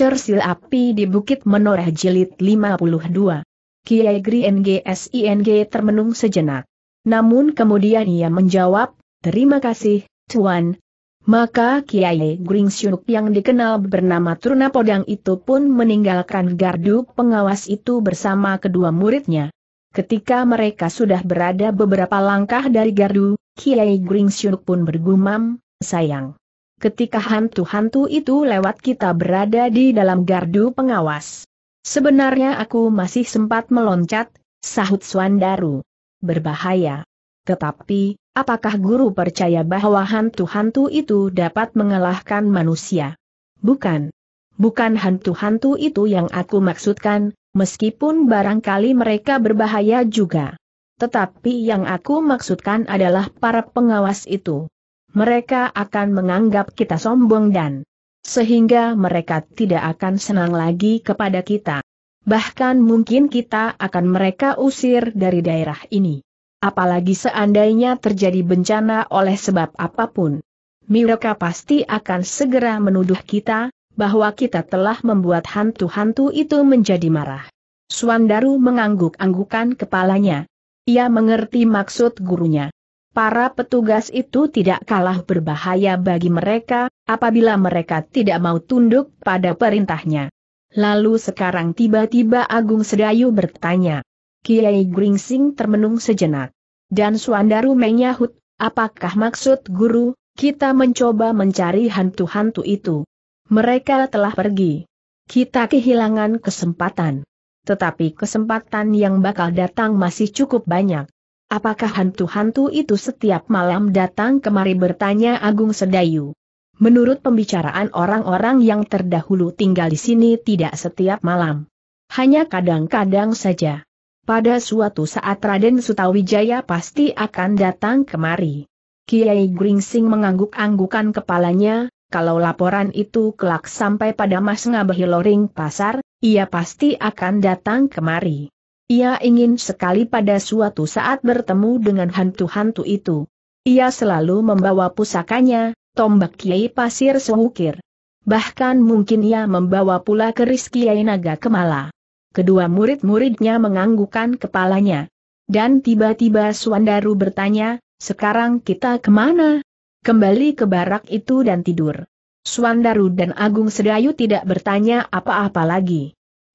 Cersil Api di Bukit Menoreh Jilid 52. Kiai Gri Gsing termenung sejenak. Namun kemudian ia menjawab, terima kasih, Tuan. Maka Kiai Gring yang dikenal bernama Truna Podang itu pun meninggalkan gardu pengawas itu bersama kedua muridnya. Ketika mereka sudah berada beberapa langkah dari gardu, Kiai Gring pun bergumam, sayang ketika hantu-hantu itu lewat kita berada di dalam gardu pengawas. Sebenarnya aku masih sempat meloncat, sahut Swandaru. Berbahaya. Tetapi, apakah guru percaya bahwa hantu-hantu itu dapat mengalahkan manusia? Bukan. Bukan hantu-hantu itu yang aku maksudkan, meskipun barangkali mereka berbahaya juga. Tetapi yang aku maksudkan adalah para pengawas itu mereka akan menganggap kita sombong dan sehingga mereka tidak akan senang lagi kepada kita. Bahkan mungkin kita akan mereka usir dari daerah ini. Apalagi seandainya terjadi bencana oleh sebab apapun. Mereka pasti akan segera menuduh kita, bahwa kita telah membuat hantu-hantu itu menjadi marah. Suandaru mengangguk-anggukan kepalanya. Ia mengerti maksud gurunya. Para petugas itu tidak kalah berbahaya bagi mereka, apabila mereka tidak mau tunduk pada perintahnya. Lalu sekarang tiba-tiba Agung Sedayu bertanya. Kiai Gringsing termenung sejenak. Dan Suandaru menyahut, apakah maksud guru, kita mencoba mencari hantu-hantu itu. Mereka telah pergi. Kita kehilangan kesempatan. Tetapi kesempatan yang bakal datang masih cukup banyak. Apakah hantu-hantu itu setiap malam datang kemari bertanya Agung Sedayu? Menurut pembicaraan orang-orang yang terdahulu tinggal di sini tidak setiap malam. Hanya kadang-kadang saja. Pada suatu saat Raden Sutawijaya pasti akan datang kemari. Kiai Gringsing mengangguk-anggukan kepalanya, kalau laporan itu kelak sampai pada Mas Ngabahiloring Pasar, ia pasti akan datang kemari. Ia ingin sekali pada suatu saat bertemu dengan hantu-hantu itu. Ia selalu membawa pusakanya, tombak Kiai Pasir sewukir. Bahkan mungkin ia membawa pula keris Kiai Naga Kemala. Kedua murid-muridnya menganggukkan kepalanya. Dan tiba-tiba Suandaru bertanya, sekarang kita kemana? Kembali ke barak itu dan tidur. Suandaru dan Agung Sedayu tidak bertanya apa-apa lagi.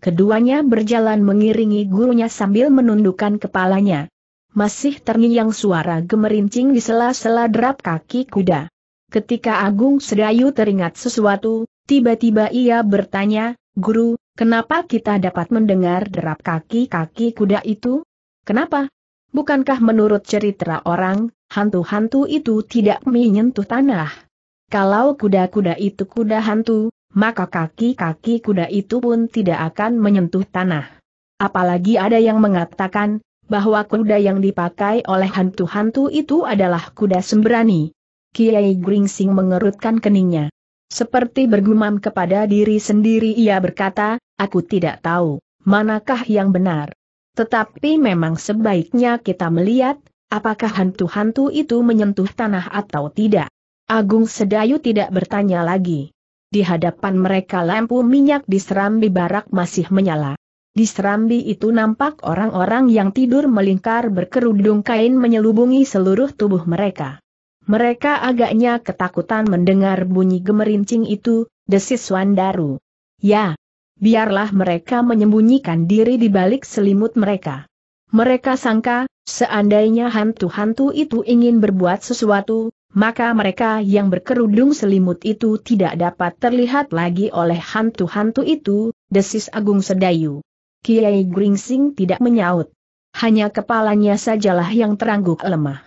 Keduanya berjalan mengiringi gurunya sambil menundukkan kepalanya. Masih terngiang suara gemerincing di sela-sela derap kaki kuda. Ketika Agung Sedayu teringat sesuatu, tiba-tiba ia bertanya, Guru, kenapa kita dapat mendengar derap kaki-kaki kuda itu? Kenapa? Bukankah menurut cerita orang, hantu-hantu itu tidak menyentuh tanah? Kalau kuda-kuda itu kuda hantu, maka kaki-kaki kuda itu pun tidak akan menyentuh tanah. Apalagi ada yang mengatakan, bahwa kuda yang dipakai oleh hantu-hantu itu adalah kuda sembrani. Kiai Gringsing mengerutkan keningnya. Seperti bergumam kepada diri sendiri ia berkata, aku tidak tahu, manakah yang benar. Tetapi memang sebaiknya kita melihat, apakah hantu-hantu itu menyentuh tanah atau tidak. Agung Sedayu tidak bertanya lagi. Di hadapan mereka lampu minyak di serambi barak masih menyala. Di serambi itu nampak orang-orang yang tidur melingkar berkerudung kain menyelubungi seluruh tubuh mereka. Mereka agaknya ketakutan mendengar bunyi gemerincing itu, desis Wandaru. Ya, biarlah mereka menyembunyikan diri di balik selimut mereka. Mereka sangka, seandainya hantu-hantu itu ingin berbuat sesuatu, maka mereka yang berkerudung selimut itu tidak dapat terlihat lagi oleh hantu-hantu itu, desis Agung Sedayu. Kiai Gringsing tidak menyaut. Hanya kepalanya sajalah yang terangguk lemah.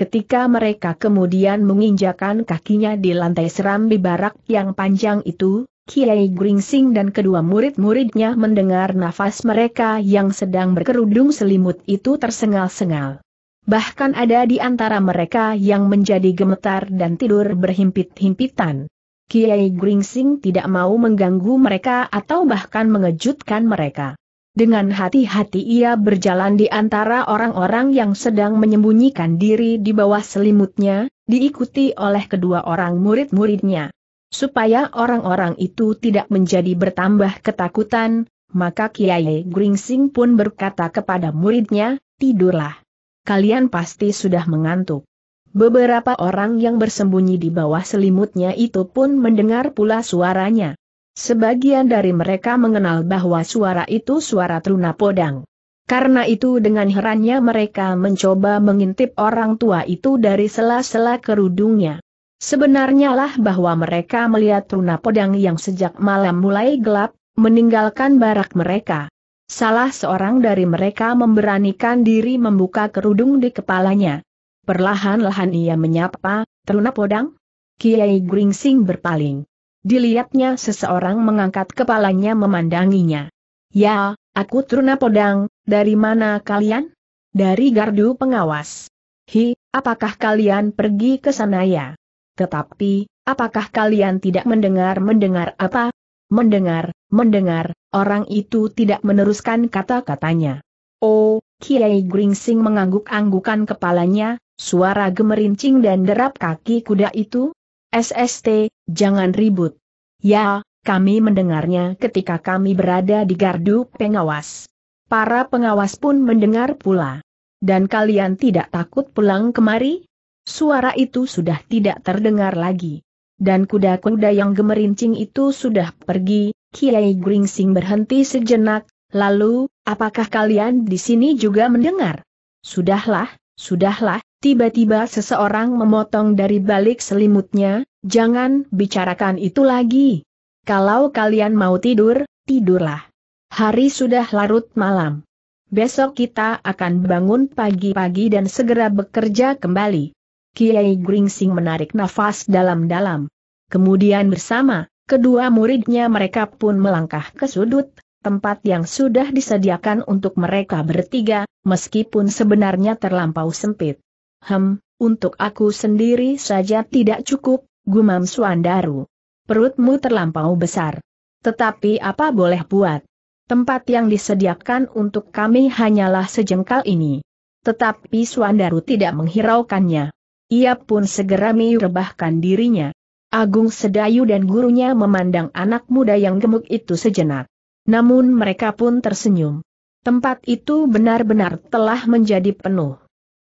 Ketika mereka kemudian menginjakan kakinya di lantai seram di barak yang panjang itu, Kiai Gringsing dan kedua murid-muridnya mendengar nafas mereka yang sedang berkerudung selimut itu tersengal-sengal bahkan ada di antara mereka yang menjadi gemetar dan tidur berhimpit-himpitan. Kiai Gringsing tidak mau mengganggu mereka atau bahkan mengejutkan mereka. Dengan hati-hati ia berjalan di antara orang-orang yang sedang menyembunyikan diri di bawah selimutnya, diikuti oleh kedua orang murid-muridnya. Supaya orang-orang itu tidak menjadi bertambah ketakutan, maka Kiai Gringsing pun berkata kepada muridnya, tidurlah kalian pasti sudah mengantuk. Beberapa orang yang bersembunyi di bawah selimutnya itu pun mendengar pula suaranya. Sebagian dari mereka mengenal bahwa suara itu suara Truna Podang. Karena itu dengan herannya mereka mencoba mengintip orang tua itu dari sela-sela kerudungnya. Sebenarnya lah bahwa mereka melihat Truna Podang yang sejak malam mulai gelap, meninggalkan barak mereka. Salah seorang dari mereka memberanikan diri membuka kerudung di kepalanya. Perlahan-lahan ia menyapa, teruna podang? Kiai Gringsing berpaling. Dilihatnya seseorang mengangkat kepalanya memandanginya. Ya, aku Trunapodang. Podang, dari mana kalian? Dari gardu pengawas. Hi, apakah kalian pergi ke sana ya? Tetapi, apakah kalian tidak mendengar-mendengar apa? Mendengar, mendengar, orang itu tidak meneruskan kata-katanya. Oh, Kiai Gringsing mengangguk-anggukan kepalanya, suara gemerincing dan derap kaki kuda itu? SST, jangan ribut. Ya, kami mendengarnya ketika kami berada di gardu pengawas. Para pengawas pun mendengar pula. Dan kalian tidak takut pulang kemari? Suara itu sudah tidak terdengar lagi. Dan kuda-kuda yang gemerincing itu sudah pergi, Kiai Gringsing berhenti sejenak, lalu, apakah kalian di sini juga mendengar? Sudahlah, sudahlah, tiba-tiba seseorang memotong dari balik selimutnya, jangan bicarakan itu lagi. Kalau kalian mau tidur, tidurlah. Hari sudah larut malam. Besok kita akan bangun pagi-pagi dan segera bekerja kembali. Kiai Gringsing menarik nafas dalam-dalam. Kemudian bersama, Kedua muridnya mereka pun melangkah ke sudut, tempat yang sudah disediakan untuk mereka bertiga, meskipun sebenarnya terlampau sempit. Hem, untuk aku sendiri saja tidak cukup, gumam Suandaru. Perutmu terlampau besar. Tetapi apa boleh buat? Tempat yang disediakan untuk kami hanyalah sejengkal ini. Tetapi Suandaru tidak menghiraukannya. Ia pun segera merebahkan dirinya. Agung Sedayu dan gurunya memandang anak muda yang gemuk itu sejenak. Namun mereka pun tersenyum. Tempat itu benar-benar telah menjadi penuh.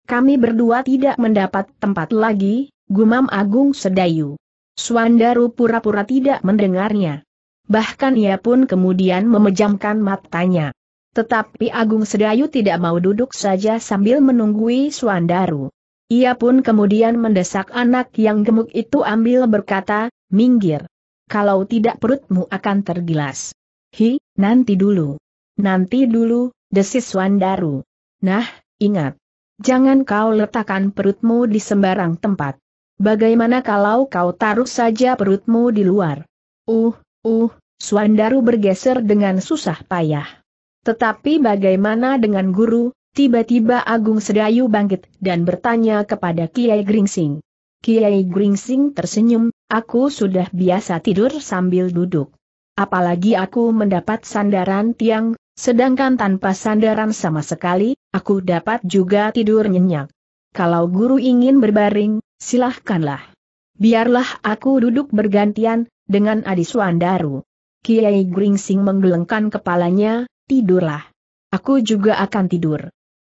Kami berdua tidak mendapat tempat lagi, gumam Agung Sedayu. Suandaru pura-pura tidak mendengarnya. Bahkan ia pun kemudian memejamkan matanya. Tetapi Agung Sedayu tidak mau duduk saja sambil menunggui Suandaru. Ia pun kemudian mendesak anak yang gemuk itu ambil berkata, minggir. Kalau tidak perutmu akan tergilas. Hi, nanti dulu. Nanti dulu, desis Wandaru. Nah, ingat. Jangan kau letakkan perutmu di sembarang tempat. Bagaimana kalau kau taruh saja perutmu di luar? Uh, uh, Swandaru bergeser dengan susah payah. Tetapi bagaimana dengan guru, Tiba-tiba Agung Sedayu bangkit dan bertanya kepada Kiai Gringsing. Kiai Gringsing tersenyum, aku sudah biasa tidur sambil duduk. Apalagi aku mendapat sandaran tiang, sedangkan tanpa sandaran sama sekali, aku dapat juga tidur nyenyak. Kalau guru ingin berbaring, silahkanlah. Biarlah aku duduk bergantian, dengan Adi Suandaru. Kiai Gringsing menggelengkan kepalanya, tidurlah. Aku juga akan tidur.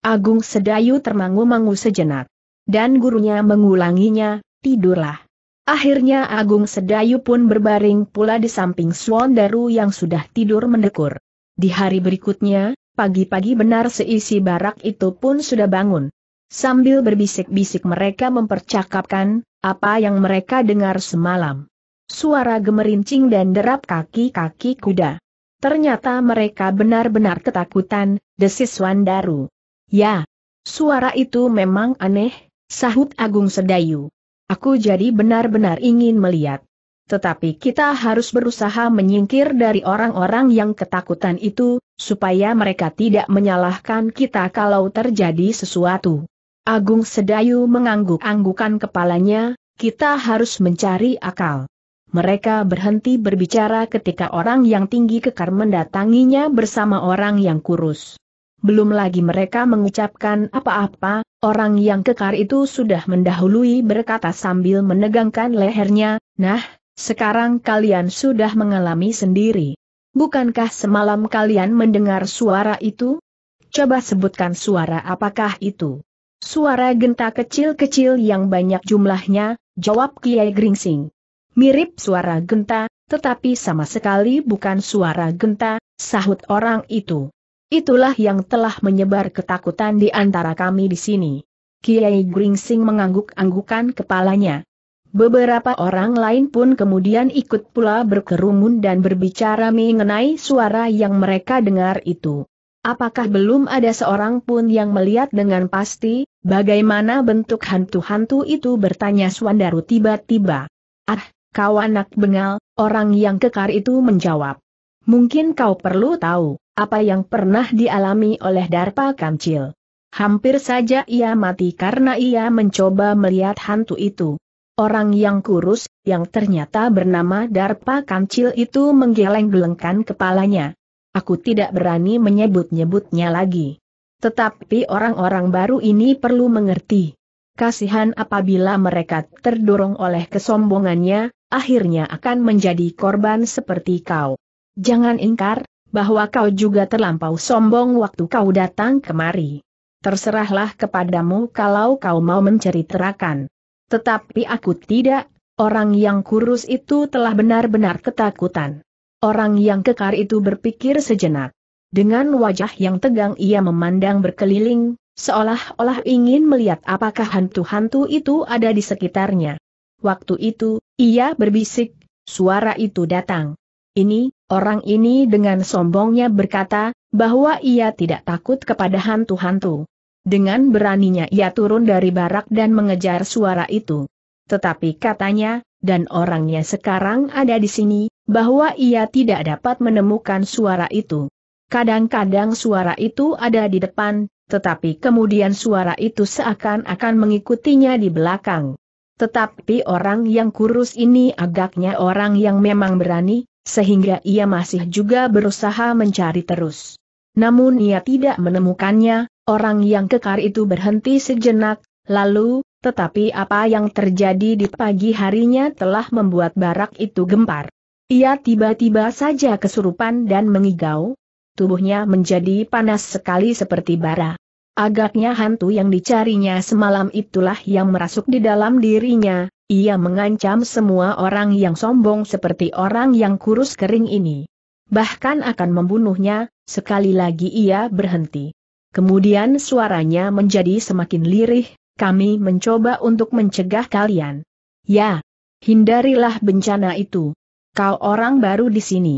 Agung Sedayu termangu-mangu sejenak. Dan gurunya mengulanginya, tidurlah. Akhirnya Agung Sedayu pun berbaring pula di samping Swandaru yang sudah tidur mendekur. Di hari berikutnya, pagi-pagi benar seisi barak itu pun sudah bangun. Sambil berbisik-bisik mereka mempercakapkan, apa yang mereka dengar semalam. Suara gemerincing dan derap kaki-kaki kuda. Ternyata mereka benar-benar ketakutan, desis Wandaru. Ya. Suara itu memang aneh, sahut Agung Sedayu. Aku jadi benar-benar ingin melihat. Tetapi kita harus berusaha menyingkir dari orang-orang yang ketakutan itu, supaya mereka tidak menyalahkan kita kalau terjadi sesuatu. Agung Sedayu mengangguk-anggukan kepalanya, kita harus mencari akal. Mereka berhenti berbicara ketika orang yang tinggi kekar mendatanginya bersama orang yang kurus. Belum lagi mereka mengucapkan apa-apa, orang yang kekar itu sudah mendahului berkata sambil menegangkan lehernya, nah, sekarang kalian sudah mengalami sendiri. Bukankah semalam kalian mendengar suara itu? Coba sebutkan suara apakah itu? Suara genta kecil-kecil yang banyak jumlahnya, jawab Kiai Gringsing. Mirip suara genta, tetapi sama sekali bukan suara genta, sahut orang itu. Itulah yang telah menyebar ketakutan di antara kami di sini. Kiai Gringsing mengangguk-anggukan kepalanya. Beberapa orang lain pun kemudian ikut pula berkerumun dan berbicara mengenai suara yang mereka dengar itu. Apakah belum ada seorang pun yang melihat dengan pasti, bagaimana bentuk hantu-hantu itu bertanya Suandaru tiba-tiba. Ah, kau anak bengal, orang yang kekar itu menjawab. Mungkin kau perlu tahu apa yang pernah dialami oleh Darpa Kamcil. Hampir saja ia mati karena ia mencoba melihat hantu itu. Orang yang kurus, yang ternyata bernama Darpa Kancil itu menggeleng-gelengkan kepalanya. Aku tidak berani menyebut-nyebutnya lagi. Tetapi orang-orang baru ini perlu mengerti. Kasihan apabila mereka terdorong oleh kesombongannya, akhirnya akan menjadi korban seperti kau. Jangan ingkar, bahwa kau juga terlampau sombong waktu kau datang kemari. Terserahlah kepadamu kalau kau mau menceritakan. Tetapi aku tidak, orang yang kurus itu telah benar-benar ketakutan. Orang yang kekar itu berpikir sejenak. Dengan wajah yang tegang ia memandang berkeliling, seolah-olah ingin melihat apakah hantu-hantu itu ada di sekitarnya. Waktu itu, ia berbisik, suara itu datang. Ini, Orang ini dengan sombongnya berkata, bahwa ia tidak takut kepada hantu-hantu. Dengan beraninya ia turun dari barak dan mengejar suara itu. Tetapi katanya, dan orangnya sekarang ada di sini, bahwa ia tidak dapat menemukan suara itu. Kadang-kadang suara itu ada di depan, tetapi kemudian suara itu seakan-akan mengikutinya di belakang. Tetapi orang yang kurus ini agaknya orang yang memang berani, sehingga ia masih juga berusaha mencari terus. Namun ia tidak menemukannya, orang yang kekar itu berhenti sejenak, lalu, tetapi apa yang terjadi di pagi harinya telah membuat barak itu gempar. Ia tiba-tiba saja kesurupan dan mengigau, tubuhnya menjadi panas sekali seperti bara. Agaknya hantu yang dicarinya semalam itulah yang merasuk di dalam dirinya, ia mengancam semua orang yang sombong seperti orang yang kurus kering ini. Bahkan akan membunuhnya, sekali lagi ia berhenti. Kemudian suaranya menjadi semakin lirih, kami mencoba untuk mencegah kalian. Ya, hindarilah bencana itu. Kau orang baru di sini.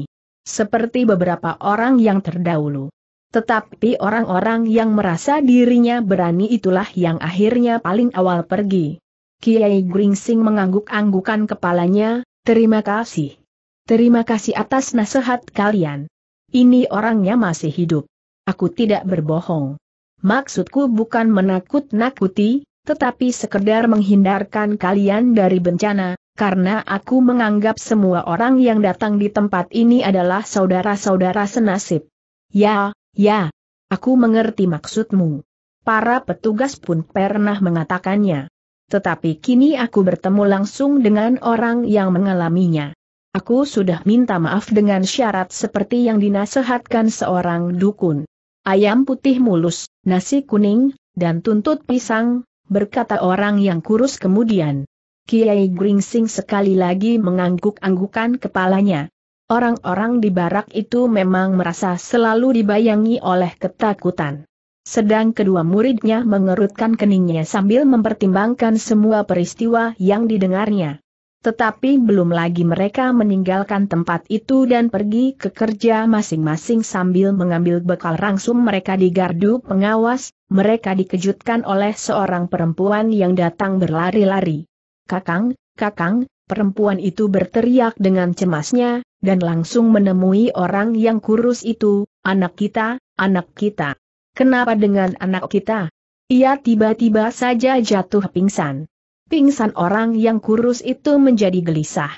Seperti beberapa orang yang terdahulu. Tetapi orang-orang yang merasa dirinya berani itulah yang akhirnya paling awal pergi. Kiai Gringsing mengangguk-anggukan kepalanya, terima kasih. Terima kasih atas nasihat kalian. Ini orangnya masih hidup. Aku tidak berbohong. Maksudku bukan menakut-nakuti, tetapi sekedar menghindarkan kalian dari bencana, karena aku menganggap semua orang yang datang di tempat ini adalah saudara-saudara senasib. Ya, ya, aku mengerti maksudmu. Para petugas pun pernah mengatakannya tetapi kini aku bertemu langsung dengan orang yang mengalaminya. Aku sudah minta maaf dengan syarat seperti yang dinasehatkan seorang dukun. Ayam putih mulus, nasi kuning, dan tuntut pisang, berkata orang yang kurus kemudian. Kiai Gringsing sekali lagi mengangguk-anggukan kepalanya. Orang-orang di barak itu memang merasa selalu dibayangi oleh ketakutan. Sedang kedua muridnya mengerutkan keningnya sambil mempertimbangkan semua peristiwa yang didengarnya. Tetapi belum lagi mereka meninggalkan tempat itu dan pergi ke kerja masing-masing sambil mengambil bekal rangsum mereka di gardu pengawas, mereka dikejutkan oleh seorang perempuan yang datang berlari-lari. Kakang, kakang, perempuan itu berteriak dengan cemasnya, dan langsung menemui orang yang kurus itu, anak kita, anak kita. Kenapa dengan anak kita? Ia tiba-tiba saja jatuh pingsan. Pingsan orang yang kurus itu menjadi gelisah.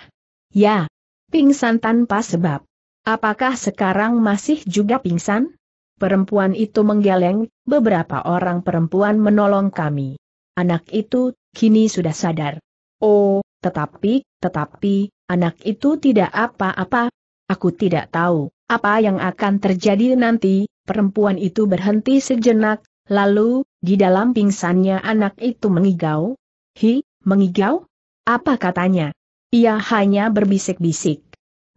Ya, pingsan tanpa sebab. Apakah sekarang masih juga pingsan? Perempuan itu menggeleng, beberapa orang perempuan menolong kami. Anak itu, kini sudah sadar. Oh, tetapi, tetapi, anak itu tidak apa-apa. Aku tidak tahu, apa yang akan terjadi nanti, Perempuan itu berhenti sejenak, lalu, di dalam pingsannya anak itu mengigau. Hi, mengigau? Apa katanya? Ia hanya berbisik-bisik.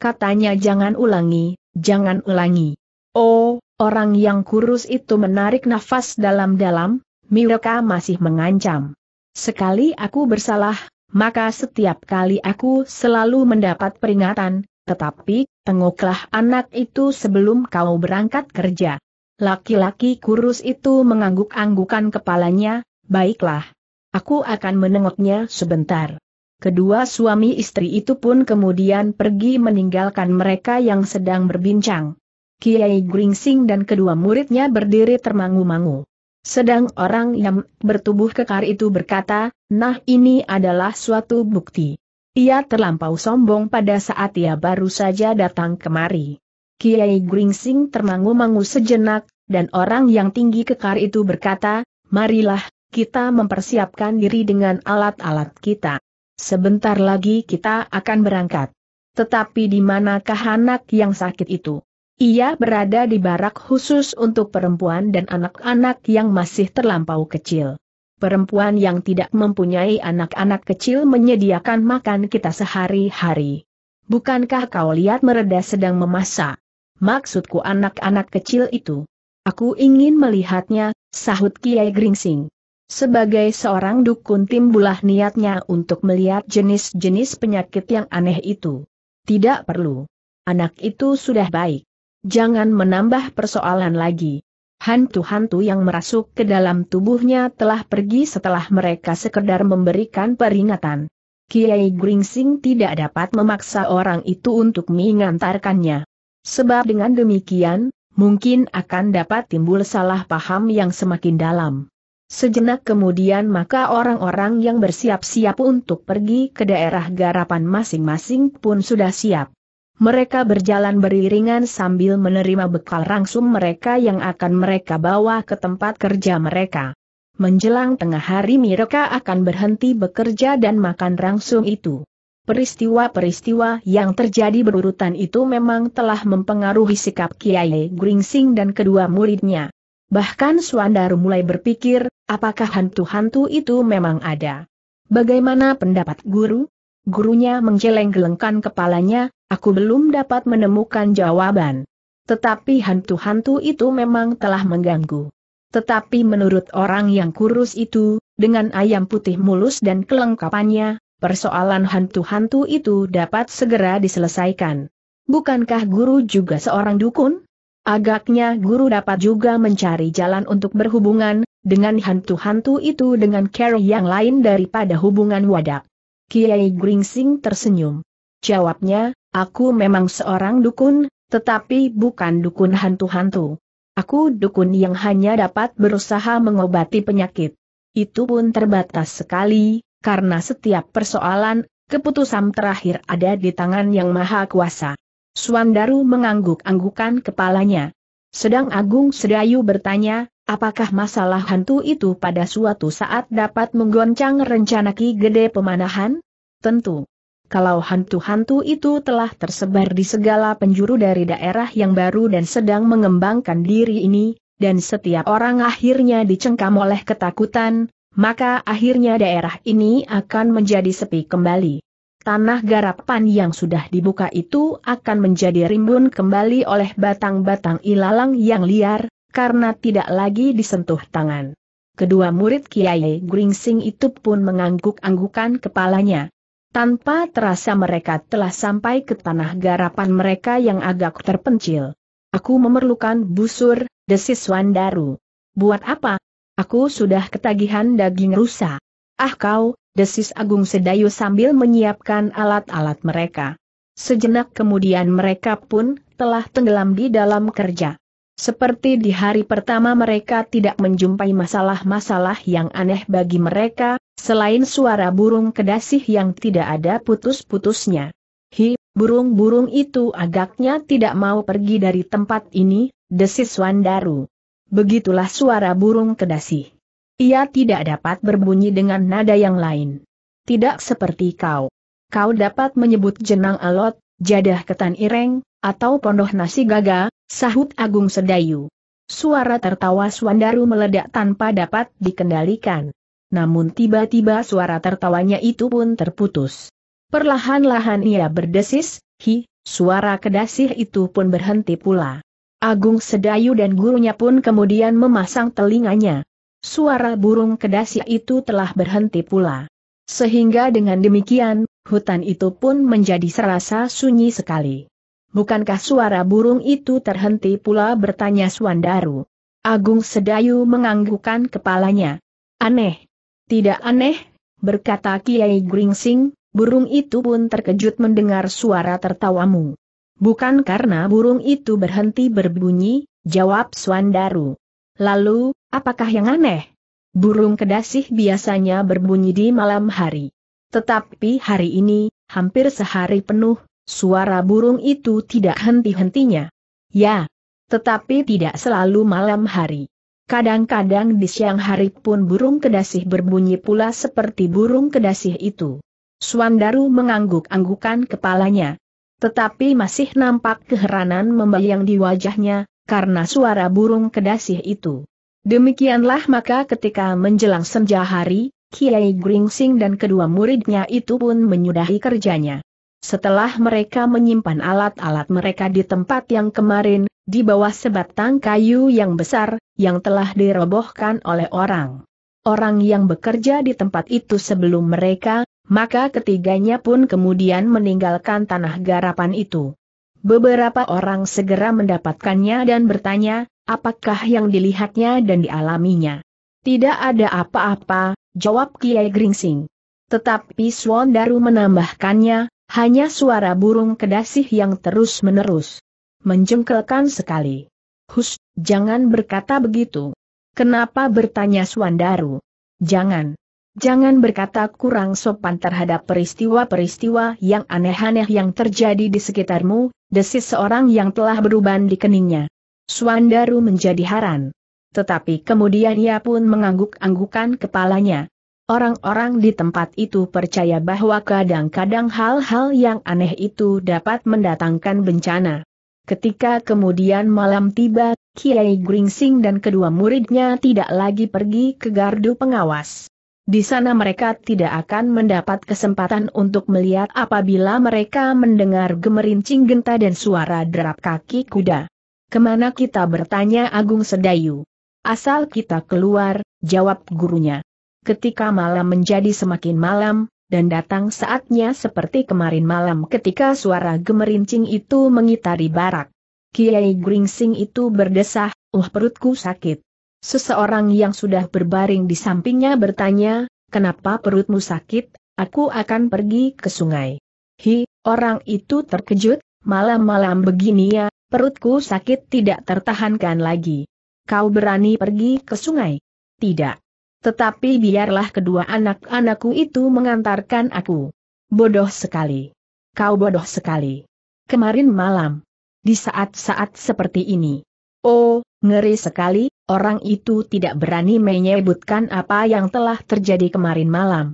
Katanya jangan ulangi, jangan ulangi. Oh, orang yang kurus itu menarik nafas dalam-dalam, mereka masih mengancam. Sekali aku bersalah, maka setiap kali aku selalu mendapat peringatan, tetapi, Tengoklah anak itu sebelum kau berangkat kerja. Laki-laki kurus itu mengangguk-anggukan kepalanya, baiklah. Aku akan menengoknya sebentar. Kedua suami istri itu pun kemudian pergi meninggalkan mereka yang sedang berbincang. Kiai Gringsing dan kedua muridnya berdiri termangu-mangu. Sedang orang yang bertubuh kekar itu berkata, nah ini adalah suatu bukti. Ia terlampau sombong pada saat ia baru saja datang kemari. Kiai Gringsing termangu-mangu sejenak, dan orang yang tinggi kekar itu berkata, marilah, kita mempersiapkan diri dengan alat-alat kita. Sebentar lagi kita akan berangkat. Tetapi di manakah anak yang sakit itu? Ia berada di barak khusus untuk perempuan dan anak-anak yang masih terlampau kecil perempuan yang tidak mempunyai anak-anak kecil menyediakan makan kita sehari-hari. Bukankah kau lihat mereda sedang memasak? Maksudku anak-anak kecil itu. Aku ingin melihatnya, sahut Kiai Gringsing. Sebagai seorang dukun timbulah niatnya untuk melihat jenis-jenis penyakit yang aneh itu. Tidak perlu. Anak itu sudah baik. Jangan menambah persoalan lagi. Hantu-hantu yang merasuk ke dalam tubuhnya telah pergi setelah mereka sekedar memberikan peringatan. Kiai Gringsing tidak dapat memaksa orang itu untuk mengantarkannya. Sebab dengan demikian, mungkin akan dapat timbul salah paham yang semakin dalam. Sejenak kemudian maka orang-orang yang bersiap-siap untuk pergi ke daerah garapan masing-masing pun sudah siap. Mereka berjalan beriringan sambil menerima bekal rangsum mereka yang akan mereka bawa ke tempat kerja mereka. Menjelang tengah hari mereka akan berhenti bekerja dan makan rangsum itu. Peristiwa-peristiwa yang terjadi berurutan itu memang telah mempengaruhi sikap Kiai Gringsing dan kedua muridnya. Bahkan Suandaru mulai berpikir, apakah hantu-hantu itu memang ada? Bagaimana pendapat guru? Gurunya menggeleng-gelengkan kepalanya, aku belum dapat menemukan jawaban. Tetapi hantu-hantu itu memang telah mengganggu. Tetapi menurut orang yang kurus itu, dengan ayam putih mulus dan kelengkapannya, persoalan hantu-hantu itu dapat segera diselesaikan. Bukankah guru juga seorang dukun? Agaknya guru dapat juga mencari jalan untuk berhubungan dengan hantu-hantu itu dengan cara yang lain daripada hubungan wadak. Kiai Gringsing tersenyum. Jawabnya, aku memang seorang dukun, tetapi bukan dukun hantu-hantu. Aku dukun yang hanya dapat berusaha mengobati penyakit. Itu pun terbatas sekali, karena setiap persoalan, keputusan terakhir ada di tangan yang maha kuasa. Suandaru mengangguk-anggukan kepalanya. Sedang Agung Sedayu bertanya, Apakah masalah hantu itu pada suatu saat dapat menggoncang rencana Ki Gede Pemanahan? Tentu. Kalau hantu-hantu itu telah tersebar di segala penjuru dari daerah yang baru dan sedang mengembangkan diri ini, dan setiap orang akhirnya dicengkam oleh ketakutan, maka akhirnya daerah ini akan menjadi sepi kembali. Tanah garapan yang sudah dibuka itu akan menjadi rimbun kembali oleh batang-batang ilalang yang liar, karena tidak lagi disentuh tangan. Kedua murid Kiai Gringsing itu pun mengangguk-anggukan kepalanya. Tanpa terasa mereka telah sampai ke tanah garapan mereka yang agak terpencil. Aku memerlukan busur, desis Wandaru. Buat apa? Aku sudah ketagihan daging rusa. Ah kau, desis Agung Sedayu sambil menyiapkan alat-alat mereka. Sejenak kemudian mereka pun telah tenggelam di dalam kerja. Seperti di hari pertama mereka tidak menjumpai masalah-masalah yang aneh bagi mereka, selain suara burung kedasih yang tidak ada putus-putusnya. Hi, burung-burung itu agaknya tidak mau pergi dari tempat ini, desis Wandaru. Begitulah suara burung kedasih. Ia tidak dapat berbunyi dengan nada yang lain. Tidak seperti kau. Kau dapat menyebut jenang alot, jadah ketan ireng, atau pondoh nasi gaga, Sahut Agung Sedayu. Suara tertawa Suandaru meledak tanpa dapat dikendalikan. Namun tiba-tiba suara tertawanya itu pun terputus. Perlahan-lahan ia berdesis, hi, suara kedasih itu pun berhenti pula. Agung Sedayu dan gurunya pun kemudian memasang telinganya. Suara burung kedasih itu telah berhenti pula. Sehingga dengan demikian, hutan itu pun menjadi serasa sunyi sekali. Bukankah suara burung itu terhenti pula bertanya Suandaru? Agung Sedayu menganggukkan kepalanya. Aneh. Tidak aneh, berkata Kiai Gringsing, burung itu pun terkejut mendengar suara tertawamu. Bukan karena burung itu berhenti berbunyi, jawab Suandaru. Lalu, apakah yang aneh? Burung kedasih biasanya berbunyi di malam hari. Tetapi hari ini, hampir sehari penuh, Suara burung itu tidak henti-hentinya. Ya, tetapi tidak selalu malam hari. Kadang-kadang di siang hari pun burung kedasih berbunyi pula seperti burung kedasih itu. Suandaru mengangguk-anggukan kepalanya. Tetapi masih nampak keheranan membayang di wajahnya, karena suara burung kedasih itu. Demikianlah maka ketika menjelang senja hari, Kiai Gringsing dan kedua muridnya itu pun menyudahi kerjanya. Setelah mereka menyimpan alat-alat mereka di tempat yang kemarin, di bawah sebatang kayu yang besar, yang telah dirobohkan oleh orang. Orang yang bekerja di tempat itu sebelum mereka, maka ketiganya pun kemudian meninggalkan tanah garapan itu. Beberapa orang segera mendapatkannya dan bertanya, apakah yang dilihatnya dan dialaminya. Tidak ada apa-apa, jawab Kiai Gringsing. Tetapi Swondaru menambahkannya, hanya suara burung kedasih yang terus-menerus. Menjengkelkan sekali. Hus, jangan berkata begitu. Kenapa bertanya Suandaru? Jangan. Jangan berkata kurang sopan terhadap peristiwa-peristiwa yang aneh-aneh yang terjadi di sekitarmu, desis seorang yang telah beruban di keningnya. Suandaru menjadi haran. Tetapi kemudian ia pun mengangguk-anggukan kepalanya. Orang-orang di tempat itu percaya bahwa kadang-kadang hal-hal yang aneh itu dapat mendatangkan bencana. Ketika kemudian malam tiba, Kiai Gringsing dan kedua muridnya tidak lagi pergi ke gardu pengawas. Di sana mereka tidak akan mendapat kesempatan untuk melihat apabila mereka mendengar gemerincing genta dan suara derap kaki kuda. Kemana kita bertanya Agung Sedayu? Asal kita keluar, jawab gurunya ketika malam menjadi semakin malam, dan datang saatnya seperti kemarin malam ketika suara gemerincing itu mengitari barak. Kiai Gringsing itu berdesah, uh perutku sakit. Seseorang yang sudah berbaring di sampingnya bertanya, kenapa perutmu sakit, aku akan pergi ke sungai. Hi, orang itu terkejut, malam-malam begini ya, perutku sakit tidak tertahankan lagi. Kau berani pergi ke sungai? Tidak. Tetapi biarlah kedua anak-anakku itu mengantarkan aku. Bodoh sekali. Kau bodoh sekali. Kemarin malam. Di saat-saat seperti ini. Oh, ngeri sekali, orang itu tidak berani menyebutkan apa yang telah terjadi kemarin malam.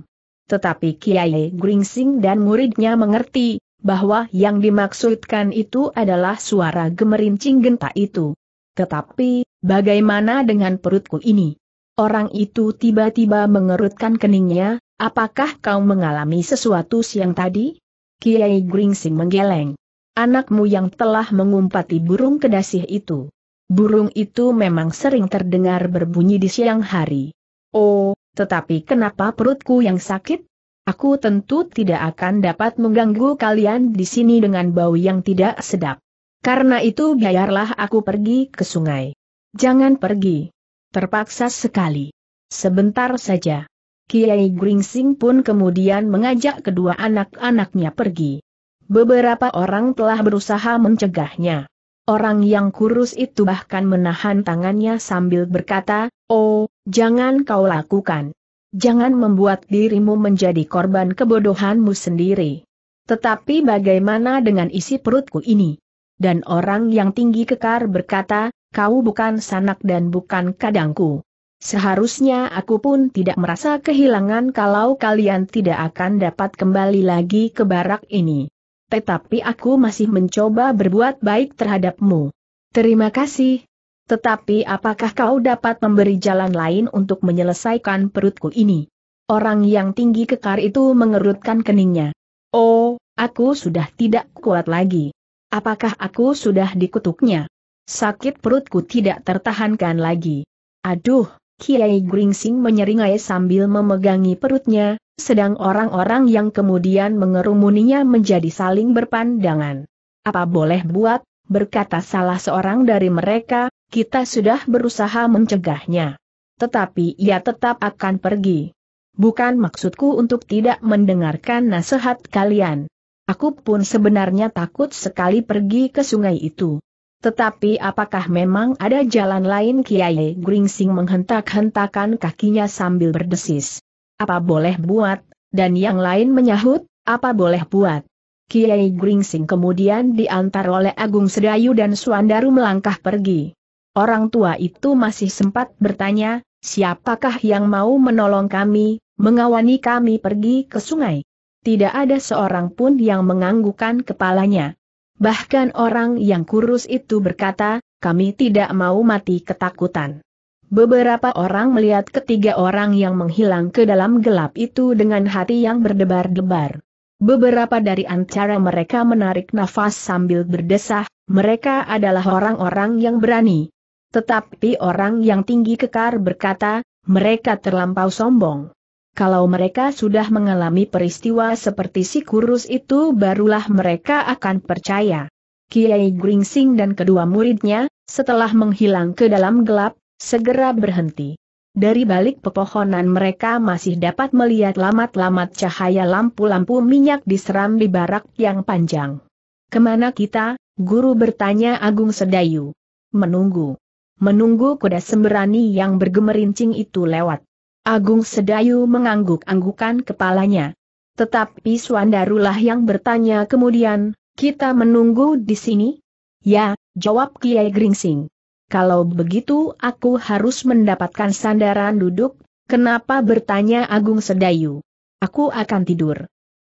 Tetapi Kiai Gringsing dan muridnya mengerti, bahwa yang dimaksudkan itu adalah suara gemerincing genta itu. Tetapi, bagaimana dengan perutku ini? Orang itu tiba-tiba mengerutkan keningnya, apakah kau mengalami sesuatu siang tadi? Kiai Gringsing menggeleng. Anakmu yang telah mengumpati burung kedasih itu. Burung itu memang sering terdengar berbunyi di siang hari. Oh, tetapi kenapa perutku yang sakit? Aku tentu tidak akan dapat mengganggu kalian di sini dengan bau yang tidak sedap. Karena itu biarlah aku pergi ke sungai. Jangan pergi. Terpaksa sekali. Sebentar saja. Kiai Gringsing pun kemudian mengajak kedua anak-anaknya pergi. Beberapa orang telah berusaha mencegahnya. Orang yang kurus itu bahkan menahan tangannya sambil berkata, Oh, jangan kau lakukan. Jangan membuat dirimu menjadi korban kebodohanmu sendiri. Tetapi bagaimana dengan isi perutku ini? Dan orang yang tinggi kekar berkata, kau bukan sanak dan bukan kadangku. Seharusnya aku pun tidak merasa kehilangan kalau kalian tidak akan dapat kembali lagi ke barak ini. Tetapi aku masih mencoba berbuat baik terhadapmu. Terima kasih. Tetapi apakah kau dapat memberi jalan lain untuk menyelesaikan perutku ini? Orang yang tinggi kekar itu mengerutkan keningnya. Oh, aku sudah tidak kuat lagi. Apakah aku sudah dikutuknya? Sakit perutku tidak tertahankan lagi. Aduh, Kiai Gringsing menyeringai sambil memegangi perutnya, sedang orang-orang yang kemudian mengerumuninya menjadi saling berpandangan. Apa boleh buat, berkata salah seorang dari mereka, kita sudah berusaha mencegahnya. Tetapi ia tetap akan pergi. Bukan maksudku untuk tidak mendengarkan nasihat kalian. Aku pun sebenarnya takut sekali pergi ke sungai itu. Tetapi apakah memang ada jalan lain Kiai Gringsing menghentak-hentakan kakinya sambil berdesis. Apa boleh buat, dan yang lain menyahut, apa boleh buat. Kiai Gringsing kemudian diantar oleh Agung Sedayu dan Suandaru melangkah pergi. Orang tua itu masih sempat bertanya, siapakah yang mau menolong kami, mengawani kami pergi ke sungai? Tidak ada seorang pun yang menganggukan kepalanya. Bahkan orang yang kurus itu berkata, kami tidak mau mati ketakutan. Beberapa orang melihat ketiga orang yang menghilang ke dalam gelap itu dengan hati yang berdebar-debar. Beberapa dari antara mereka menarik nafas sambil berdesah, mereka adalah orang-orang yang berani. Tetapi orang yang tinggi kekar berkata, mereka terlampau sombong. Kalau mereka sudah mengalami peristiwa seperti si kurus itu barulah mereka akan percaya. Kiai Gringsing dan kedua muridnya, setelah menghilang ke dalam gelap, segera berhenti. Dari balik pepohonan mereka masih dapat melihat lamat-lamat cahaya lampu-lampu minyak diseram di barak yang panjang. Kemana kita? Guru bertanya Agung Sedayu. Menunggu. Menunggu kuda sembrani yang bergemerincing itu lewat. Agung Sedayu mengangguk-anggukan kepalanya. Tetapi Suandarulah yang bertanya kemudian, kita menunggu di sini? Ya, jawab Kiai Gringsing. Kalau begitu aku harus mendapatkan sandaran duduk, kenapa bertanya Agung Sedayu? Aku akan tidur.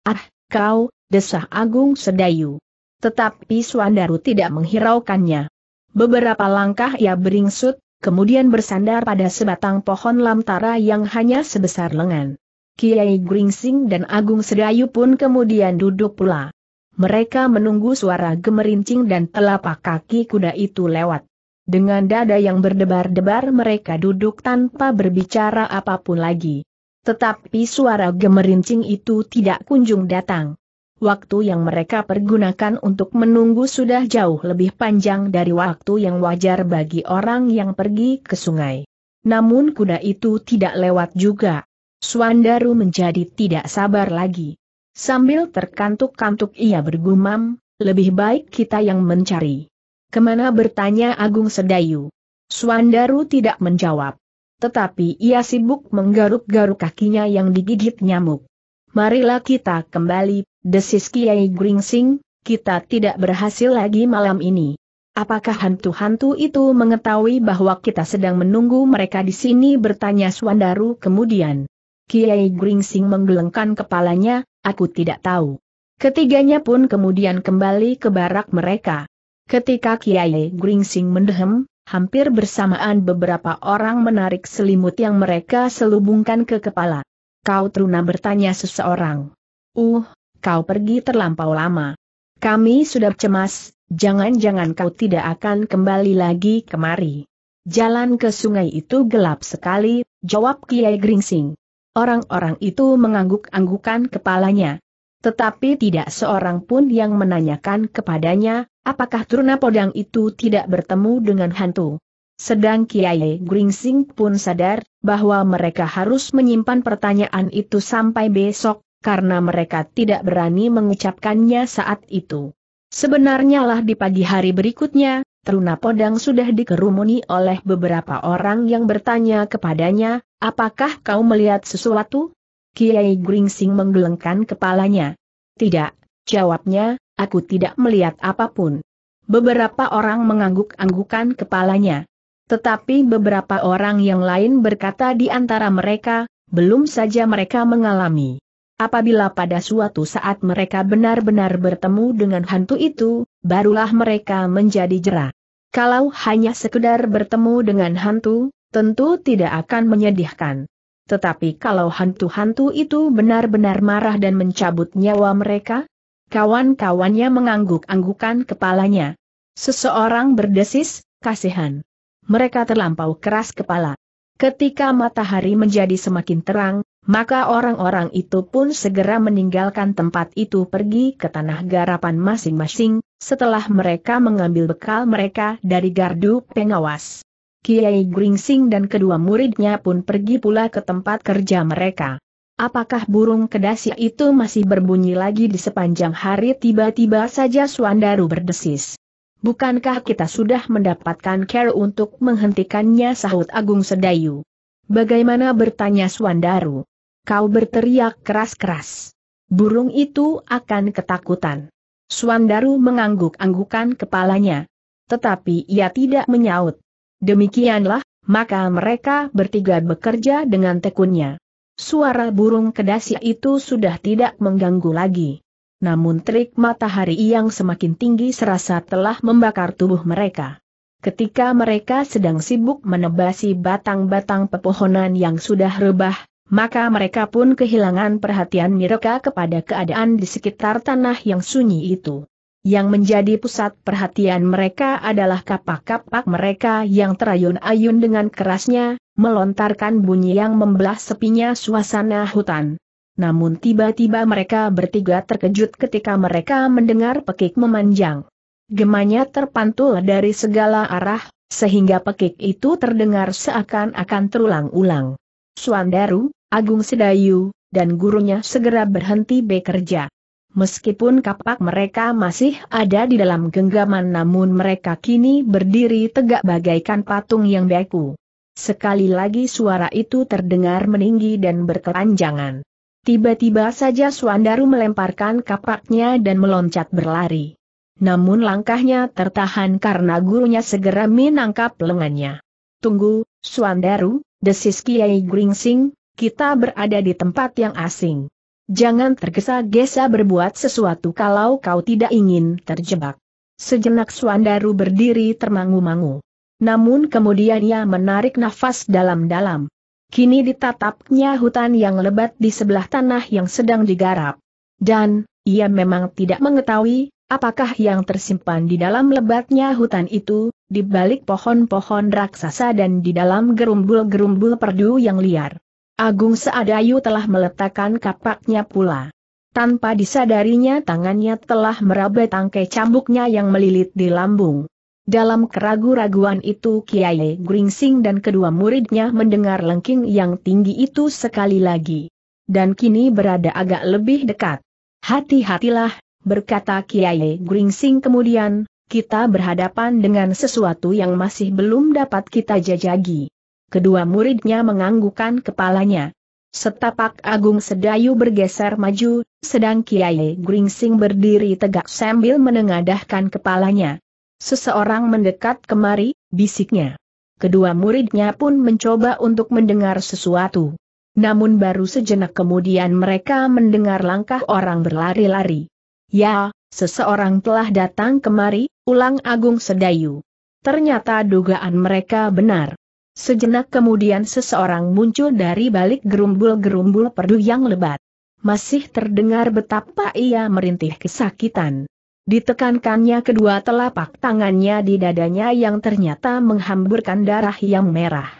Ah, kau, desah Agung Sedayu. Tetapi Suandaru tidak menghiraukannya. Beberapa langkah ia beringsut, kemudian bersandar pada sebatang pohon lamtara yang hanya sebesar lengan. Kiai Gringsing dan Agung Sedayu pun kemudian duduk pula. Mereka menunggu suara gemerincing dan telapak kaki kuda itu lewat. Dengan dada yang berdebar-debar mereka duduk tanpa berbicara apapun lagi. Tetapi suara gemerincing itu tidak kunjung datang waktu yang mereka pergunakan untuk menunggu sudah jauh lebih panjang dari waktu yang wajar bagi orang yang pergi ke sungai. Namun kuda itu tidak lewat juga. Suandaru menjadi tidak sabar lagi. Sambil terkantuk-kantuk ia bergumam, lebih baik kita yang mencari. Kemana bertanya Agung Sedayu? Suandaru tidak menjawab. Tetapi ia sibuk menggaruk-garuk kakinya yang digigit nyamuk marilah kita kembali, desis Kiai Gringsing, kita tidak berhasil lagi malam ini. Apakah hantu-hantu itu mengetahui bahwa kita sedang menunggu mereka di sini bertanya Swandaru. kemudian. Kiai Gringsing menggelengkan kepalanya, aku tidak tahu. Ketiganya pun kemudian kembali ke barak mereka. Ketika Kiai Gringsing mendehem, hampir bersamaan beberapa orang menarik selimut yang mereka selubungkan ke kepala. Kau teruna bertanya seseorang. Uh, kau pergi terlampau lama. Kami sudah cemas, jangan-jangan kau tidak akan kembali lagi kemari. Jalan ke sungai itu gelap sekali, jawab Kiai Gringsing. Orang-orang itu mengangguk-anggukan kepalanya. Tetapi tidak seorang pun yang menanyakan kepadanya, apakah Truna Podang itu tidak bertemu dengan hantu. Sedang Kiai Gringsing pun sadar bahwa mereka harus menyimpan pertanyaan itu sampai besok, karena mereka tidak berani mengucapkannya saat itu. Sebenarnya lah di pagi hari berikutnya, Teruna Podang sudah dikerumuni oleh beberapa orang yang bertanya kepadanya, apakah kau melihat sesuatu? Kiai Gringsing menggelengkan kepalanya. Tidak, jawabnya, aku tidak melihat apapun. Beberapa orang mengangguk-anggukan kepalanya. Tetapi beberapa orang yang lain berkata di antara mereka, belum saja mereka mengalami. Apabila pada suatu saat mereka benar-benar bertemu dengan hantu itu, barulah mereka menjadi jerah. Kalau hanya sekedar bertemu dengan hantu, tentu tidak akan menyedihkan. Tetapi kalau hantu-hantu itu benar-benar marah dan mencabut nyawa mereka, kawan-kawannya mengangguk-anggukan kepalanya. Seseorang berdesis, kasihan mereka terlampau keras kepala. Ketika matahari menjadi semakin terang, maka orang-orang itu pun segera meninggalkan tempat itu pergi ke tanah garapan masing-masing, setelah mereka mengambil bekal mereka dari gardu pengawas. Kiai Gringsing dan kedua muridnya pun pergi pula ke tempat kerja mereka. Apakah burung kedasi itu masih berbunyi lagi di sepanjang hari tiba-tiba saja Suandaru berdesis. Bukankah kita sudah mendapatkan care untuk menghentikannya sahut Agung Sedayu? Bagaimana bertanya Suandaru? Kau berteriak keras-keras. Burung itu akan ketakutan. Suandaru mengangguk-anggukan kepalanya. Tetapi ia tidak menyaut. Demikianlah, maka mereka bertiga bekerja dengan tekunnya. Suara burung kedasi itu sudah tidak mengganggu lagi namun terik matahari yang semakin tinggi serasa telah membakar tubuh mereka. Ketika mereka sedang sibuk menebasi batang-batang pepohonan yang sudah rebah, maka mereka pun kehilangan perhatian mereka kepada keadaan di sekitar tanah yang sunyi itu. Yang menjadi pusat perhatian mereka adalah kapak-kapak mereka yang terayun-ayun dengan kerasnya, melontarkan bunyi yang membelah sepinya suasana hutan namun tiba-tiba mereka bertiga terkejut ketika mereka mendengar pekik memanjang. Gemanya terpantul dari segala arah, sehingga pekik itu terdengar seakan-akan terulang-ulang. Suandaru, Agung Sedayu, dan gurunya segera berhenti bekerja. Meskipun kapak mereka masih ada di dalam genggaman namun mereka kini berdiri tegak bagaikan patung yang beku. Sekali lagi suara itu terdengar meninggi dan berkelanjangan. Tiba-tiba saja Suandaru melemparkan kapaknya dan meloncat berlari. Namun langkahnya tertahan karena gurunya segera menangkap lengannya. Tunggu, Suandaru, desis Kiai Gringsing, kita berada di tempat yang asing. Jangan tergesa-gesa berbuat sesuatu kalau kau tidak ingin terjebak. Sejenak Suandaru berdiri termangu-mangu. Namun kemudian ia menarik nafas dalam-dalam. Kini ditatapnya hutan yang lebat di sebelah tanah yang sedang digarap. Dan, ia memang tidak mengetahui, apakah yang tersimpan di dalam lebatnya hutan itu, di balik pohon-pohon raksasa dan di dalam gerumbul-gerumbul perdu yang liar. Agung Seadayu telah meletakkan kapaknya pula. Tanpa disadarinya tangannya telah meraba tangkai cambuknya yang melilit di lambung. Dalam keragu-raguan itu Kiai Gringsing dan kedua muridnya mendengar lengking yang tinggi itu sekali lagi. Dan kini berada agak lebih dekat. Hati-hatilah, berkata Kiai Gringsing kemudian, kita berhadapan dengan sesuatu yang masih belum dapat kita jajagi. Kedua muridnya menganggukkan kepalanya. Setapak Agung Sedayu bergeser maju, sedang Kiai Gringsing berdiri tegak sambil menengadahkan kepalanya. Seseorang mendekat kemari, bisiknya. Kedua muridnya pun mencoba untuk mendengar sesuatu. Namun baru sejenak kemudian mereka mendengar langkah orang berlari-lari. Ya, seseorang telah datang kemari, ulang Agung Sedayu. Ternyata dugaan mereka benar. Sejenak kemudian seseorang muncul dari balik gerumbul-gerumbul perdu yang lebat. Masih terdengar betapa ia merintih kesakitan. Ditekankannya kedua telapak tangannya di dadanya yang ternyata menghamburkan darah yang merah.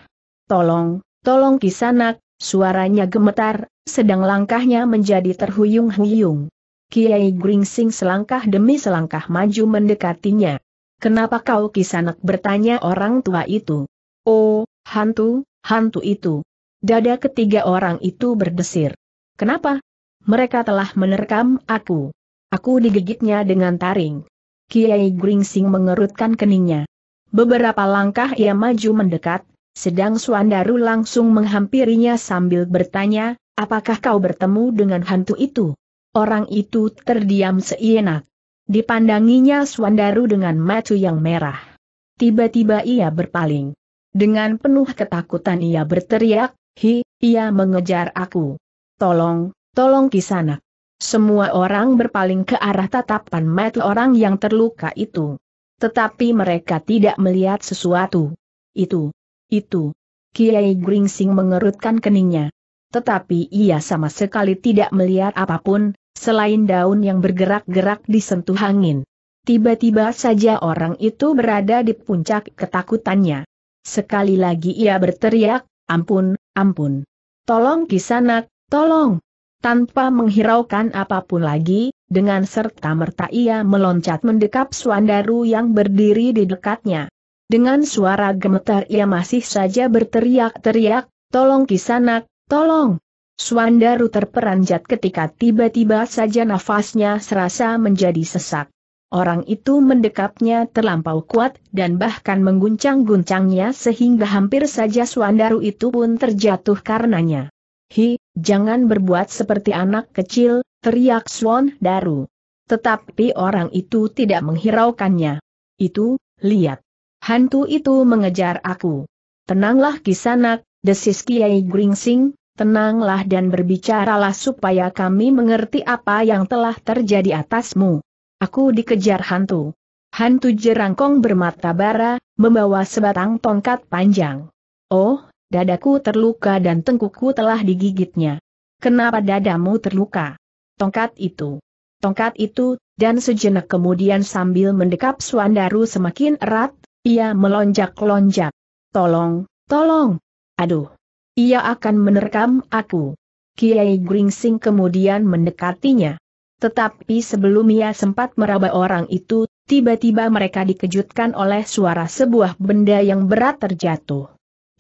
Tolong, tolong kisanak, suaranya gemetar, sedang langkahnya menjadi terhuyung-huyung. Kiai Gringsing selangkah demi selangkah maju mendekatinya. Kenapa kau kisanak bertanya orang tua itu? Oh, hantu, hantu itu. Dada ketiga orang itu berdesir. Kenapa? Mereka telah menerkam aku. Aku digigitnya dengan taring. Kiai Gringsing mengerutkan keningnya. Beberapa langkah ia maju mendekat, sedang Suandaru langsung menghampirinya sambil bertanya, apakah kau bertemu dengan hantu itu? Orang itu terdiam seenak. Dipandanginya Suandaru dengan mata yang merah. Tiba-tiba ia berpaling. Dengan penuh ketakutan ia berteriak, Hi, ia mengejar aku. Tolong, tolong kisanak. Semua orang berpaling ke arah tatapan mata orang yang terluka itu. Tetapi mereka tidak melihat sesuatu. Itu. Itu. Kiai Gringsing mengerutkan keningnya. Tetapi ia sama sekali tidak melihat apapun, selain daun yang bergerak-gerak disentuh angin. Tiba-tiba saja orang itu berada di puncak ketakutannya. Sekali lagi ia berteriak, ampun, ampun. Tolong kisanak, tolong. Tanpa menghiraukan apapun lagi, dengan serta-merta ia meloncat mendekap Suandaru yang berdiri di dekatnya. Dengan suara gemetar ia masih saja berteriak-teriak, tolong kisanak, tolong. Suandaru terperanjat ketika tiba-tiba saja nafasnya serasa menjadi sesak. Orang itu mendekapnya terlampau kuat dan bahkan mengguncang-guncangnya sehingga hampir saja Suandaru itu pun terjatuh karenanya. Hi, jangan berbuat seperti anak kecil, teriak Swan Daru. Tetapi orang itu tidak menghiraukannya. Itu, lihat. Hantu itu mengejar aku. Tenanglah kisanak, desis Kiai Gringsing, tenanglah dan berbicaralah supaya kami mengerti apa yang telah terjadi atasmu. Aku dikejar hantu. Hantu jerangkong bermata bara, membawa sebatang tongkat panjang. Oh, Dadaku terluka dan tengkuku telah digigitnya. Kenapa dadamu terluka? Tongkat itu. Tongkat itu, dan sejenak kemudian sambil mendekap Suandaru semakin erat, ia melonjak-lonjak. Tolong, tolong. Aduh. Ia akan menerkam aku. Kiai Gringsing kemudian mendekatinya. Tetapi sebelum ia sempat meraba orang itu, tiba-tiba mereka dikejutkan oleh suara sebuah benda yang berat terjatuh.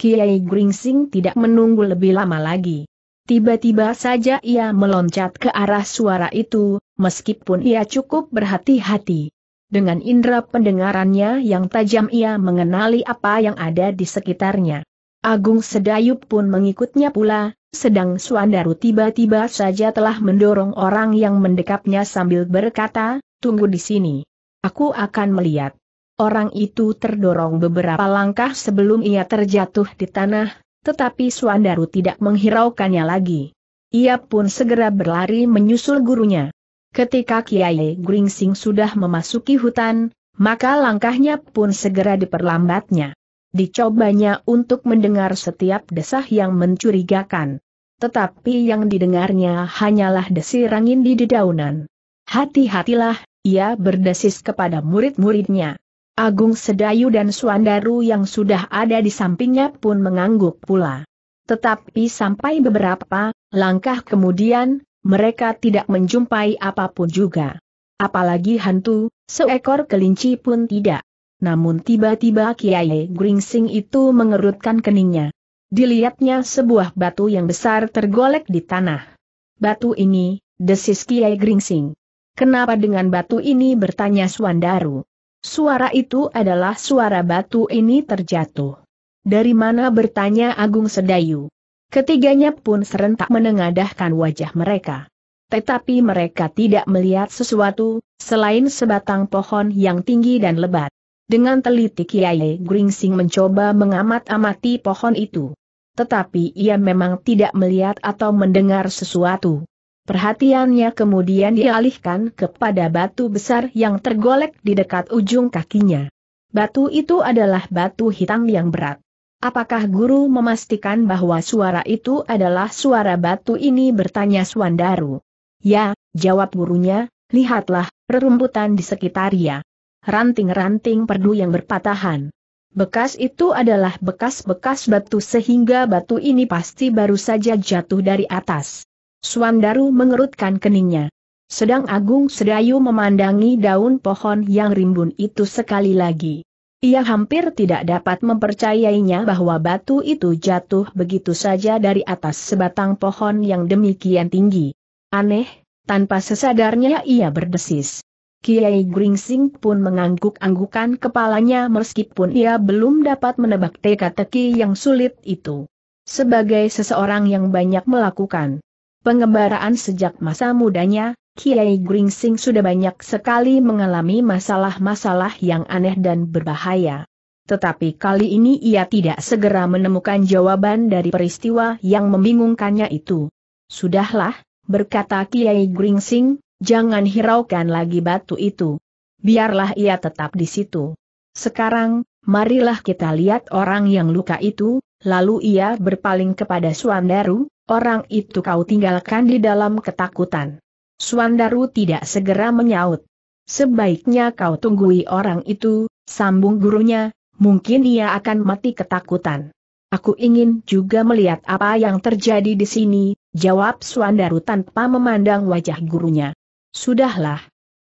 Kiai Gringsing tidak menunggu lebih lama lagi. Tiba-tiba saja ia meloncat ke arah suara itu, meskipun ia cukup berhati-hati. Dengan indera pendengarannya yang tajam ia mengenali apa yang ada di sekitarnya. Agung Sedayu pun mengikutnya pula, sedang Suandaru tiba-tiba saja telah mendorong orang yang mendekapnya sambil berkata, tunggu di sini. Aku akan melihat. Orang itu terdorong beberapa langkah sebelum ia terjatuh di tanah, tetapi Suandaru tidak menghiraukannya lagi. Ia pun segera berlari menyusul gurunya. Ketika Kiai Gringsing sudah memasuki hutan, maka langkahnya pun segera diperlambatnya. Dicobanya untuk mendengar setiap desah yang mencurigakan. Tetapi yang didengarnya hanyalah desir angin di dedaunan. Hati-hatilah, ia berdesis kepada murid-muridnya. Agung Sedayu dan Suandaru yang sudah ada di sampingnya pun mengangguk pula. Tetapi sampai beberapa langkah kemudian, mereka tidak menjumpai apapun juga. Apalagi hantu, seekor kelinci pun tidak. Namun tiba-tiba Kiai Gringsing itu mengerutkan keningnya. Dilihatnya sebuah batu yang besar tergolek di tanah. Batu ini, desis Kiai Gringsing. Kenapa dengan batu ini bertanya Suandaru. Suara itu adalah suara batu ini terjatuh. Dari mana bertanya Agung Sedayu. Ketiganya pun serentak menengadahkan wajah mereka. Tetapi mereka tidak melihat sesuatu, selain sebatang pohon yang tinggi dan lebat. Dengan teliti Kiai Gringsing mencoba mengamat-amati pohon itu. Tetapi ia memang tidak melihat atau mendengar sesuatu. Perhatiannya kemudian dialihkan kepada batu besar yang tergolek di dekat ujung kakinya. Batu itu adalah batu hitam yang berat. Apakah guru memastikan bahwa suara itu adalah suara batu ini bertanya Suandaru? Ya, jawab gurunya, lihatlah, rerumputan di sekitar ya. Ranting-ranting perdu yang berpatahan. Bekas itu adalah bekas-bekas batu sehingga batu ini pasti baru saja jatuh dari atas. Suandaru mengerutkan keningnya. Sedang Agung Sedayu memandangi daun pohon yang rimbun itu sekali lagi. Ia hampir tidak dapat mempercayainya bahwa batu itu jatuh begitu saja dari atas sebatang pohon yang demikian tinggi. Aneh, tanpa sesadarnya ia berdesis. Kiai Gringsing pun mengangguk-anggukan kepalanya meskipun ia belum dapat menebak teka-teki yang sulit itu. Sebagai seseorang yang banyak melakukan pengembaraan sejak masa mudanya, Kiai Gringsing sudah banyak sekali mengalami masalah-masalah yang aneh dan berbahaya. Tetapi kali ini ia tidak segera menemukan jawaban dari peristiwa yang membingungkannya itu. Sudahlah, berkata Kiai Gringsing, jangan hiraukan lagi batu itu. Biarlah ia tetap di situ. Sekarang, marilah kita lihat orang yang luka itu, lalu ia berpaling kepada Suandaru, Orang itu kau tinggalkan di dalam ketakutan. Suandaru tidak segera menyaut. Sebaiknya kau tunggui orang itu, sambung gurunya, mungkin ia akan mati ketakutan. Aku ingin juga melihat apa yang terjadi di sini, jawab Suandaru tanpa memandang wajah gurunya. Sudahlah.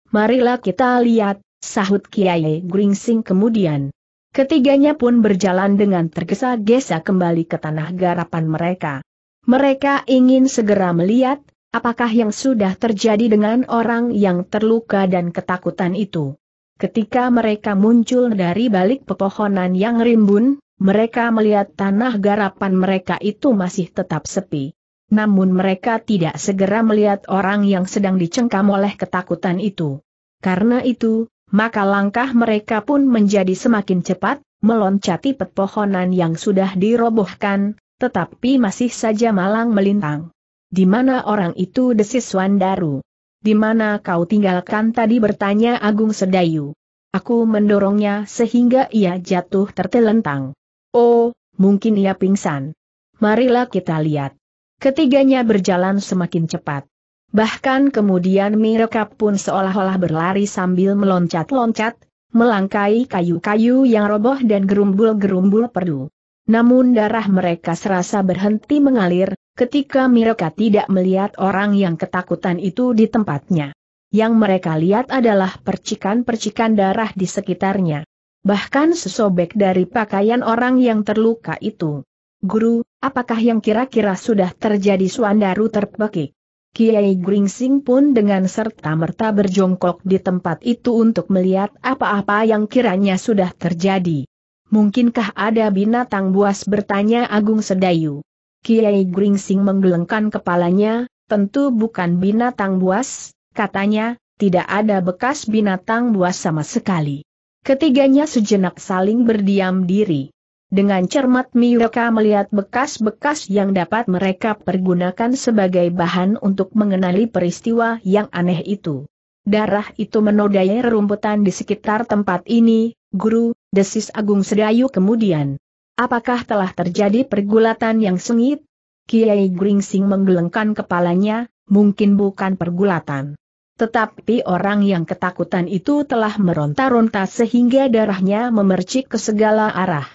Marilah kita lihat, sahut Kiai Gringsing kemudian. Ketiganya pun berjalan dengan tergesa-gesa kembali ke tanah garapan mereka. Mereka ingin segera melihat, apakah yang sudah terjadi dengan orang yang terluka dan ketakutan itu. Ketika mereka muncul dari balik pepohonan yang rimbun, mereka melihat tanah garapan mereka itu masih tetap sepi. Namun mereka tidak segera melihat orang yang sedang dicengkam oleh ketakutan itu. Karena itu, maka langkah mereka pun menjadi semakin cepat, meloncati pepohonan yang sudah dirobohkan, tetapi masih saja malang melintang. Di mana orang itu desis Wandaru? Di mana kau tinggalkan tadi bertanya Agung Sedayu. Aku mendorongnya sehingga ia jatuh tertelentang. Oh, mungkin ia pingsan. Marilah kita lihat. Ketiganya berjalan semakin cepat. Bahkan kemudian mereka pun seolah-olah berlari sambil meloncat-loncat, melangkai kayu-kayu yang roboh dan gerumbul-gerumbul perdu. Namun darah mereka serasa berhenti mengalir, ketika mereka tidak melihat orang yang ketakutan itu di tempatnya. Yang mereka lihat adalah percikan-percikan darah di sekitarnya. Bahkan sesobek dari pakaian orang yang terluka itu. Guru, apakah yang kira-kira sudah terjadi Suandaru terpekik? Kiai Gringsing pun dengan serta-merta berjongkok di tempat itu untuk melihat apa-apa yang kiranya sudah terjadi. Mungkinkah ada binatang buas bertanya Agung Sedayu. Kiai Gringsing menggelengkan kepalanya, tentu bukan binatang buas, katanya, tidak ada bekas binatang buas sama sekali. Ketiganya sejenak saling berdiam diri. Dengan cermat Miyoka melihat bekas-bekas yang dapat mereka pergunakan sebagai bahan untuk mengenali peristiwa yang aneh itu. Darah itu menodai rerumputan di sekitar tempat ini, guru, desis Agung Sedayu kemudian. Apakah telah terjadi pergulatan yang sengit? Kiai Gringsing menggelengkan kepalanya, mungkin bukan pergulatan. Tetapi orang yang ketakutan itu telah meronta-ronta sehingga darahnya memercik ke segala arah.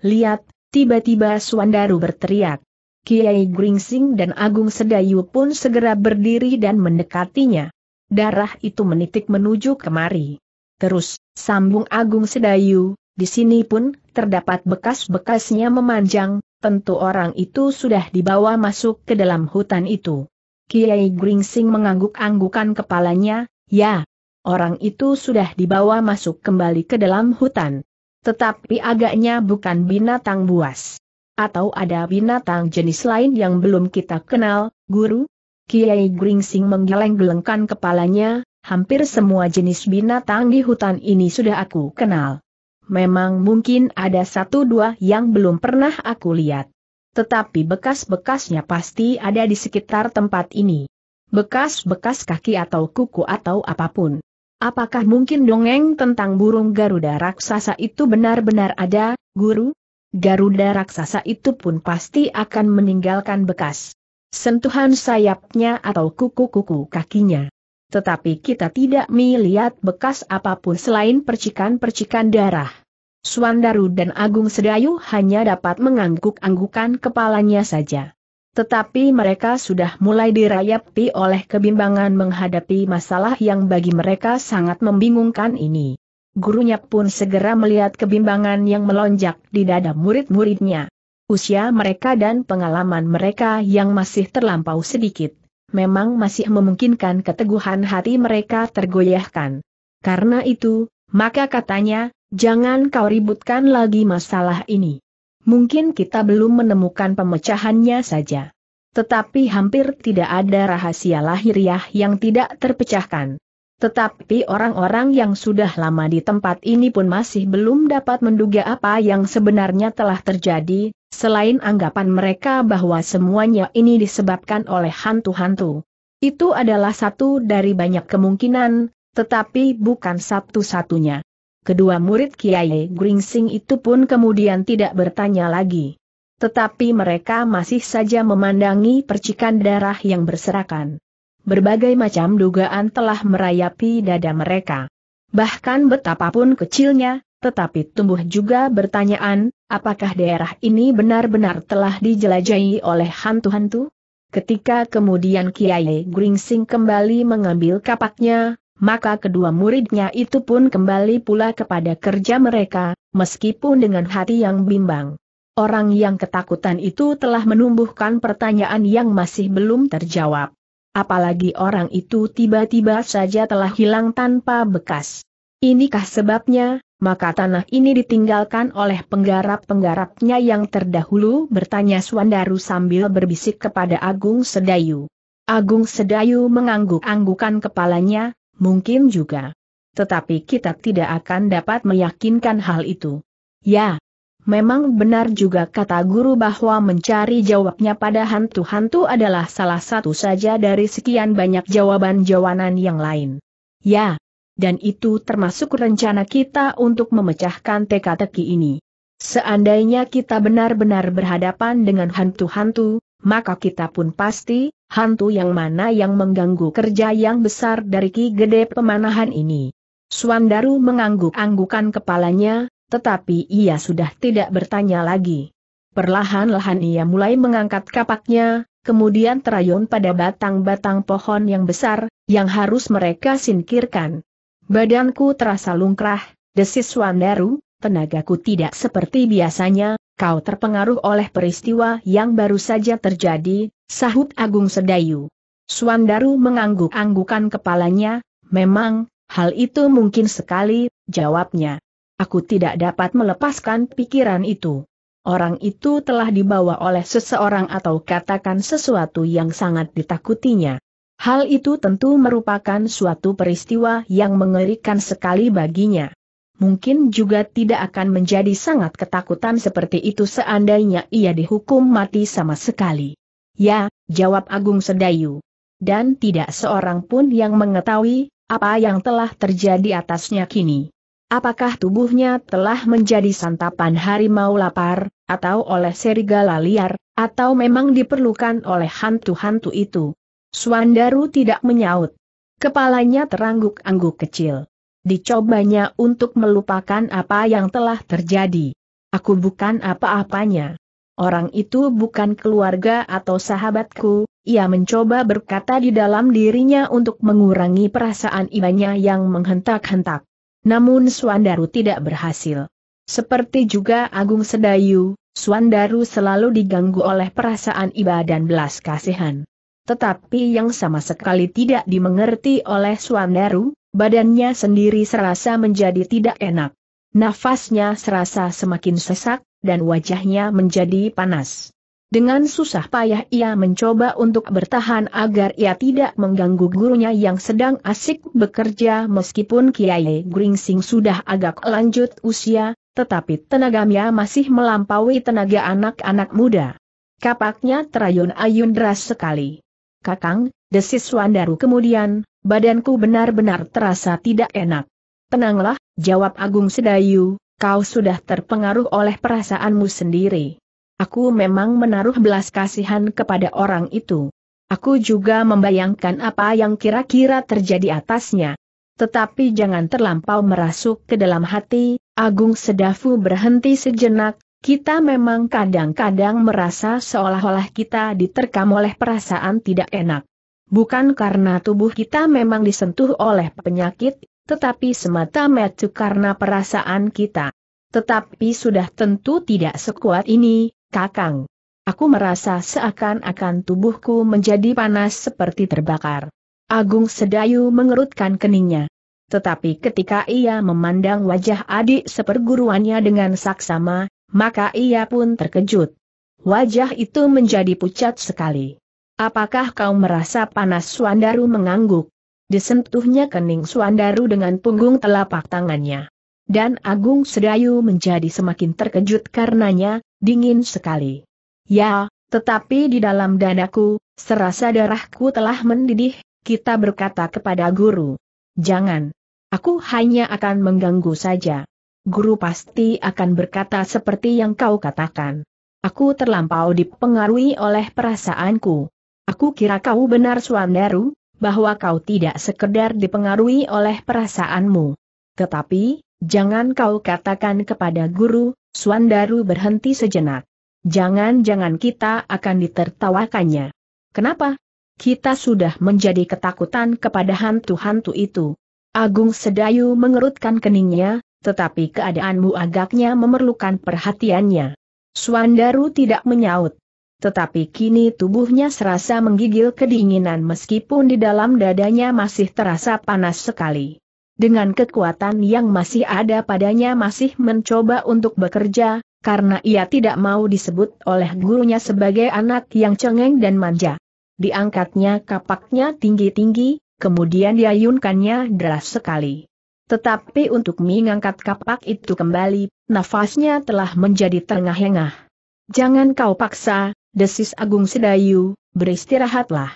Lihat, tiba-tiba Suandaru berteriak. Kiai Gringsing dan Agung Sedayu pun segera berdiri dan mendekatinya. Darah itu menitik menuju kemari. Terus, sambung Agung Sedayu, di sini pun, terdapat bekas-bekasnya memanjang, tentu orang itu sudah dibawa masuk ke dalam hutan itu. Kiai Gringsing mengangguk-anggukan kepalanya, ya, orang itu sudah dibawa masuk kembali ke dalam hutan. Tetapi agaknya bukan binatang buas. Atau ada binatang jenis lain yang belum kita kenal, guru? Kiai Gringsing menggeleng-gelengkan kepalanya, hampir semua jenis binatang di hutan ini sudah aku kenal. Memang mungkin ada satu dua yang belum pernah aku lihat. Tetapi bekas-bekasnya pasti ada di sekitar tempat ini. Bekas-bekas kaki atau kuku atau apapun. Apakah mungkin dongeng tentang burung Garuda raksasa itu benar-benar ada, guru? Garuda raksasa itu pun pasti akan meninggalkan bekas sentuhan sayapnya atau kuku-kuku kakinya tetapi kita tidak melihat bekas apapun selain percikan-percikan darah. Suandaru dan Agung Sedayu hanya dapat mengangguk-anggukan kepalanya saja. Tetapi mereka sudah mulai dirayapi oleh kebimbangan menghadapi masalah yang bagi mereka sangat membingungkan ini. Gurunya pun segera melihat kebimbangan yang melonjak di dada murid-muridnya. Usia mereka dan pengalaman mereka yang masih terlampau sedikit memang masih memungkinkan keteguhan hati mereka tergoyahkan. Karena itu, maka katanya, jangan kau ributkan lagi masalah ini. Mungkin kita belum menemukan pemecahannya saja. Tetapi hampir tidak ada rahasia lahiriah yang tidak terpecahkan. Tetapi orang-orang yang sudah lama di tempat ini pun masih belum dapat menduga apa yang sebenarnya telah terjadi, selain anggapan mereka bahwa semuanya ini disebabkan oleh hantu-hantu. Itu adalah satu dari banyak kemungkinan, tetapi bukan satu-satunya. Kedua murid Kiai Gringsing itu pun kemudian tidak bertanya lagi. Tetapi mereka masih saja memandangi percikan darah yang berserakan. Berbagai macam dugaan telah merayapi dada mereka. Bahkan betapapun kecilnya, tetapi tumbuh juga bertanyaan, apakah daerah ini benar-benar telah dijelajahi oleh hantu-hantu? Ketika kemudian Kiai Gringsing kembali mengambil kapaknya, maka kedua muridnya itu pun kembali pula kepada kerja mereka, meskipun dengan hati yang bimbang. Orang yang ketakutan itu telah menumbuhkan pertanyaan yang masih belum terjawab. Apalagi orang itu tiba-tiba saja telah hilang tanpa bekas. Inikah sebabnya, maka tanah ini ditinggalkan oleh penggarap-penggarapnya yang terdahulu bertanya Swandaru sambil berbisik kepada Agung Sedayu. Agung Sedayu mengangguk-anggukan kepalanya, mungkin juga. Tetapi kita tidak akan dapat meyakinkan hal itu. Ya, memang benar juga kata guru bahwa mencari jawabnya pada hantu-hantu adalah salah satu saja dari sekian banyak jawaban-jawanan yang lain. Ya, dan itu termasuk rencana kita untuk memecahkan teka-teki ini. Seandainya kita benar-benar berhadapan dengan hantu-hantu, maka kita pun pasti, hantu yang mana yang mengganggu kerja yang besar dari Ki Gede pemanahan ini. Suandaru mengangguk-anggukan kepalanya, tetapi ia sudah tidak bertanya lagi. Perlahan-lahan ia mulai mengangkat kapaknya, kemudian terayun pada batang-batang pohon yang besar, yang harus mereka singkirkan. Badanku terasa lungkrah, desis Wandaru, tenagaku tidak seperti biasanya, kau terpengaruh oleh peristiwa yang baru saja terjadi, sahut Agung Sedayu. Swandaru mengangguk-anggukan kepalanya, memang, hal itu mungkin sekali, jawabnya. Aku tidak dapat melepaskan pikiran itu. Orang itu telah dibawa oleh seseorang atau katakan sesuatu yang sangat ditakutinya. Hal itu tentu merupakan suatu peristiwa yang mengerikan sekali baginya. Mungkin juga tidak akan menjadi sangat ketakutan seperti itu seandainya ia dihukum mati sama sekali. Ya, jawab Agung Sedayu. Dan tidak seorang pun yang mengetahui apa yang telah terjadi atasnya kini. Apakah tubuhnya telah menjadi santapan harimau lapar, atau oleh serigala liar, atau memang diperlukan oleh hantu-hantu itu? Suandaru tidak menyaut. Kepalanya terangguk-angguk kecil. Dicobanya untuk melupakan apa yang telah terjadi. Aku bukan apa-apanya. Orang itu bukan keluarga atau sahabatku, ia mencoba berkata di dalam dirinya untuk mengurangi perasaan ibanya yang menghentak-hentak. Namun Suandaru tidak berhasil. Seperti juga Agung Sedayu, Suandaru selalu diganggu oleh perasaan iba dan belas kasihan tetapi yang sama sekali tidak dimengerti oleh Suandaru, badannya sendiri serasa menjadi tidak enak. Nafasnya serasa semakin sesak, dan wajahnya menjadi panas. Dengan susah payah ia mencoba untuk bertahan agar ia tidak mengganggu gurunya yang sedang asik bekerja meskipun Kiai Gringsing sudah agak lanjut usia, tetapi tenaganya masih melampaui tenaga anak-anak muda. Kapaknya terayun-ayun deras sekali. Kakang, desis Wandaru kemudian, badanku benar-benar terasa tidak enak. Tenanglah, jawab Agung Sedayu, kau sudah terpengaruh oleh perasaanmu sendiri. Aku memang menaruh belas kasihan kepada orang itu. Aku juga membayangkan apa yang kira-kira terjadi atasnya. Tetapi jangan terlampau merasuk ke dalam hati, Agung Sedafu berhenti sejenak, kita memang kadang-kadang merasa seolah-olah kita diterkam oleh perasaan tidak enak. Bukan karena tubuh kita memang disentuh oleh penyakit, tetapi semata-mata karena perasaan kita. Tetapi sudah tentu tidak sekuat ini, Kakang. Aku merasa seakan-akan tubuhku menjadi panas seperti terbakar. Agung Sedayu mengerutkan keningnya. Tetapi ketika ia memandang wajah adik seperguruannya dengan saksama, maka ia pun terkejut. Wajah itu menjadi pucat sekali. Apakah kau merasa panas Suandaru mengangguk? Disentuhnya kening Suandaru dengan punggung telapak tangannya. Dan Agung Sedayu menjadi semakin terkejut karenanya, dingin sekali. Ya, tetapi di dalam dadaku, serasa darahku telah mendidih, kita berkata kepada guru. Jangan. Aku hanya akan mengganggu saja guru pasti akan berkata seperti yang kau katakan. Aku terlampau dipengaruhi oleh perasaanku. Aku kira kau benar Suandaru, bahwa kau tidak sekedar dipengaruhi oleh perasaanmu. Tetapi, jangan kau katakan kepada guru, Suandaru berhenti sejenak. Jangan-jangan kita akan ditertawakannya. Kenapa? Kita sudah menjadi ketakutan kepada hantu-hantu itu. Agung Sedayu mengerutkan keningnya, tetapi keadaanmu agaknya memerlukan perhatiannya. Suandaru tidak menyaut. Tetapi kini tubuhnya serasa menggigil kedinginan meskipun di dalam dadanya masih terasa panas sekali. Dengan kekuatan yang masih ada padanya masih mencoba untuk bekerja, karena ia tidak mau disebut oleh gurunya sebagai anak yang cengeng dan manja. Diangkatnya kapaknya tinggi-tinggi, kemudian diayunkannya deras sekali. Tetapi untuk mengangkat kapak itu kembali, nafasnya telah menjadi terengah-engah. Jangan kau paksa, desis Agung Sedayu, beristirahatlah.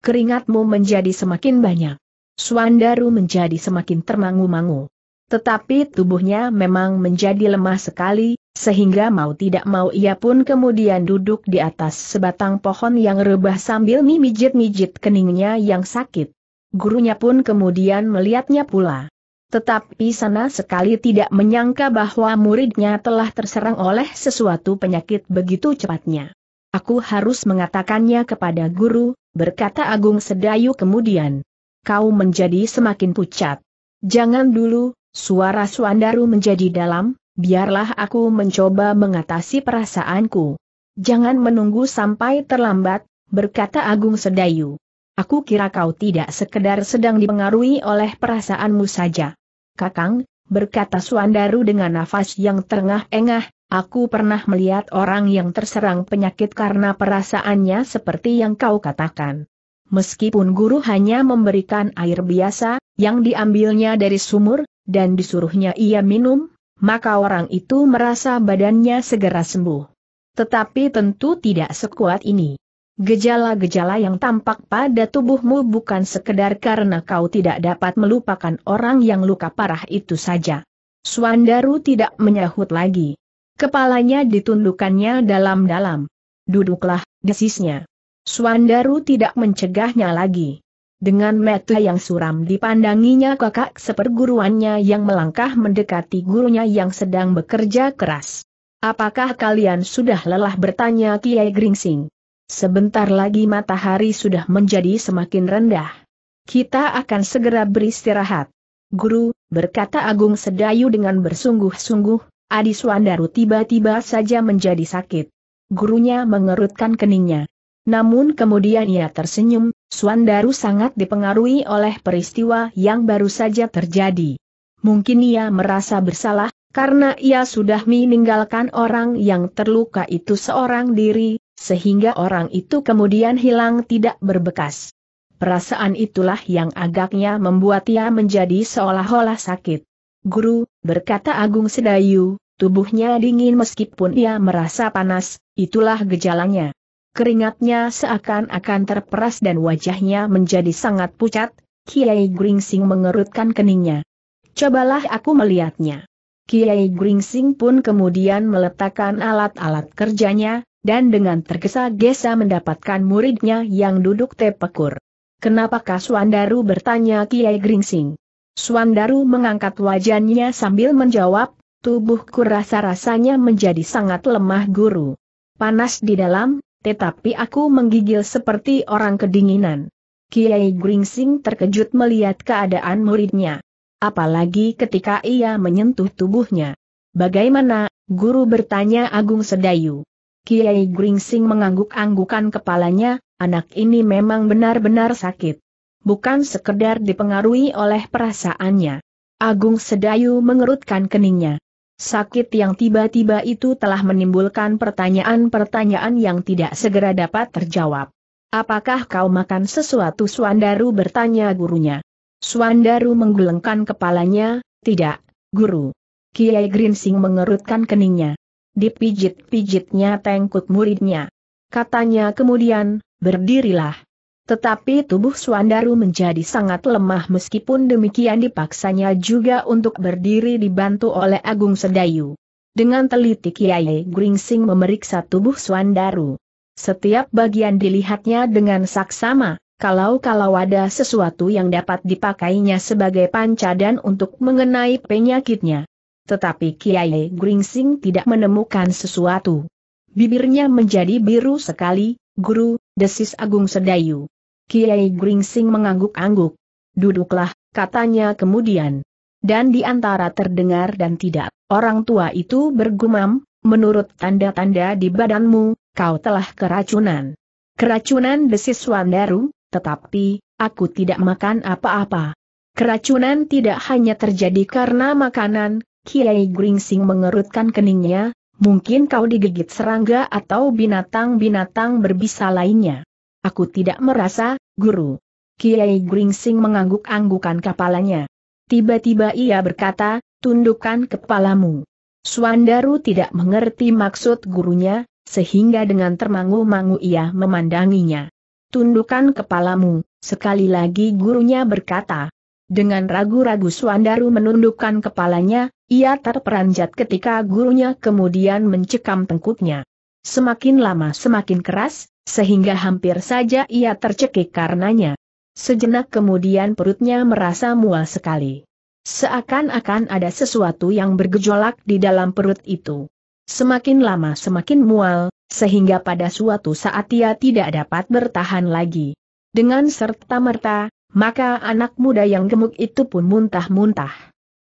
Keringatmu menjadi semakin banyak. Suandaru menjadi semakin termangu-mangu. Tetapi tubuhnya memang menjadi lemah sekali, sehingga mau tidak mau ia pun kemudian duduk di atas sebatang pohon yang rebah sambil mimijit-mijit keningnya yang sakit. Gurunya pun kemudian melihatnya pula. Tetapi sana sekali tidak menyangka bahwa muridnya telah terserang oleh sesuatu penyakit begitu cepatnya. Aku harus mengatakannya kepada guru, berkata Agung Sedayu kemudian. Kau menjadi semakin pucat. Jangan dulu, suara Suandaru menjadi dalam, biarlah aku mencoba mengatasi perasaanku. Jangan menunggu sampai terlambat, berkata Agung Sedayu. Aku kira kau tidak sekedar sedang dipengaruhi oleh perasaanmu saja. Kakang, berkata Suandaru dengan nafas yang terengah-engah, aku pernah melihat orang yang terserang penyakit karena perasaannya seperti yang kau katakan. Meskipun guru hanya memberikan air biasa, yang diambilnya dari sumur, dan disuruhnya ia minum, maka orang itu merasa badannya segera sembuh. Tetapi tentu tidak sekuat ini. Gejala-gejala yang tampak pada tubuhmu bukan sekedar karena kau tidak dapat melupakan orang yang luka parah itu saja. Suandaru tidak menyahut lagi. Kepalanya ditundukannya dalam-dalam. Duduklah, desisnya. Suandaru tidak mencegahnya lagi. Dengan mata yang suram dipandanginya kakak seperguruannya yang melangkah mendekati gurunya yang sedang bekerja keras. Apakah kalian sudah lelah bertanya Kiai Gringsing? Sebentar lagi matahari sudah menjadi semakin rendah. Kita akan segera beristirahat. Guru, berkata Agung Sedayu dengan bersungguh-sungguh, Adi Swandaru tiba-tiba saja menjadi sakit. Gurunya mengerutkan keningnya. Namun kemudian ia tersenyum, Swandaru sangat dipengaruhi oleh peristiwa yang baru saja terjadi. Mungkin ia merasa bersalah, karena ia sudah meninggalkan orang yang terluka itu seorang diri, sehingga orang itu kemudian hilang tidak berbekas. Perasaan itulah yang agaknya membuat ia menjadi seolah-olah sakit. Guru, berkata Agung Sedayu, tubuhnya dingin meskipun ia merasa panas, itulah gejalanya. Keringatnya seakan-akan terperas dan wajahnya menjadi sangat pucat, Kiai Gringsing mengerutkan keningnya. Cobalah aku melihatnya. Kiai Gringsing pun kemudian meletakkan alat-alat kerjanya, dan dengan tergesa-gesa mendapatkan muridnya yang duduk tepekur. Kenapakah Suandaru bertanya Kiai Gringsing? Suandaru mengangkat wajannya sambil menjawab, tubuhku rasa-rasanya menjadi sangat lemah guru. Panas di dalam, tetapi aku menggigil seperti orang kedinginan. Kiai Gringsing terkejut melihat keadaan muridnya. Apalagi ketika ia menyentuh tubuhnya. Bagaimana, guru bertanya Agung Sedayu. Kiai Gringsing mengangguk-anggukan kepalanya, anak ini memang benar-benar sakit. Bukan sekedar dipengaruhi oleh perasaannya. Agung Sedayu mengerutkan keningnya. Sakit yang tiba-tiba itu telah menimbulkan pertanyaan-pertanyaan yang tidak segera dapat terjawab. Apakah kau makan sesuatu Suandaru bertanya gurunya. Suandaru menggelengkan kepalanya, tidak, guru. Kiai Gringsing mengerutkan keningnya dipijit-pijitnya tengkut muridnya. Katanya kemudian, berdirilah. Tetapi tubuh Suandaru menjadi sangat lemah meskipun demikian dipaksanya juga untuk berdiri dibantu oleh Agung Sedayu. Dengan teliti Kiai Gringsing memeriksa tubuh Suandaru. Setiap bagian dilihatnya dengan saksama, kalau-kalau ada sesuatu yang dapat dipakainya sebagai pancadan untuk mengenai penyakitnya. Tetapi Kiai Gringsing tidak menemukan sesuatu. Bibirnya menjadi biru sekali, guru, desis Agung Sedayu. Kiai Gringsing mengangguk-angguk. Duduklah, katanya kemudian. Dan di antara terdengar dan tidak, orang tua itu bergumam, menurut tanda-tanda di badanmu, kau telah keracunan. Keracunan desis Wandaru, tetapi, aku tidak makan apa-apa. Keracunan tidak hanya terjadi karena makanan, Kiai Gringsing mengerutkan keningnya, mungkin kau digigit serangga atau binatang-binatang berbisa lainnya. Aku tidak merasa, guru. Kiai Gringsing mengangguk-anggukan kepalanya. Tiba-tiba ia berkata, tundukkan kepalamu. Suandaru tidak mengerti maksud gurunya, sehingga dengan termangu-mangu ia memandanginya. Tundukkan kepalamu, sekali lagi gurunya berkata. Dengan ragu-ragu Suandaru menundukkan kepalanya, ia terperanjat ketika gurunya kemudian mencekam tengkuknya. Semakin lama semakin keras, sehingga hampir saja ia tercekik karenanya. Sejenak kemudian perutnya merasa mual sekali. Seakan-akan ada sesuatu yang bergejolak di dalam perut itu. Semakin lama semakin mual, sehingga pada suatu saat ia tidak dapat bertahan lagi. Dengan serta merta, maka anak muda yang gemuk itu pun muntah-muntah.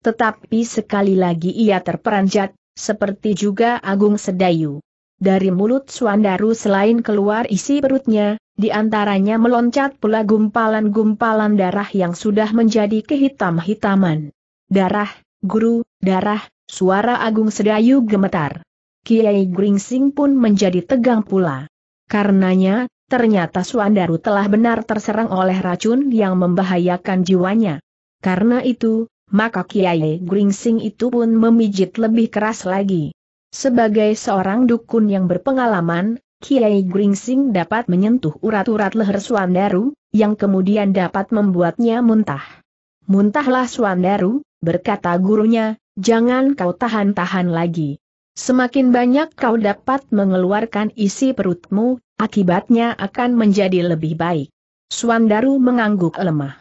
Tetapi sekali lagi ia terperanjat, seperti juga Agung Sedayu. Dari mulut Suandaru selain keluar isi perutnya, di antaranya meloncat pula gumpalan-gumpalan darah yang sudah menjadi kehitam-hitaman. Darah, guru, darah, suara Agung Sedayu gemetar. Kiai Gringsing pun menjadi tegang pula. Karenanya, Ternyata Suandaru telah benar terserang oleh racun yang membahayakan jiwanya. Karena itu, maka Kiai Gringsing itu pun memijit lebih keras lagi. Sebagai seorang dukun yang berpengalaman, Kiai Gringsing dapat menyentuh urat-urat leher Suandaru, yang kemudian dapat membuatnya muntah. Muntahlah Suandaru, berkata gurunya, jangan kau tahan-tahan lagi. Semakin banyak kau dapat mengeluarkan isi perutmu, akibatnya akan menjadi lebih baik. Suandaru mengangguk lemah.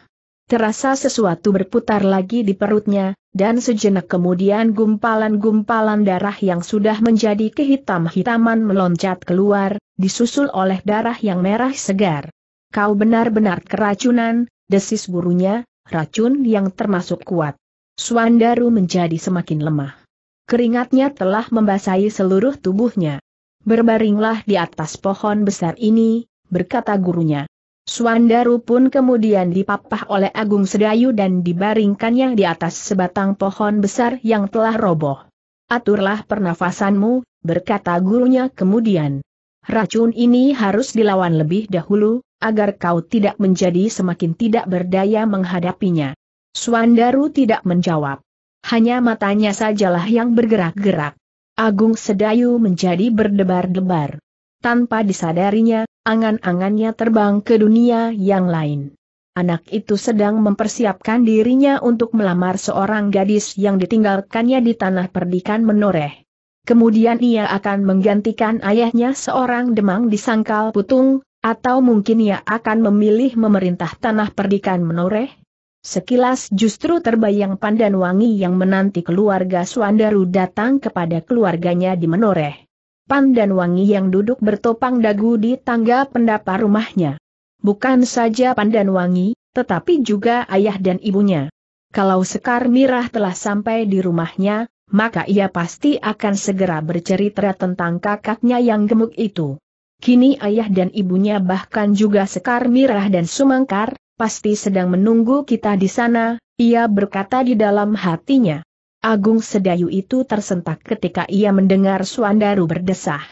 Terasa sesuatu berputar lagi di perutnya, dan sejenak kemudian gumpalan-gumpalan darah yang sudah menjadi kehitam-hitaman meloncat keluar, disusul oleh darah yang merah segar. Kau benar-benar keracunan, desis gurunya, racun yang termasuk kuat. Suandaru menjadi semakin lemah. Keringatnya telah membasahi seluruh tubuhnya. Berbaringlah di atas pohon besar ini, berkata gurunya. Suandaru pun kemudian dipapah oleh Agung Sedayu dan dibaringkannya di atas sebatang pohon besar yang telah roboh. Aturlah pernafasanmu, berkata gurunya kemudian. Racun ini harus dilawan lebih dahulu, agar kau tidak menjadi semakin tidak berdaya menghadapinya. Suandaru tidak menjawab. Hanya matanya sajalah yang bergerak-gerak. Agung Sedayu menjadi berdebar-debar. Tanpa disadarinya, angan-angannya terbang ke dunia yang lain. Anak itu sedang mempersiapkan dirinya untuk melamar seorang gadis yang ditinggalkannya di tanah perdikan menoreh. Kemudian ia akan menggantikan ayahnya seorang demang di sangkal putung, atau mungkin ia akan memilih memerintah tanah perdikan menoreh, Sekilas justru terbayang Pandan Wangi yang menanti keluarga Suandaru datang kepada keluarganya di Menoreh. Pandan Wangi yang duduk bertopang dagu di tangga pendapa rumahnya. Bukan saja Pandan Wangi, tetapi juga ayah dan ibunya. Kalau Sekar Mirah telah sampai di rumahnya, maka ia pasti akan segera bercerita tentang kakaknya yang gemuk itu. Kini ayah dan ibunya bahkan juga Sekar Mirah dan Sumangkar, pasti sedang menunggu kita di sana, ia berkata di dalam hatinya. Agung Sedayu itu tersentak ketika ia mendengar Suandaru berdesah.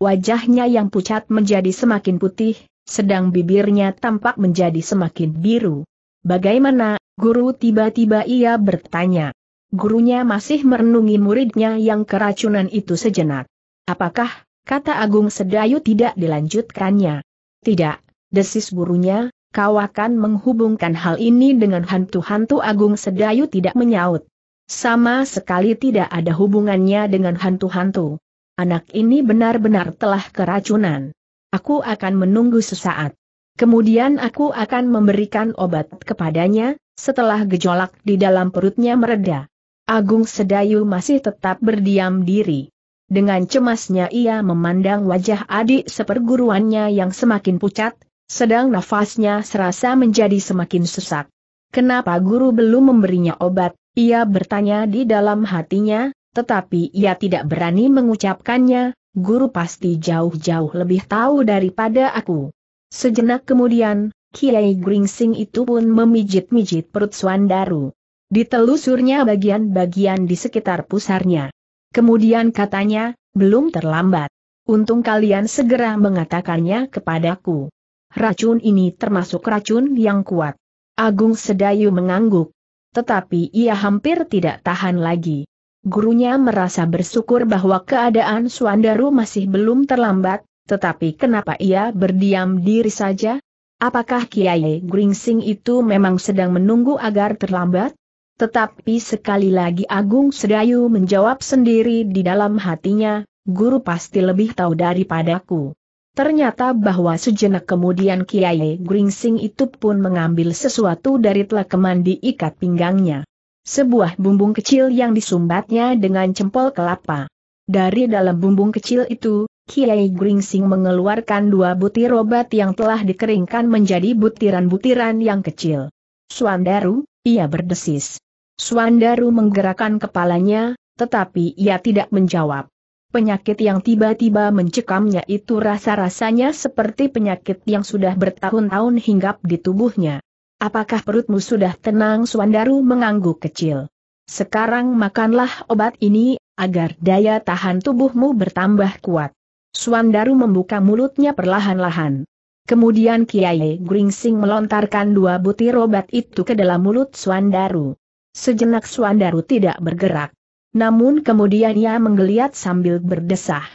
Wajahnya yang pucat menjadi semakin putih, sedang bibirnya tampak menjadi semakin biru. Bagaimana, guru tiba-tiba ia bertanya. Gurunya masih merenungi muridnya yang keracunan itu sejenak. Apakah, kata Agung Sedayu tidak dilanjutkannya? Tidak, desis gurunya, kau akan menghubungkan hal ini dengan hantu-hantu agung sedayu tidak menyaut. Sama sekali tidak ada hubungannya dengan hantu-hantu. Anak ini benar-benar telah keracunan. Aku akan menunggu sesaat. Kemudian aku akan memberikan obat kepadanya, setelah gejolak di dalam perutnya mereda. Agung Sedayu masih tetap berdiam diri. Dengan cemasnya ia memandang wajah adik seperguruannya yang semakin pucat, sedang nafasnya serasa menjadi semakin sesak. Kenapa guru belum memberinya obat, ia bertanya di dalam hatinya, tetapi ia tidak berani mengucapkannya, guru pasti jauh-jauh lebih tahu daripada aku. Sejenak kemudian, Kiai Gringsing itu pun memijit-mijit perut Swandaru. Ditelusurnya bagian-bagian di sekitar pusarnya. Kemudian katanya, belum terlambat. Untung kalian segera mengatakannya kepadaku. Racun ini termasuk racun yang kuat. Agung Sedayu mengangguk. Tetapi ia hampir tidak tahan lagi. Gurunya merasa bersyukur bahwa keadaan Suandaru masih belum terlambat, tetapi kenapa ia berdiam diri saja? Apakah Kiai Gringsing itu memang sedang menunggu agar terlambat? Tetapi sekali lagi Agung Sedayu menjawab sendiri di dalam hatinya, guru pasti lebih tahu daripadaku. Ternyata bahwa sejenak kemudian Kiai Gringsing itu pun mengambil sesuatu dari telakeman di ikat pinggangnya. Sebuah bumbung kecil yang disumbatnya dengan cempol kelapa. Dari dalam bumbung kecil itu, Kiai Gringsing mengeluarkan dua butir obat yang telah dikeringkan menjadi butiran-butiran yang kecil. Swandaru, ia berdesis. Swandaru menggerakkan kepalanya, tetapi ia tidak menjawab. Penyakit yang tiba-tiba mencekamnya itu rasa-rasanya seperti penyakit yang sudah bertahun-tahun hinggap di tubuhnya. Apakah perutmu sudah tenang Suandaru mengangguk kecil. Sekarang makanlah obat ini, agar daya tahan tubuhmu bertambah kuat. Suandaru membuka mulutnya perlahan-lahan. Kemudian Kiai Gringsing melontarkan dua butir obat itu ke dalam mulut Suandaru. Sejenak Suandaru tidak bergerak. Namun kemudian ia menggeliat sambil berdesah.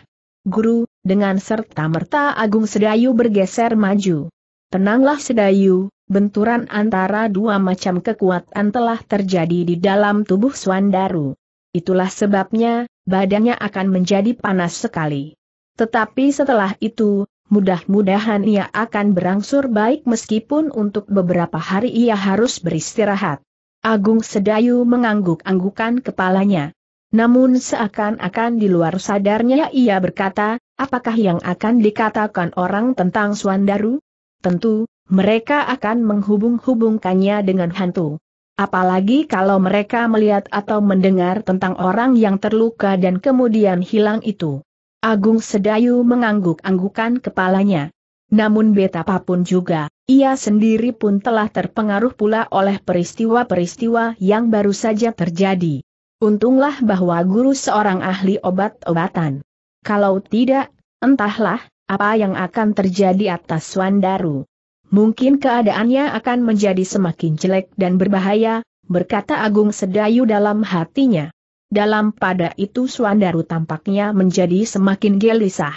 Guru, dengan serta-merta Agung Sedayu bergeser maju. Tenanglah Sedayu, benturan antara dua macam kekuatan telah terjadi di dalam tubuh Swandaru. Itulah sebabnya, badannya akan menjadi panas sekali. Tetapi setelah itu, mudah-mudahan ia akan berangsur baik meskipun untuk beberapa hari ia harus beristirahat. Agung Sedayu mengangguk-anggukan kepalanya. Namun seakan-akan di luar sadarnya ia berkata, apakah yang akan dikatakan orang tentang Suandaru? Tentu, mereka akan menghubung-hubungkannya dengan hantu. Apalagi kalau mereka melihat atau mendengar tentang orang yang terluka dan kemudian hilang itu. Agung Sedayu mengangguk-anggukan kepalanya. Namun betapapun juga, ia sendiri pun telah terpengaruh pula oleh peristiwa-peristiwa yang baru saja terjadi. Untunglah bahwa guru seorang ahli obat-obatan. Kalau tidak, entahlah, apa yang akan terjadi atas Wandaru. Mungkin keadaannya akan menjadi semakin jelek dan berbahaya, berkata Agung Sedayu dalam hatinya. Dalam pada itu Swandaru tampaknya menjadi semakin gelisah.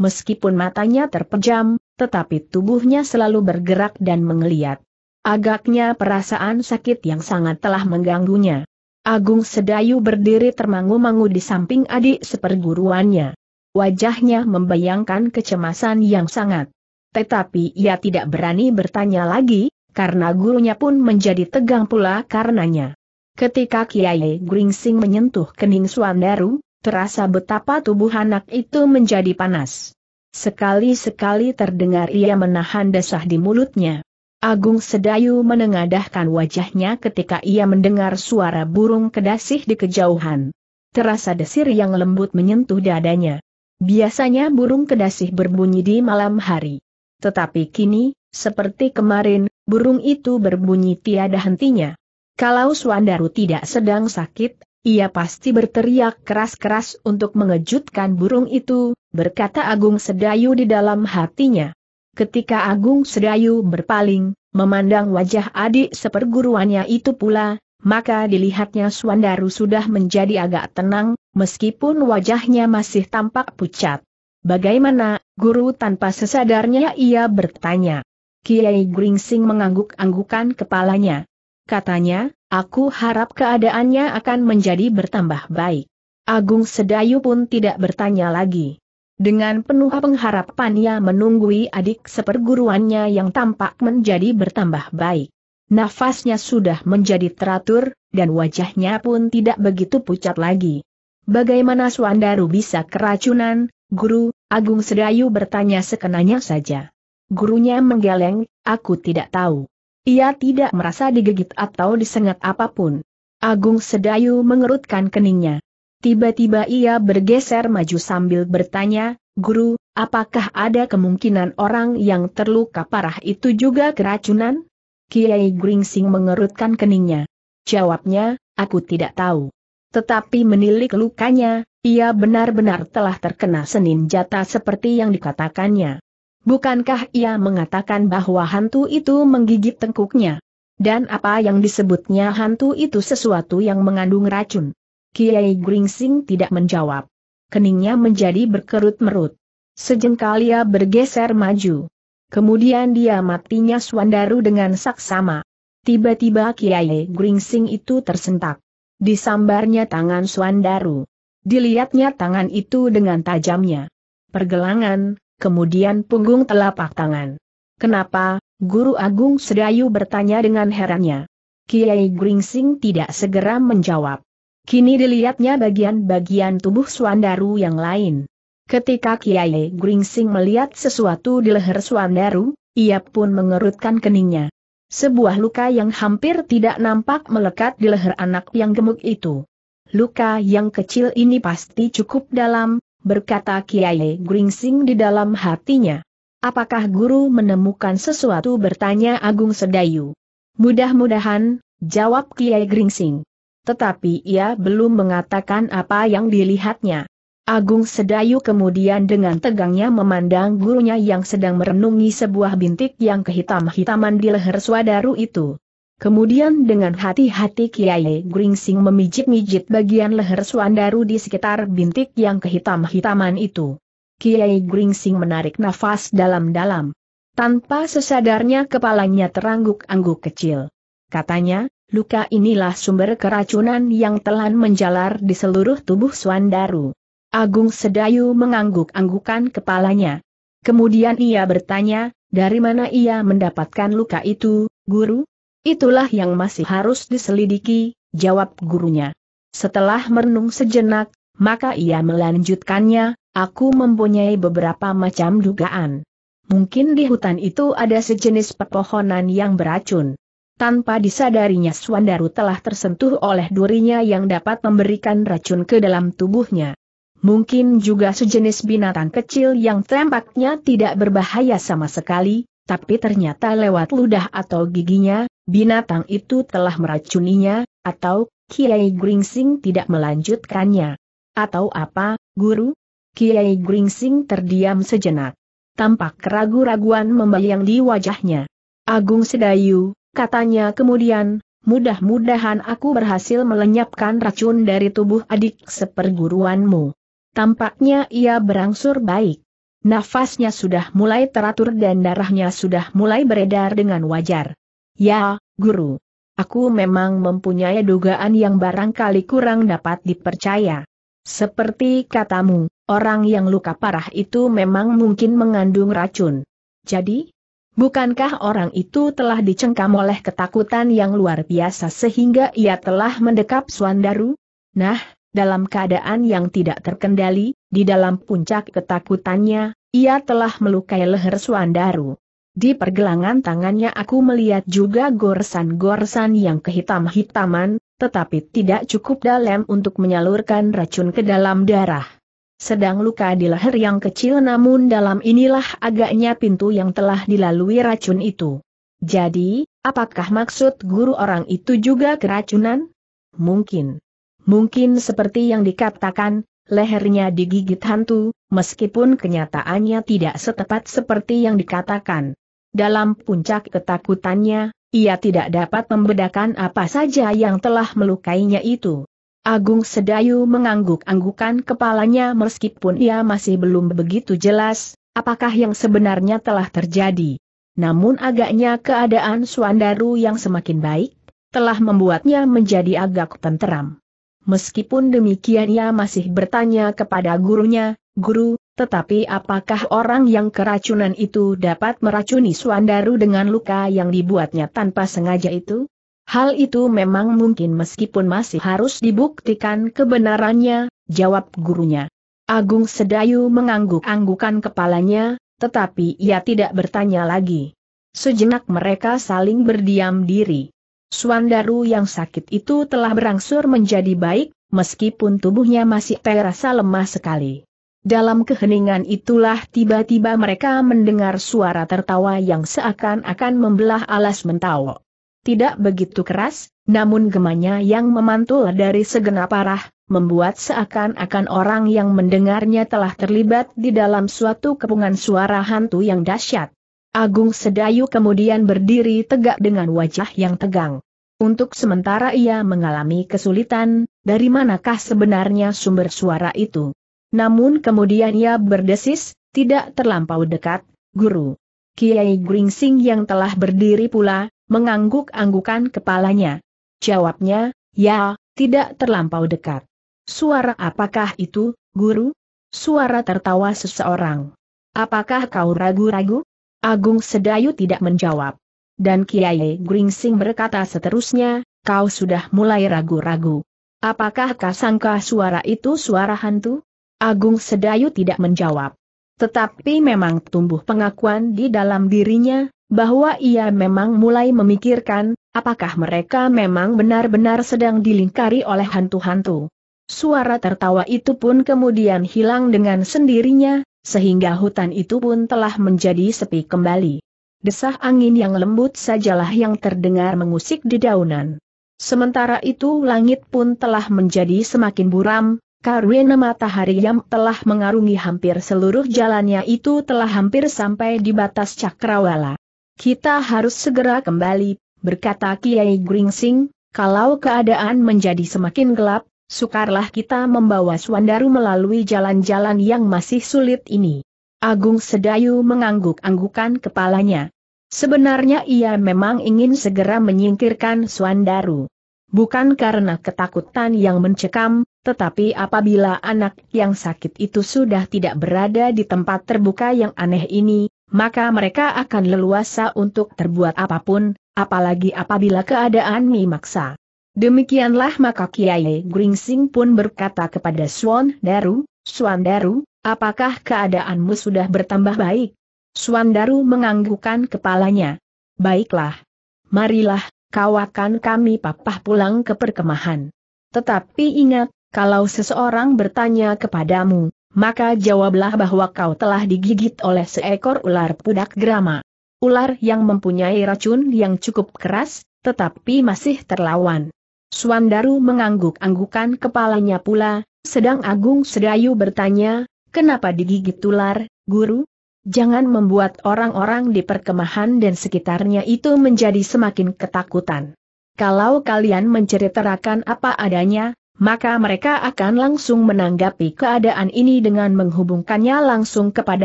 Meskipun matanya terpejam, tetapi tubuhnya selalu bergerak dan mengeliat. Agaknya perasaan sakit yang sangat telah mengganggunya. Agung Sedayu berdiri termangu-mangu di samping adik seperguruannya. Wajahnya membayangkan kecemasan yang sangat. Tetapi ia tidak berani bertanya lagi, karena gurunya pun menjadi tegang pula karenanya. Ketika Kiai Gringsing menyentuh kening Suandaru, terasa betapa tubuh anak itu menjadi panas. Sekali-sekali terdengar ia menahan desah di mulutnya. Agung Sedayu menengadahkan wajahnya ketika ia mendengar suara burung kedasih di kejauhan. Terasa desir yang lembut menyentuh dadanya. Biasanya burung kedasih berbunyi di malam hari. Tetapi kini, seperti kemarin, burung itu berbunyi tiada hentinya. Kalau Suandaru tidak sedang sakit, ia pasti berteriak keras-keras untuk mengejutkan burung itu, berkata Agung Sedayu di dalam hatinya. Ketika Agung Sedayu berpaling, memandang wajah adik seperguruannya itu pula, maka dilihatnya Suandaru sudah menjadi agak tenang, meskipun wajahnya masih tampak pucat. Bagaimana, guru tanpa sesadarnya ia bertanya. Kiai Gringsing mengangguk-anggukan kepalanya. Katanya, aku harap keadaannya akan menjadi bertambah baik. Agung Sedayu pun tidak bertanya lagi. Dengan penuh pengharapan ia menunggui adik seperguruannya yang tampak menjadi bertambah baik. Nafasnya sudah menjadi teratur, dan wajahnya pun tidak begitu pucat lagi. Bagaimana Suandaru bisa keracunan, guru? Agung Sedayu bertanya sekenanya saja. Gurunya menggeleng, aku tidak tahu. Ia tidak merasa digigit atau disengat apapun. Agung Sedayu mengerutkan keningnya. Tiba-tiba ia bergeser maju sambil bertanya, Guru, apakah ada kemungkinan orang yang terluka parah itu juga keracunan? Kiai Gringsing mengerutkan keningnya. Jawabnya, aku tidak tahu. Tetapi menilik lukanya, ia benar-benar telah terkena senin jata seperti yang dikatakannya. Bukankah ia mengatakan bahwa hantu itu menggigit tengkuknya? Dan apa yang disebutnya hantu itu sesuatu yang mengandung racun. Kiai Gringsing tidak menjawab. Keningnya menjadi berkerut-merut. Sejengkal ia bergeser maju. Kemudian dia matinya Swandaru dengan saksama. Tiba-tiba Kiai Gringsing itu tersentak. Disambarnya tangan Swandaru. Dilihatnya tangan itu dengan tajamnya. Pergelangan, kemudian punggung telapak tangan. Kenapa, Guru Agung Sedayu bertanya dengan herannya. Kiai Gringsing tidak segera menjawab. Kini dilihatnya bagian-bagian tubuh Suandaru yang lain. Ketika Kiai Gringsing melihat sesuatu di leher Suandaru, ia pun mengerutkan keningnya. Sebuah luka yang hampir tidak nampak melekat di leher anak yang gemuk itu. Luka yang kecil ini pasti cukup dalam, berkata Kiai Gringsing di dalam hatinya. Apakah guru menemukan sesuatu bertanya Agung Sedayu? Mudah-mudahan, jawab Kiai Gringsing tetapi ia belum mengatakan apa yang dilihatnya. Agung Sedayu kemudian dengan tegangnya memandang gurunya yang sedang merenungi sebuah bintik yang kehitam-hitaman di leher swadaru itu. Kemudian dengan hati-hati Kiai Gringsing memijit-mijit bagian leher swadaru di sekitar bintik yang kehitam-hitaman itu. Kiai Gringsing menarik nafas dalam-dalam. Tanpa sesadarnya kepalanya terangguk-angguk kecil. Katanya, luka inilah sumber keracunan yang telan menjalar di seluruh tubuh Swandaru. Agung Sedayu mengangguk-anggukan kepalanya. Kemudian ia bertanya, dari mana ia mendapatkan luka itu, guru? Itulah yang masih harus diselidiki, jawab gurunya. Setelah merenung sejenak, maka ia melanjutkannya, aku mempunyai beberapa macam dugaan. Mungkin di hutan itu ada sejenis pepohonan yang beracun. Tanpa disadarinya Swandaru telah tersentuh oleh durinya yang dapat memberikan racun ke dalam tubuhnya. Mungkin juga sejenis binatang kecil yang tampaknya tidak berbahaya sama sekali, tapi ternyata lewat ludah atau giginya, binatang itu telah meracuninya, atau Kiai Gringsing tidak melanjutkannya. Atau apa, guru? Kiai Gringsing terdiam sejenak. Tampak keragu-raguan membayang di wajahnya. Agung Sedayu, Katanya kemudian, mudah-mudahan aku berhasil melenyapkan racun dari tubuh adik seperguruanmu. Tampaknya ia berangsur baik. Nafasnya sudah mulai teratur dan darahnya sudah mulai beredar dengan wajar. Ya, guru. Aku memang mempunyai dugaan yang barangkali kurang dapat dipercaya. Seperti katamu, orang yang luka parah itu memang mungkin mengandung racun. Jadi, Bukankah orang itu telah dicengkam oleh ketakutan yang luar biasa sehingga ia telah mendekap Suandaru? Nah, dalam keadaan yang tidak terkendali, di dalam puncak ketakutannya, ia telah melukai leher Suandaru. Di pergelangan tangannya aku melihat juga gorsan-gorsan yang kehitam-hitaman, tetapi tidak cukup dalam untuk menyalurkan racun ke dalam darah. Sedang luka di leher yang kecil namun dalam inilah agaknya pintu yang telah dilalui racun itu. Jadi, apakah maksud guru orang itu juga keracunan? Mungkin. Mungkin seperti yang dikatakan, lehernya digigit hantu, meskipun kenyataannya tidak setepat seperti yang dikatakan. Dalam puncak ketakutannya, ia tidak dapat membedakan apa saja yang telah melukainya itu. Agung Sedayu mengangguk-anggukan kepalanya meskipun ia masih belum begitu jelas, apakah yang sebenarnya telah terjadi. Namun agaknya keadaan Suandaru yang semakin baik, telah membuatnya menjadi agak tenteram. Meskipun demikian ia masih bertanya kepada gurunya, Guru, tetapi apakah orang yang keracunan itu dapat meracuni Suandaru dengan luka yang dibuatnya tanpa sengaja itu? Hal itu memang mungkin meskipun masih harus dibuktikan kebenarannya, jawab gurunya. Agung Sedayu mengangguk-anggukan kepalanya, tetapi ia tidak bertanya lagi. Sejenak mereka saling berdiam diri. Suandaru yang sakit itu telah berangsur menjadi baik, meskipun tubuhnya masih terasa lemah sekali. Dalam keheningan itulah tiba-tiba mereka mendengar suara tertawa yang seakan-akan membelah alas mentawok tidak begitu keras, namun gemanya yang memantul dari segenap arah, membuat seakan-akan orang yang mendengarnya telah terlibat di dalam suatu kepungan suara hantu yang dahsyat. Agung Sedayu kemudian berdiri tegak dengan wajah yang tegang. Untuk sementara ia mengalami kesulitan, dari manakah sebenarnya sumber suara itu. Namun kemudian ia berdesis, tidak terlampau dekat, guru. Kiai Gringsing yang telah berdiri pula, mengangguk-anggukan kepalanya. Jawabnya, ya, tidak terlampau dekat. Suara apakah itu, guru? Suara tertawa seseorang. Apakah kau ragu-ragu? Agung Sedayu tidak menjawab. Dan Kiai Gringsing berkata seterusnya, kau sudah mulai ragu-ragu. Apakah kau sangka suara itu suara hantu? Agung Sedayu tidak menjawab. Tetapi memang tumbuh pengakuan di dalam dirinya, bahwa ia memang mulai memikirkan, apakah mereka memang benar-benar sedang dilingkari oleh hantu-hantu. Suara tertawa itu pun kemudian hilang dengan sendirinya, sehingga hutan itu pun telah menjadi sepi kembali. Desah angin yang lembut sajalah yang terdengar mengusik di daunan. Sementara itu langit pun telah menjadi semakin buram, karena matahari yang telah mengarungi hampir seluruh jalannya itu telah hampir sampai di batas cakrawala. Kita harus segera kembali, berkata Kiai Gringsing, kalau keadaan menjadi semakin gelap, sukarlah kita membawa Swandaru melalui jalan-jalan yang masih sulit ini. Agung Sedayu mengangguk-anggukan kepalanya. Sebenarnya ia memang ingin segera menyingkirkan Swandaru. Bukan karena ketakutan yang mencekam, tetapi apabila anak yang sakit itu sudah tidak berada di tempat terbuka yang aneh ini, maka mereka akan leluasa untuk terbuat apapun, apalagi apabila keadaan memaksa. Demikianlah maka Kiai Gringsing pun berkata kepada Swan Daru, Swan Daru, apakah keadaanmu sudah bertambah baik? Swan Daru menganggukkan kepalanya. Baiklah. Marilah, kau akan kami papah pulang ke perkemahan. Tetapi ingat, kalau seseorang bertanya kepadamu, maka jawablah bahwa kau telah digigit oleh seekor ular pudak grama. Ular yang mempunyai racun yang cukup keras, tetapi masih terlawan. Suandaru mengangguk-anggukan kepalanya pula, sedang Agung Sedayu bertanya, kenapa digigit ular, guru? Jangan membuat orang-orang di perkemahan dan sekitarnya itu menjadi semakin ketakutan. Kalau kalian menceritakan apa adanya, maka mereka akan langsung menanggapi keadaan ini dengan menghubungkannya langsung kepada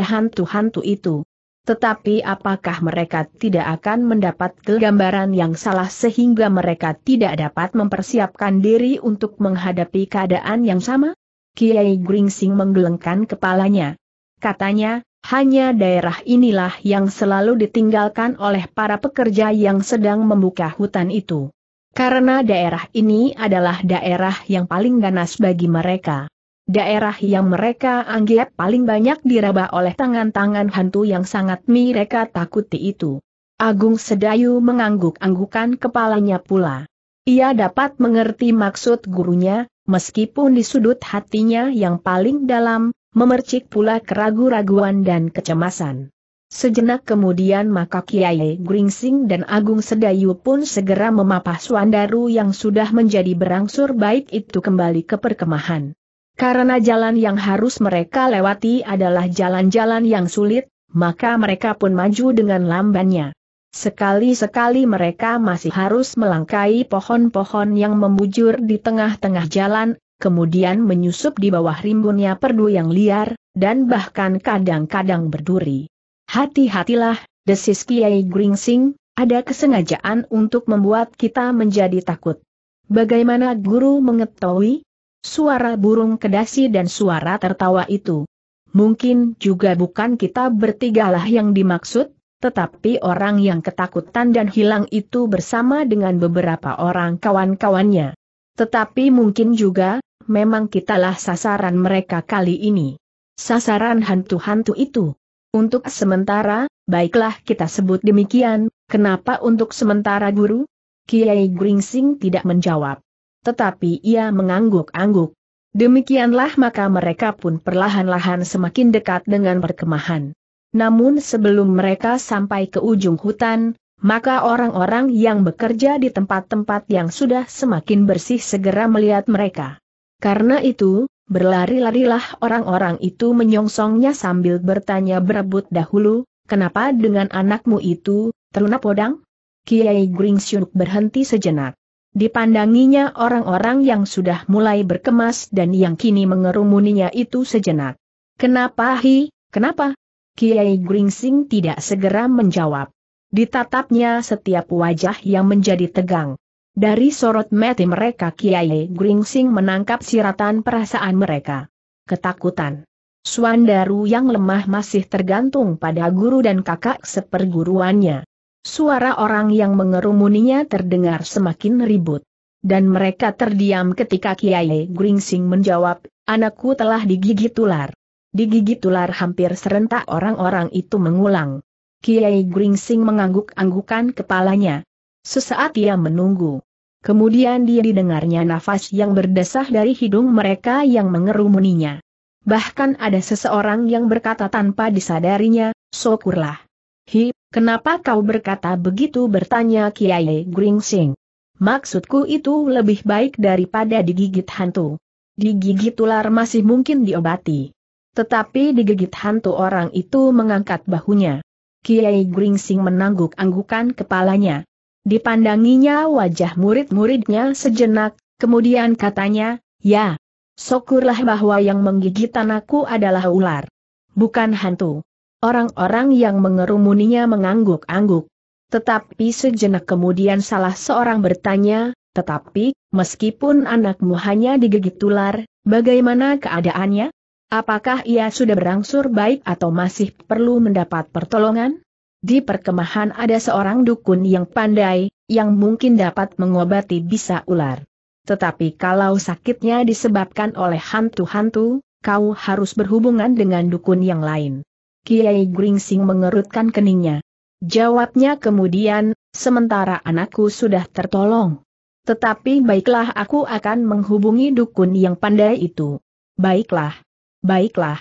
hantu-hantu itu. Tetapi apakah mereka tidak akan mendapat gambaran yang salah sehingga mereka tidak dapat mempersiapkan diri untuk menghadapi keadaan yang sama? Kiai Gringsing menggelengkan kepalanya. Katanya, hanya daerah inilah yang selalu ditinggalkan oleh para pekerja yang sedang membuka hutan itu. Karena daerah ini adalah daerah yang paling ganas bagi mereka. Daerah yang mereka anggap paling banyak diraba oleh tangan-tangan hantu yang sangat mereka takuti itu. Agung Sedayu mengangguk-anggukan kepalanya pula. Ia dapat mengerti maksud gurunya, meskipun di sudut hatinya yang paling dalam, memercik pula keraguan raguan dan kecemasan. Sejenak kemudian maka Kiai Gringsing dan Agung Sedayu pun segera memapah Suandaru yang sudah menjadi berangsur baik itu kembali ke perkemahan. Karena jalan yang harus mereka lewati adalah jalan-jalan yang sulit, maka mereka pun maju dengan lambannya. Sekali-sekali mereka masih harus melangkai pohon-pohon yang membujur di tengah-tengah jalan, kemudian menyusup di bawah rimbunnya perdu yang liar, dan bahkan kadang-kadang berduri. Hati-hatilah, desis Kiai Gringsing, ada kesengajaan untuk membuat kita menjadi takut. Bagaimana guru mengetahui? Suara burung kedasi dan suara tertawa itu. Mungkin juga bukan kita bertigalah yang dimaksud, tetapi orang yang ketakutan dan hilang itu bersama dengan beberapa orang kawan-kawannya. Tetapi mungkin juga, memang kitalah sasaran mereka kali ini. Sasaran hantu-hantu itu. Untuk sementara, baiklah kita sebut demikian, kenapa untuk sementara guru? Kiai Gringsing tidak menjawab. Tetapi ia mengangguk-angguk. Demikianlah maka mereka pun perlahan-lahan semakin dekat dengan perkemahan. Namun sebelum mereka sampai ke ujung hutan, maka orang-orang yang bekerja di tempat-tempat yang sudah semakin bersih segera melihat mereka. Karena itu, berlari-larilah orang-orang itu menyongsongnya sambil bertanya berebut dahulu, kenapa dengan anakmu itu, teruna podang? Kiai Gringsyuk berhenti sejenak. Dipandanginya orang-orang yang sudah mulai berkemas dan yang kini mengerumuninya itu sejenak. Kenapa hi, kenapa? Kiai Gringsing tidak segera menjawab. Ditatapnya setiap wajah yang menjadi tegang. Dari sorot mati mereka Kiai Gringsing menangkap siratan perasaan mereka. Ketakutan. Suandaru yang lemah masih tergantung pada guru dan kakak seperguruannya. Suara orang yang mengerumuninya terdengar semakin ribut. Dan mereka terdiam ketika Kiai Gringsing menjawab, anakku telah digigit ular. Digigit ular hampir serentak orang-orang itu mengulang. Kiai Gringsing mengangguk-anggukan kepalanya. Sesaat ia menunggu. Kemudian dia didengarnya nafas yang berdesah dari hidung mereka yang mengerumuninya. Bahkan ada seseorang yang berkata tanpa disadarinya, syukurlah. Hi, kenapa kau berkata begitu bertanya Kiai Gringsing. Maksudku itu lebih baik daripada digigit hantu. Digigit ular masih mungkin diobati. Tetapi digigit hantu orang itu mengangkat bahunya. Kiai Gringsing menangguk-anggukan kepalanya. Dipandanginya wajah murid-muridnya sejenak, kemudian katanya, ya, syukurlah bahwa yang menggigit anakku adalah ular. Bukan hantu. Orang-orang yang mengerumuninya mengangguk-angguk. Tetapi sejenak kemudian salah seorang bertanya, tetapi, meskipun anakmu hanya digigit ular, bagaimana keadaannya? Apakah ia sudah berangsur baik atau masih perlu mendapat pertolongan? Di perkemahan ada seorang dukun yang pandai, yang mungkin dapat mengobati bisa ular. Tetapi kalau sakitnya disebabkan oleh hantu-hantu, kau harus berhubungan dengan dukun yang lain. Kiai Gringsing mengerutkan keningnya. Jawabnya kemudian, sementara anakku sudah tertolong. Tetapi baiklah aku akan menghubungi dukun yang pandai itu. Baiklah. Baiklah.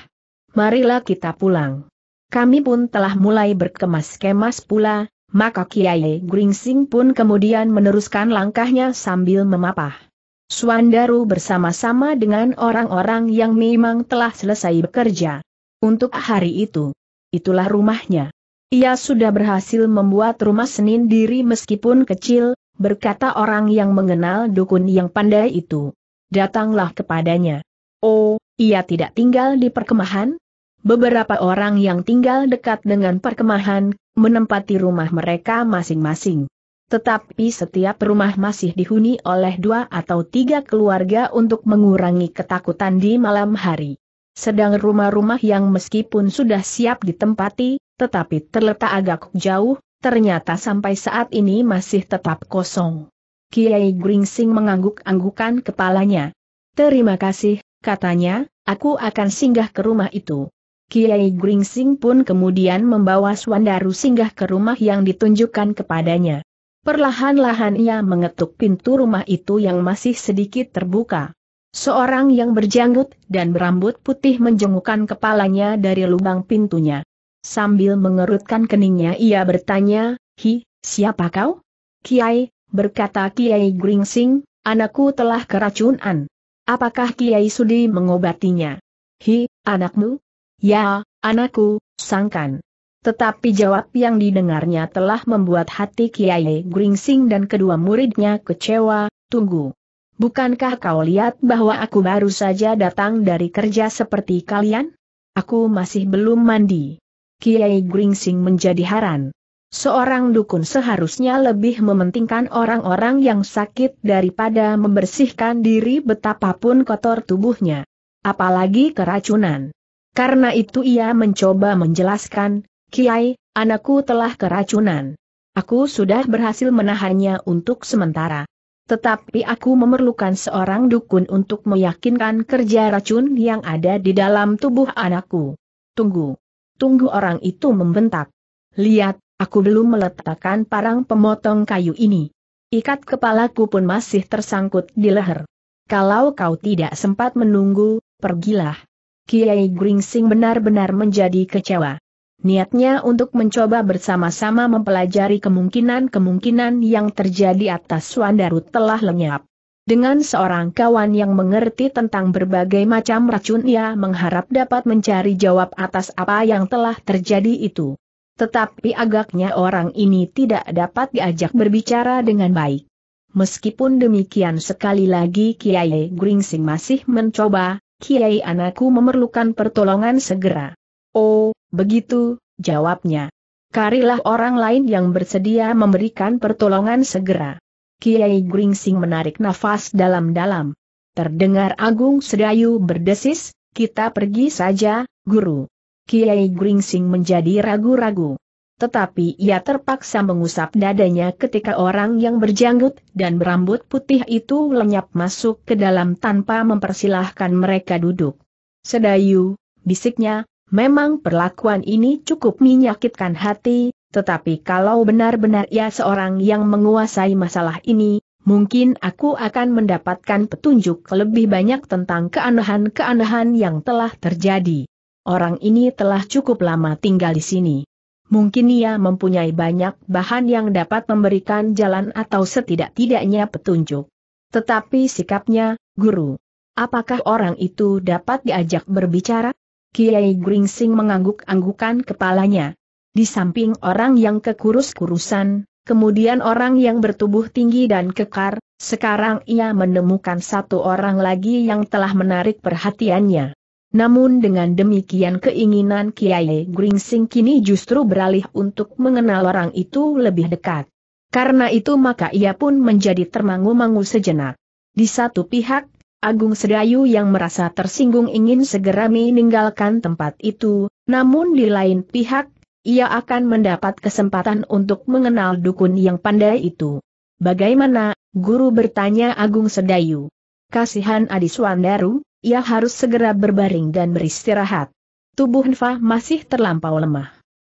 Marilah kita pulang. Kami pun telah mulai berkemas-kemas pula, maka Kiai Gringsing pun kemudian meneruskan langkahnya sambil memapah. Suandaru bersama-sama dengan orang-orang yang memang telah selesai bekerja. Untuk hari itu, itulah rumahnya. Ia sudah berhasil membuat rumah senin diri meskipun kecil, berkata orang yang mengenal dukun yang pandai itu. Datanglah kepadanya. Oh, ia tidak tinggal di perkemahan, Beberapa orang yang tinggal dekat dengan perkemahan, menempati rumah mereka masing-masing. Tetapi setiap rumah masih dihuni oleh dua atau tiga keluarga untuk mengurangi ketakutan di malam hari. Sedang rumah-rumah yang meskipun sudah siap ditempati, tetapi terletak agak jauh, ternyata sampai saat ini masih tetap kosong. Kiai Gringsing mengangguk-anggukan kepalanya. Terima kasih, katanya, aku akan singgah ke rumah itu. Kiai Gringsing pun kemudian membawa Swandaru singgah ke rumah yang ditunjukkan kepadanya. Perlahan-lahan ia mengetuk pintu rumah itu yang masih sedikit terbuka. Seorang yang berjanggut dan berambut putih menjengukkan kepalanya dari lubang pintunya. Sambil mengerutkan keningnya ia bertanya, Hi, siapa kau? Kiai, berkata Kiai Gringsing, anakku telah keracunan. Apakah Kiai Sudi mengobatinya? Hi, anakmu, Ya, anakku, sangkan. Tetapi jawab yang didengarnya telah membuat hati Kiai Gringsing dan kedua muridnya kecewa, tunggu. Bukankah kau lihat bahwa aku baru saja datang dari kerja seperti kalian? Aku masih belum mandi. Kiai Gringsing menjadi haran. Seorang dukun seharusnya lebih mementingkan orang-orang yang sakit daripada membersihkan diri betapapun kotor tubuhnya. Apalagi keracunan. Karena itu ia mencoba menjelaskan, Kiai, anakku telah keracunan. Aku sudah berhasil menahannya untuk sementara. Tetapi aku memerlukan seorang dukun untuk meyakinkan kerja racun yang ada di dalam tubuh anakku. Tunggu. Tunggu orang itu membentak. Lihat, aku belum meletakkan parang pemotong kayu ini. Ikat kepalaku pun masih tersangkut di leher. Kalau kau tidak sempat menunggu, pergilah. Kiai Gringsing benar-benar menjadi kecewa. Niatnya untuk mencoba bersama-sama mempelajari kemungkinan-kemungkinan yang terjadi atas Wandaru telah lenyap. Dengan seorang kawan yang mengerti tentang berbagai macam racun ia mengharap dapat mencari jawab atas apa yang telah terjadi itu. Tetapi agaknya orang ini tidak dapat diajak berbicara dengan baik. Meskipun demikian sekali lagi Kiai Gringsing masih mencoba, Kiai anakku memerlukan pertolongan segera. Oh, begitu, jawabnya. Karilah orang lain yang bersedia memberikan pertolongan segera. Kiai Gringsing menarik nafas dalam-dalam. Terdengar Agung Sedayu berdesis, kita pergi saja, guru. Kiai Gringsing menjadi ragu-ragu tetapi ia terpaksa mengusap dadanya ketika orang yang berjanggut dan berambut putih itu lenyap masuk ke dalam tanpa mempersilahkan mereka duduk. Sedayu, bisiknya, memang perlakuan ini cukup menyakitkan hati, tetapi kalau benar-benar ia seorang yang menguasai masalah ini, mungkin aku akan mendapatkan petunjuk lebih banyak tentang keanehan-keanehan yang telah terjadi. Orang ini telah cukup lama tinggal di sini. Mungkin ia mempunyai banyak bahan yang dapat memberikan jalan atau setidak-tidaknya petunjuk. Tetapi sikapnya, guru. Apakah orang itu dapat diajak berbicara? Kiai Gringsing mengangguk-anggukan kepalanya. Di samping orang yang kekurus-kurusan, kemudian orang yang bertubuh tinggi dan kekar, sekarang ia menemukan satu orang lagi yang telah menarik perhatiannya. Namun dengan demikian keinginan Kiai Gringsing kini justru beralih untuk mengenal orang itu lebih dekat. Karena itu maka ia pun menjadi termangu-mangu sejenak. Di satu pihak, Agung Sedayu yang merasa tersinggung ingin segera meninggalkan tempat itu, namun di lain pihak, ia akan mendapat kesempatan untuk mengenal dukun yang pandai itu. Bagaimana, guru bertanya Agung Sedayu. Kasihan Adi Swandaru, ia harus segera berbaring dan beristirahat. Tubuh Nfa masih terlampau lemah.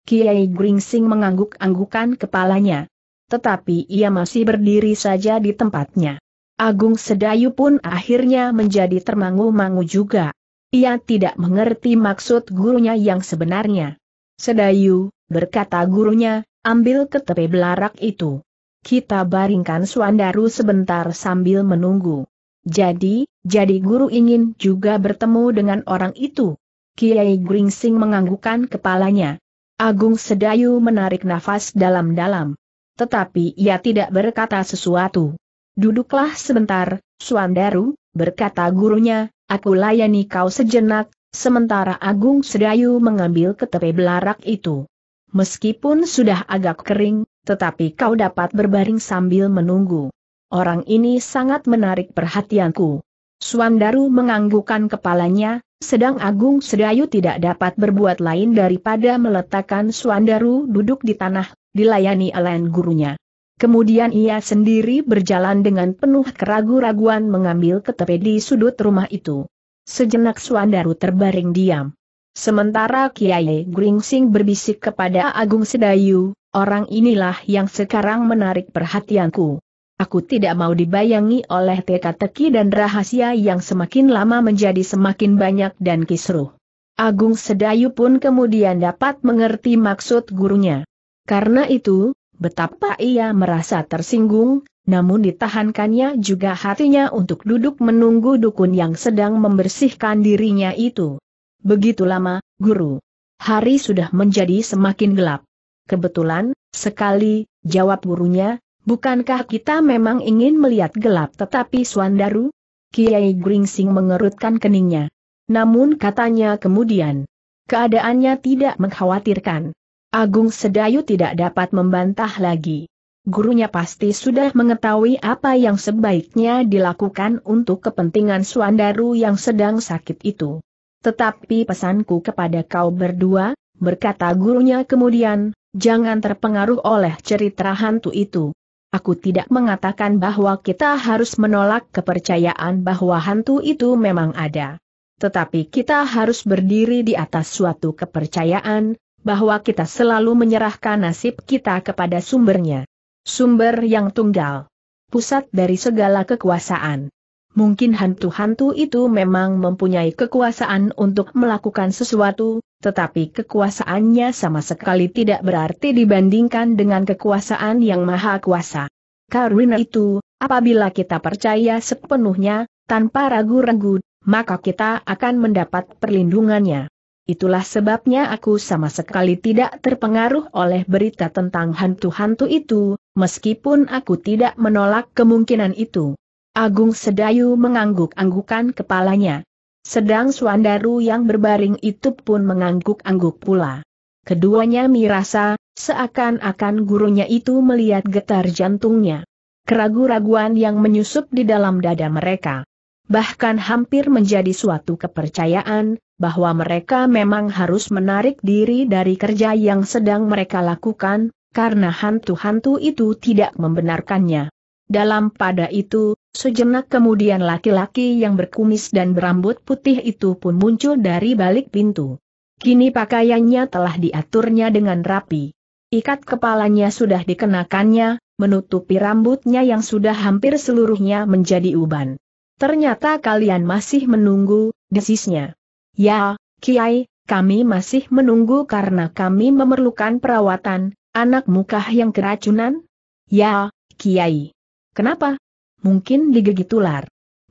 Kiai Gringsing mengangguk-anggukan kepalanya. Tetapi ia masih berdiri saja di tempatnya. Agung Sedayu pun akhirnya menjadi termangu-mangu juga. Ia tidak mengerti maksud gurunya yang sebenarnya. Sedayu, berkata gurunya, ambil ke tepi belarak itu. Kita baringkan Suandaru sebentar sambil menunggu. Jadi, jadi guru ingin juga bertemu dengan orang itu. Kiai Gringsing menganggukkan kepalanya. Agung Sedayu menarik nafas dalam-dalam. Tetapi ia tidak berkata sesuatu. Duduklah sebentar, Suandaru, berkata gurunya, aku layani kau sejenak, sementara Agung Sedayu mengambil ketepe belarak itu. Meskipun sudah agak kering, tetapi kau dapat berbaring sambil menunggu. Orang ini sangat menarik perhatianku. Suandaru menganggukkan kepalanya, sedang Agung Sedayu tidak dapat berbuat lain daripada meletakkan Suandaru duduk di tanah, dilayani oleh gurunya. Kemudian ia sendiri berjalan dengan penuh keraguan raguan mengambil ketepi di sudut rumah itu. Sejenak Suandaru terbaring diam. Sementara Kiai Gringsing berbisik kepada Agung Sedayu, orang inilah yang sekarang menarik perhatianku. Aku tidak mau dibayangi oleh teka-teki dan rahasia yang semakin lama menjadi semakin banyak dan kisruh. Agung Sedayu pun kemudian dapat mengerti maksud gurunya. Karena itu, betapa ia merasa tersinggung, namun ditahankannya juga hatinya untuk duduk menunggu dukun yang sedang membersihkan dirinya itu. Begitu lama, guru. Hari sudah menjadi semakin gelap. Kebetulan, sekali, jawab gurunya, Bukankah kita memang ingin melihat gelap tetapi Suandaru? Kiai Gringsing mengerutkan keningnya. Namun katanya kemudian, keadaannya tidak mengkhawatirkan. Agung Sedayu tidak dapat membantah lagi. Gurunya pasti sudah mengetahui apa yang sebaiknya dilakukan untuk kepentingan Suandaru yang sedang sakit itu. Tetapi pesanku kepada kau berdua, berkata gurunya kemudian, jangan terpengaruh oleh cerita hantu itu. Aku tidak mengatakan bahwa kita harus menolak kepercayaan bahwa hantu itu memang ada. Tetapi kita harus berdiri di atas suatu kepercayaan, bahwa kita selalu menyerahkan nasib kita kepada sumbernya. Sumber yang tunggal. Pusat dari segala kekuasaan. Mungkin hantu-hantu itu memang mempunyai kekuasaan untuk melakukan sesuatu, tetapi kekuasaannya sama sekali tidak berarti dibandingkan dengan kekuasaan yang maha kuasa. Karena itu, apabila kita percaya sepenuhnya, tanpa ragu-ragu, maka kita akan mendapat perlindungannya. Itulah sebabnya aku sama sekali tidak terpengaruh oleh berita tentang hantu-hantu itu, meskipun aku tidak menolak kemungkinan itu. Agung Sedayu mengangguk-anggukan kepalanya. Sedang Suandaru yang berbaring itu pun mengangguk-angguk pula. Keduanya mirasa, seakan-akan gurunya itu melihat getar jantungnya. Keragu-raguan yang menyusup di dalam dada mereka. Bahkan hampir menjadi suatu kepercayaan, bahwa mereka memang harus menarik diri dari kerja yang sedang mereka lakukan, karena hantu-hantu itu tidak membenarkannya. Dalam pada itu, Sejenak kemudian laki-laki yang berkumis dan berambut putih itu pun muncul dari balik pintu. Kini pakaiannya telah diaturnya dengan rapi. Ikat kepalanya sudah dikenakannya, menutupi rambutnya yang sudah hampir seluruhnya menjadi uban. Ternyata kalian masih menunggu, desisnya. Ya, Kiai, kami masih menunggu karena kami memerlukan perawatan, anak mukah yang keracunan? Ya, Kiai. Kenapa? mungkin digigit ular.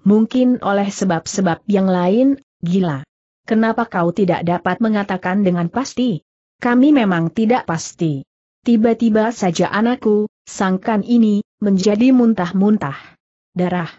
Mungkin oleh sebab-sebab yang lain, gila. Kenapa kau tidak dapat mengatakan dengan pasti? Kami memang tidak pasti. Tiba-tiba saja anakku, sangkan ini, menjadi muntah-muntah. Darah.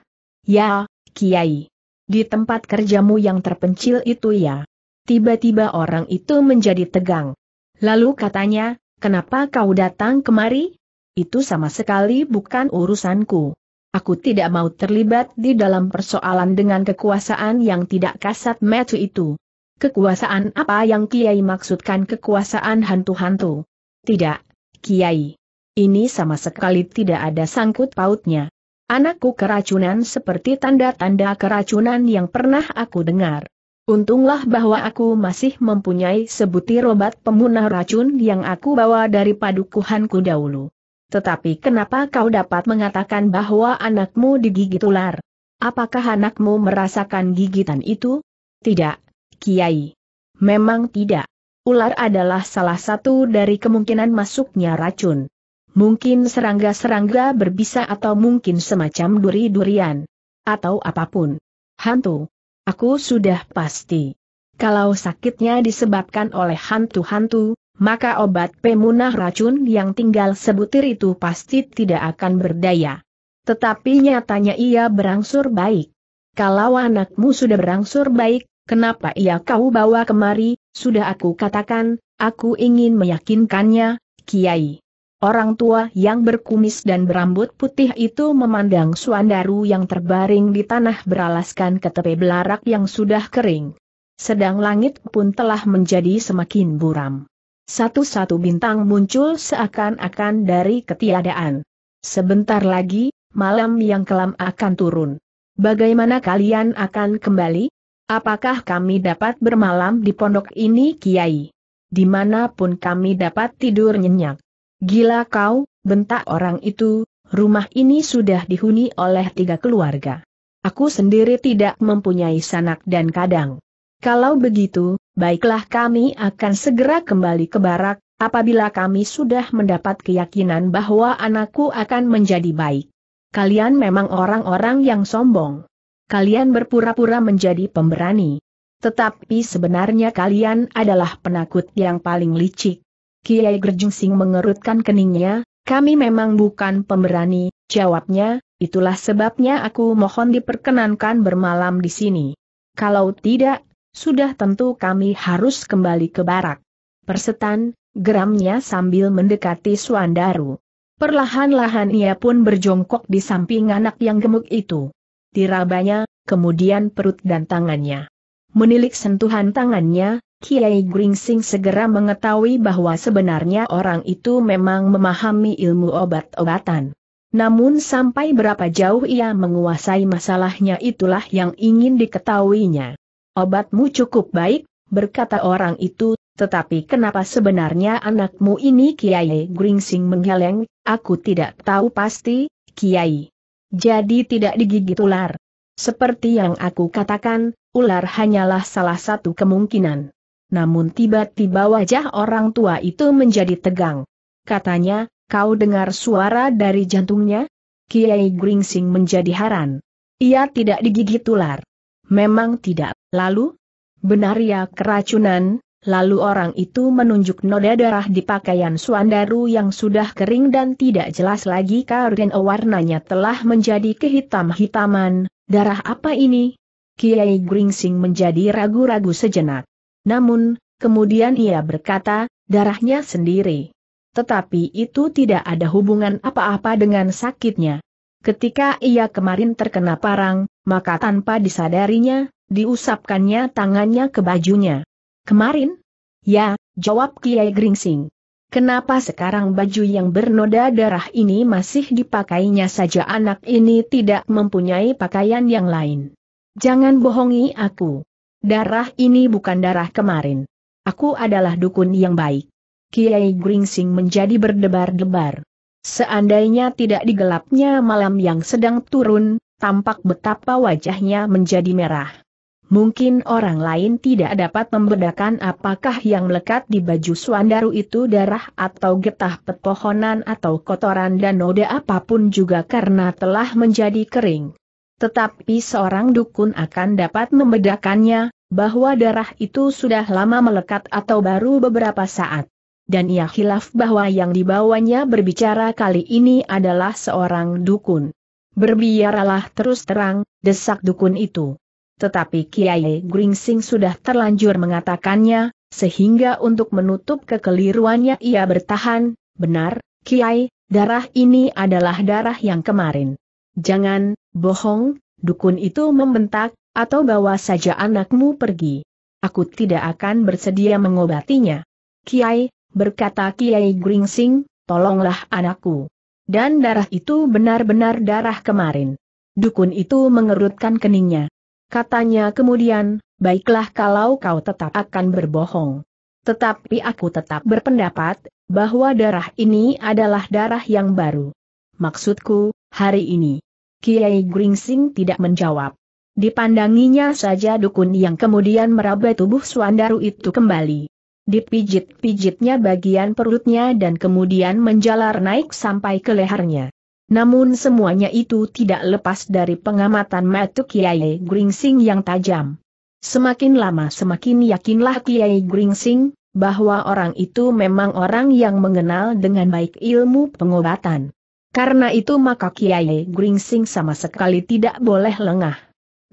Ya, Kiai. Di tempat kerjamu yang terpencil itu ya. Tiba-tiba orang itu menjadi tegang. Lalu katanya, kenapa kau datang kemari? Itu sama sekali bukan urusanku. Aku tidak mau terlibat di dalam persoalan dengan kekuasaan yang tidak kasat mata itu. Kekuasaan apa yang Kiai maksudkan kekuasaan hantu-hantu? Tidak, Kiai. Ini sama sekali tidak ada sangkut pautnya. Anakku keracunan seperti tanda-tanda keracunan yang pernah aku dengar. Untunglah bahwa aku masih mempunyai sebutir obat pemunah racun yang aku bawa dari padukuhanku dahulu. Tetapi kenapa kau dapat mengatakan bahwa anakmu digigit ular? Apakah anakmu merasakan gigitan itu? Tidak, Kiai. Memang tidak. Ular adalah salah satu dari kemungkinan masuknya racun. Mungkin serangga-serangga berbisa atau mungkin semacam duri-durian. Atau apapun. Hantu. Aku sudah pasti. Kalau sakitnya disebabkan oleh hantu-hantu, maka obat pemunah racun yang tinggal sebutir itu pasti tidak akan berdaya. Tetapi nyatanya ia berangsur baik. Kalau anakmu sudah berangsur baik, kenapa ia kau bawa kemari, sudah aku katakan, aku ingin meyakinkannya, Kiai. Orang tua yang berkumis dan berambut putih itu memandang Suandaru yang terbaring di tanah beralaskan ke tepi belarak yang sudah kering. Sedang langit pun telah menjadi semakin buram. Satu-satu bintang muncul seakan-akan dari ketiadaan. Sebentar lagi, malam yang kelam akan turun. Bagaimana kalian akan kembali? Apakah kami dapat bermalam di pondok ini Kiai? Dimanapun kami dapat tidur nyenyak. Gila kau, bentak orang itu, rumah ini sudah dihuni oleh tiga keluarga. Aku sendiri tidak mempunyai sanak dan kadang. Kalau begitu, baiklah kami akan segera kembali ke barak, apabila kami sudah mendapat keyakinan bahwa anakku akan menjadi baik. Kalian memang orang-orang yang sombong. Kalian berpura-pura menjadi pemberani. Tetapi sebenarnya kalian adalah penakut yang paling licik. Kiai Gerjungsing mengerutkan keningnya, kami memang bukan pemberani, jawabnya, itulah sebabnya aku mohon diperkenankan bermalam di sini. Kalau tidak, sudah tentu kami harus kembali ke barak. Persetan, geramnya sambil mendekati Suandaru. Perlahan-lahan ia pun berjongkok di samping anak yang gemuk itu. Tirabanya, kemudian perut dan tangannya. Menilik sentuhan tangannya, Kiai Gringsing segera mengetahui bahwa sebenarnya orang itu memang memahami ilmu obat-obatan. Namun sampai berapa jauh ia menguasai masalahnya itulah yang ingin diketahuinya. Obatmu cukup baik, berkata orang itu, tetapi kenapa sebenarnya anakmu ini Kiai Gringsing menggeleng, aku tidak tahu pasti, Kiai. Jadi tidak digigit ular. Seperti yang aku katakan, ular hanyalah salah satu kemungkinan. Namun tiba-tiba wajah orang tua itu menjadi tegang. Katanya, kau dengar suara dari jantungnya? Kiai Gringsing menjadi heran. Ia tidak digigit ular. Memang tidak, lalu? Benar ya keracunan, lalu orang itu menunjuk noda darah di pakaian Suandaru yang sudah kering dan tidak jelas lagi karena warnanya telah menjadi kehitam-hitaman, darah apa ini? Kiai Gringsing menjadi ragu-ragu sejenak. Namun, kemudian ia berkata, darahnya sendiri. Tetapi itu tidak ada hubungan apa-apa dengan sakitnya. Ketika ia kemarin terkena parang, maka tanpa disadarinya, diusapkannya tangannya ke bajunya. Kemarin? Ya, jawab Kiai Gringsing. Kenapa sekarang baju yang bernoda darah ini masih dipakainya saja anak ini tidak mempunyai pakaian yang lain? Jangan bohongi aku. Darah ini bukan darah kemarin. Aku adalah dukun yang baik. Kiai Gringsing menjadi berdebar-debar. Seandainya tidak digelapnya malam yang sedang turun, tampak betapa wajahnya menjadi merah. Mungkin orang lain tidak dapat membedakan apakah yang melekat di baju Suandaru itu darah atau getah pepohonan atau kotoran dan noda apapun juga karena telah menjadi kering. Tetapi seorang dukun akan dapat membedakannya, bahwa darah itu sudah lama melekat atau baru beberapa saat. Dan ia khilaf bahwa yang dibawanya berbicara kali ini adalah seorang dukun. Berbiaralah terus terang, desak dukun itu. Tetapi Kiai Gringsing sudah terlanjur mengatakannya, sehingga untuk menutup kekeliruannya ia bertahan, benar, Kiai, darah ini adalah darah yang kemarin. Jangan, bohong, dukun itu membentak, atau bawa saja anakmu pergi. Aku tidak akan bersedia mengobatinya. Kiai, berkata Kiai Gringsing, tolonglah anakku. Dan darah itu benar-benar darah kemarin. Dukun itu mengerutkan keningnya. Katanya kemudian, baiklah kalau kau tetap akan berbohong. Tetapi aku tetap berpendapat, bahwa darah ini adalah darah yang baru. Maksudku, hari ini. Kiai Gringsing tidak menjawab. Dipandanginya saja dukun yang kemudian meraba tubuh Suandaru itu kembali. Dipijit-pijitnya bagian perutnya dan kemudian menjalar naik sampai ke lehernya. Namun semuanya itu tidak lepas dari pengamatan mata Kiai Gringsing yang tajam. Semakin lama semakin yakinlah Kiai Gringsing, bahwa orang itu memang orang yang mengenal dengan baik ilmu pengobatan. Karena itu maka Kiai Gringsing sama sekali tidak boleh lengah.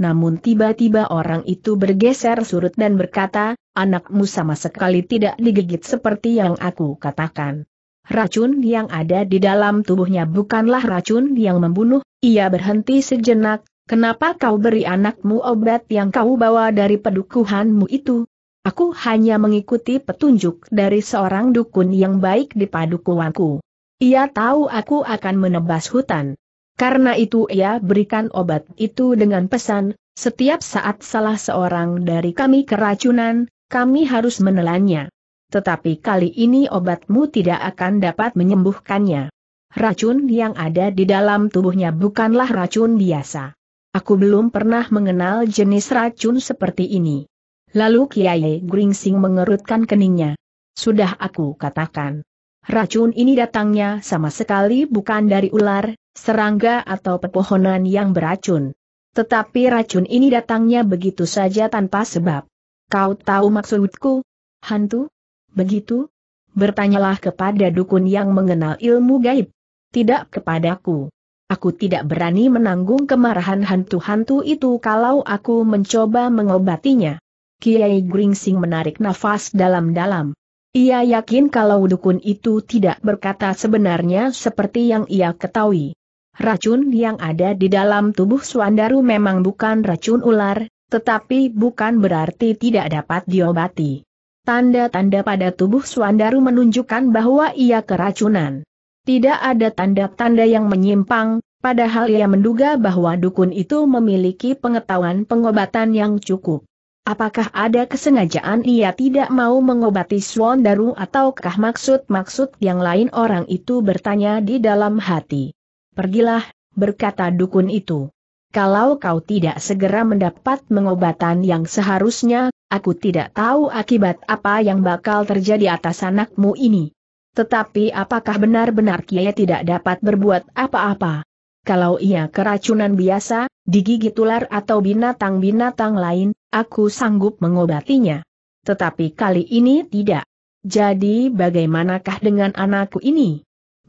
Namun tiba-tiba orang itu bergeser surut dan berkata, anakmu sama sekali tidak digigit seperti yang aku katakan. Racun yang ada di dalam tubuhnya bukanlah racun yang membunuh, ia berhenti sejenak, kenapa kau beri anakmu obat yang kau bawa dari pedukuhanmu itu? Aku hanya mengikuti petunjuk dari seorang dukun yang baik di padukuanku. Ia tahu aku akan menebas hutan. Karena itu ia berikan obat itu dengan pesan, setiap saat salah seorang dari kami keracunan, kami harus menelannya. Tetapi kali ini obatmu tidak akan dapat menyembuhkannya. Racun yang ada di dalam tubuhnya bukanlah racun biasa. Aku belum pernah mengenal jenis racun seperti ini. Lalu Kiai Gringsing mengerutkan keningnya. Sudah aku katakan. Racun ini datangnya sama sekali bukan dari ular, serangga atau pepohonan yang beracun. Tetapi racun ini datangnya begitu saja tanpa sebab. Kau tahu maksudku? Hantu? Begitu? Bertanyalah kepada dukun yang mengenal ilmu gaib. Tidak kepadaku. Aku tidak berani menanggung kemarahan hantu-hantu itu kalau aku mencoba mengobatinya. Kiai Gringsing menarik nafas dalam-dalam. Ia yakin kalau dukun itu tidak berkata sebenarnya seperti yang ia ketahui. Racun yang ada di dalam tubuh Suandaru memang bukan racun ular, tetapi bukan berarti tidak dapat diobati. Tanda-tanda pada tubuh Suandaru menunjukkan bahwa ia keracunan. Tidak ada tanda-tanda yang menyimpang, padahal ia menduga bahwa dukun itu memiliki pengetahuan pengobatan yang cukup. Apakah ada kesengajaan ia tidak mau mengobati Suandaru ataukah maksud-maksud yang lain orang itu bertanya di dalam hati. Pergilah, berkata dukun itu. Kalau kau tidak segera mendapat pengobatan yang seharusnya, aku tidak tahu akibat apa yang bakal terjadi atas anakmu ini. Tetapi apakah benar-benar Kiai tidak dapat berbuat apa-apa? Kalau ia keracunan biasa, digigit ular atau binatang-binatang lain, aku sanggup mengobatinya. Tetapi kali ini tidak. Jadi bagaimanakah dengan anakku ini?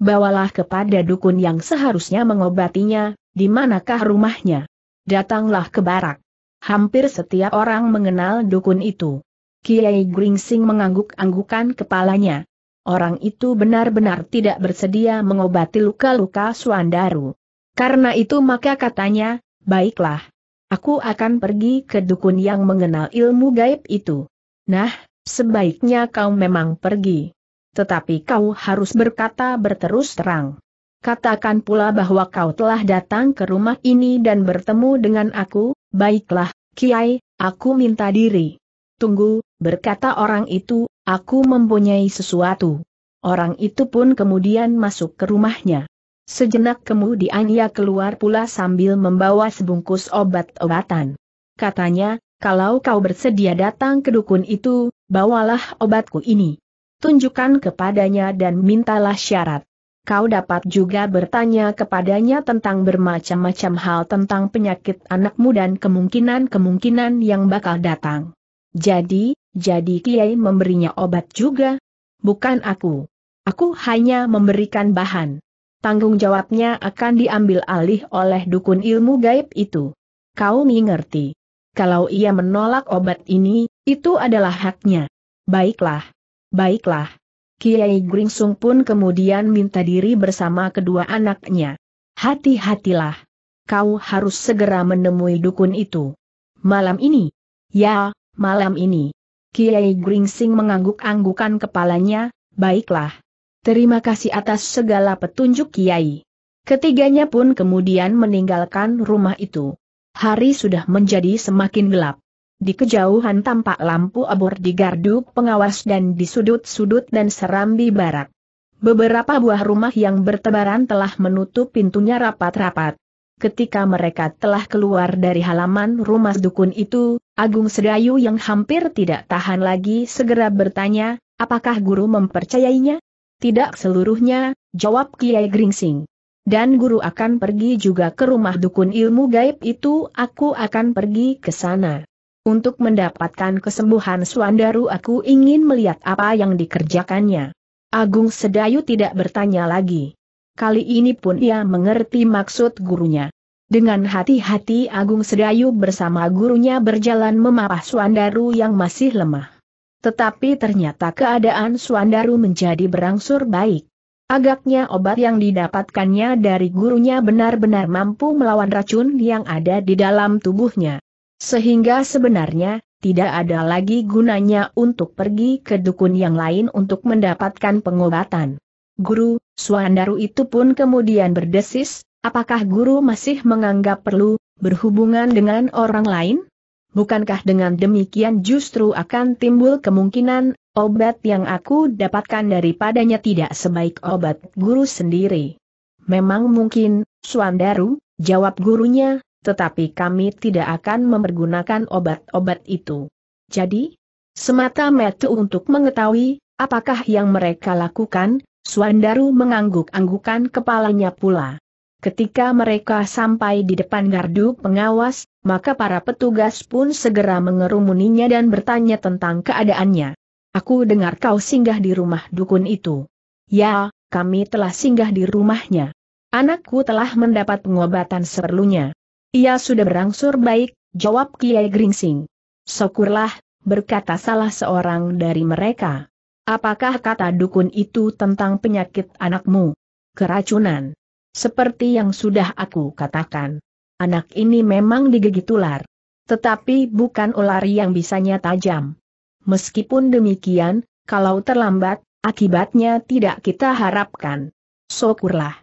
bawalah kepada dukun yang seharusnya mengobatinya, di manakah rumahnya. Datanglah ke barak. Hampir setiap orang mengenal dukun itu. Kiai Gringsing mengangguk-anggukan kepalanya. Orang itu benar-benar tidak bersedia mengobati luka-luka Suandaru. Karena itu maka katanya, baiklah. Aku akan pergi ke dukun yang mengenal ilmu gaib itu. Nah, sebaiknya kau memang pergi tetapi kau harus berkata berterus terang. Katakan pula bahwa kau telah datang ke rumah ini dan bertemu dengan aku, baiklah, Kiai, aku minta diri. Tunggu, berkata orang itu, aku mempunyai sesuatu. Orang itu pun kemudian masuk ke rumahnya. Sejenak kemudian ia keluar pula sambil membawa sebungkus obat-obatan. Katanya, kalau kau bersedia datang ke dukun itu, bawalah obatku ini tunjukkan kepadanya dan mintalah syarat. Kau dapat juga bertanya kepadanya tentang bermacam-macam hal tentang penyakit anakmu dan kemungkinan-kemungkinan yang bakal datang. Jadi, jadi Kiai memberinya obat juga? Bukan aku. Aku hanya memberikan bahan. Tanggung jawabnya akan diambil alih oleh dukun ilmu gaib itu. Kau mengerti. Kalau ia menolak obat ini, itu adalah haknya. Baiklah. Baiklah. Kiai Gringsung pun kemudian minta diri bersama kedua anaknya. Hati-hatilah. Kau harus segera menemui dukun itu. Malam ini? Ya, malam ini. Kiai Gringsing mengangguk-anggukan kepalanya, baiklah. Terima kasih atas segala petunjuk Kiai. Ketiganya pun kemudian meninggalkan rumah itu. Hari sudah menjadi semakin gelap. Di kejauhan tampak lampu abur di gardu pengawas dan di sudut-sudut dan serambi barat. Beberapa buah rumah yang bertebaran telah menutup pintunya rapat-rapat. Ketika mereka telah keluar dari halaman rumah dukun itu, Agung Sedayu yang hampir tidak tahan lagi segera bertanya, apakah guru mempercayainya? Tidak seluruhnya, jawab Kiai Gringsing. Dan guru akan pergi juga ke rumah dukun ilmu gaib itu, aku akan pergi ke sana. Untuk mendapatkan kesembuhan Suandaru aku ingin melihat apa yang dikerjakannya. Agung Sedayu tidak bertanya lagi. Kali ini pun ia mengerti maksud gurunya. Dengan hati-hati Agung Sedayu bersama gurunya berjalan memapah Suandaru yang masih lemah. Tetapi ternyata keadaan Suandaru menjadi berangsur baik. Agaknya obat yang didapatkannya dari gurunya benar-benar mampu melawan racun yang ada di dalam tubuhnya. Sehingga sebenarnya, tidak ada lagi gunanya untuk pergi ke dukun yang lain untuk mendapatkan pengobatan. Guru, Suandaru itu pun kemudian berdesis, apakah guru masih menganggap perlu berhubungan dengan orang lain? Bukankah dengan demikian justru akan timbul kemungkinan obat yang aku dapatkan daripadanya tidak sebaik obat guru sendiri? Memang mungkin, Suandaru, jawab gurunya, tetapi kami tidak akan mempergunakan obat-obat itu. Jadi, semata-mata untuk mengetahui apakah yang mereka lakukan, Suandaru mengangguk-anggukan kepalanya pula. Ketika mereka sampai di depan gardu pengawas, maka para petugas pun segera mengerumuninya dan bertanya tentang keadaannya. Aku dengar kau singgah di rumah dukun itu. Ya, kami telah singgah di rumahnya. Anakku telah mendapat pengobatan seperlunya. Ia sudah berangsur baik, jawab Kiai Gringsing. Syukurlah, berkata salah seorang dari mereka. Apakah kata dukun itu tentang penyakit anakmu? Keracunan. Seperti yang sudah aku katakan. Anak ini memang digigit ular. Tetapi bukan ular yang bisanya tajam. Meskipun demikian, kalau terlambat, akibatnya tidak kita harapkan. Syukurlah.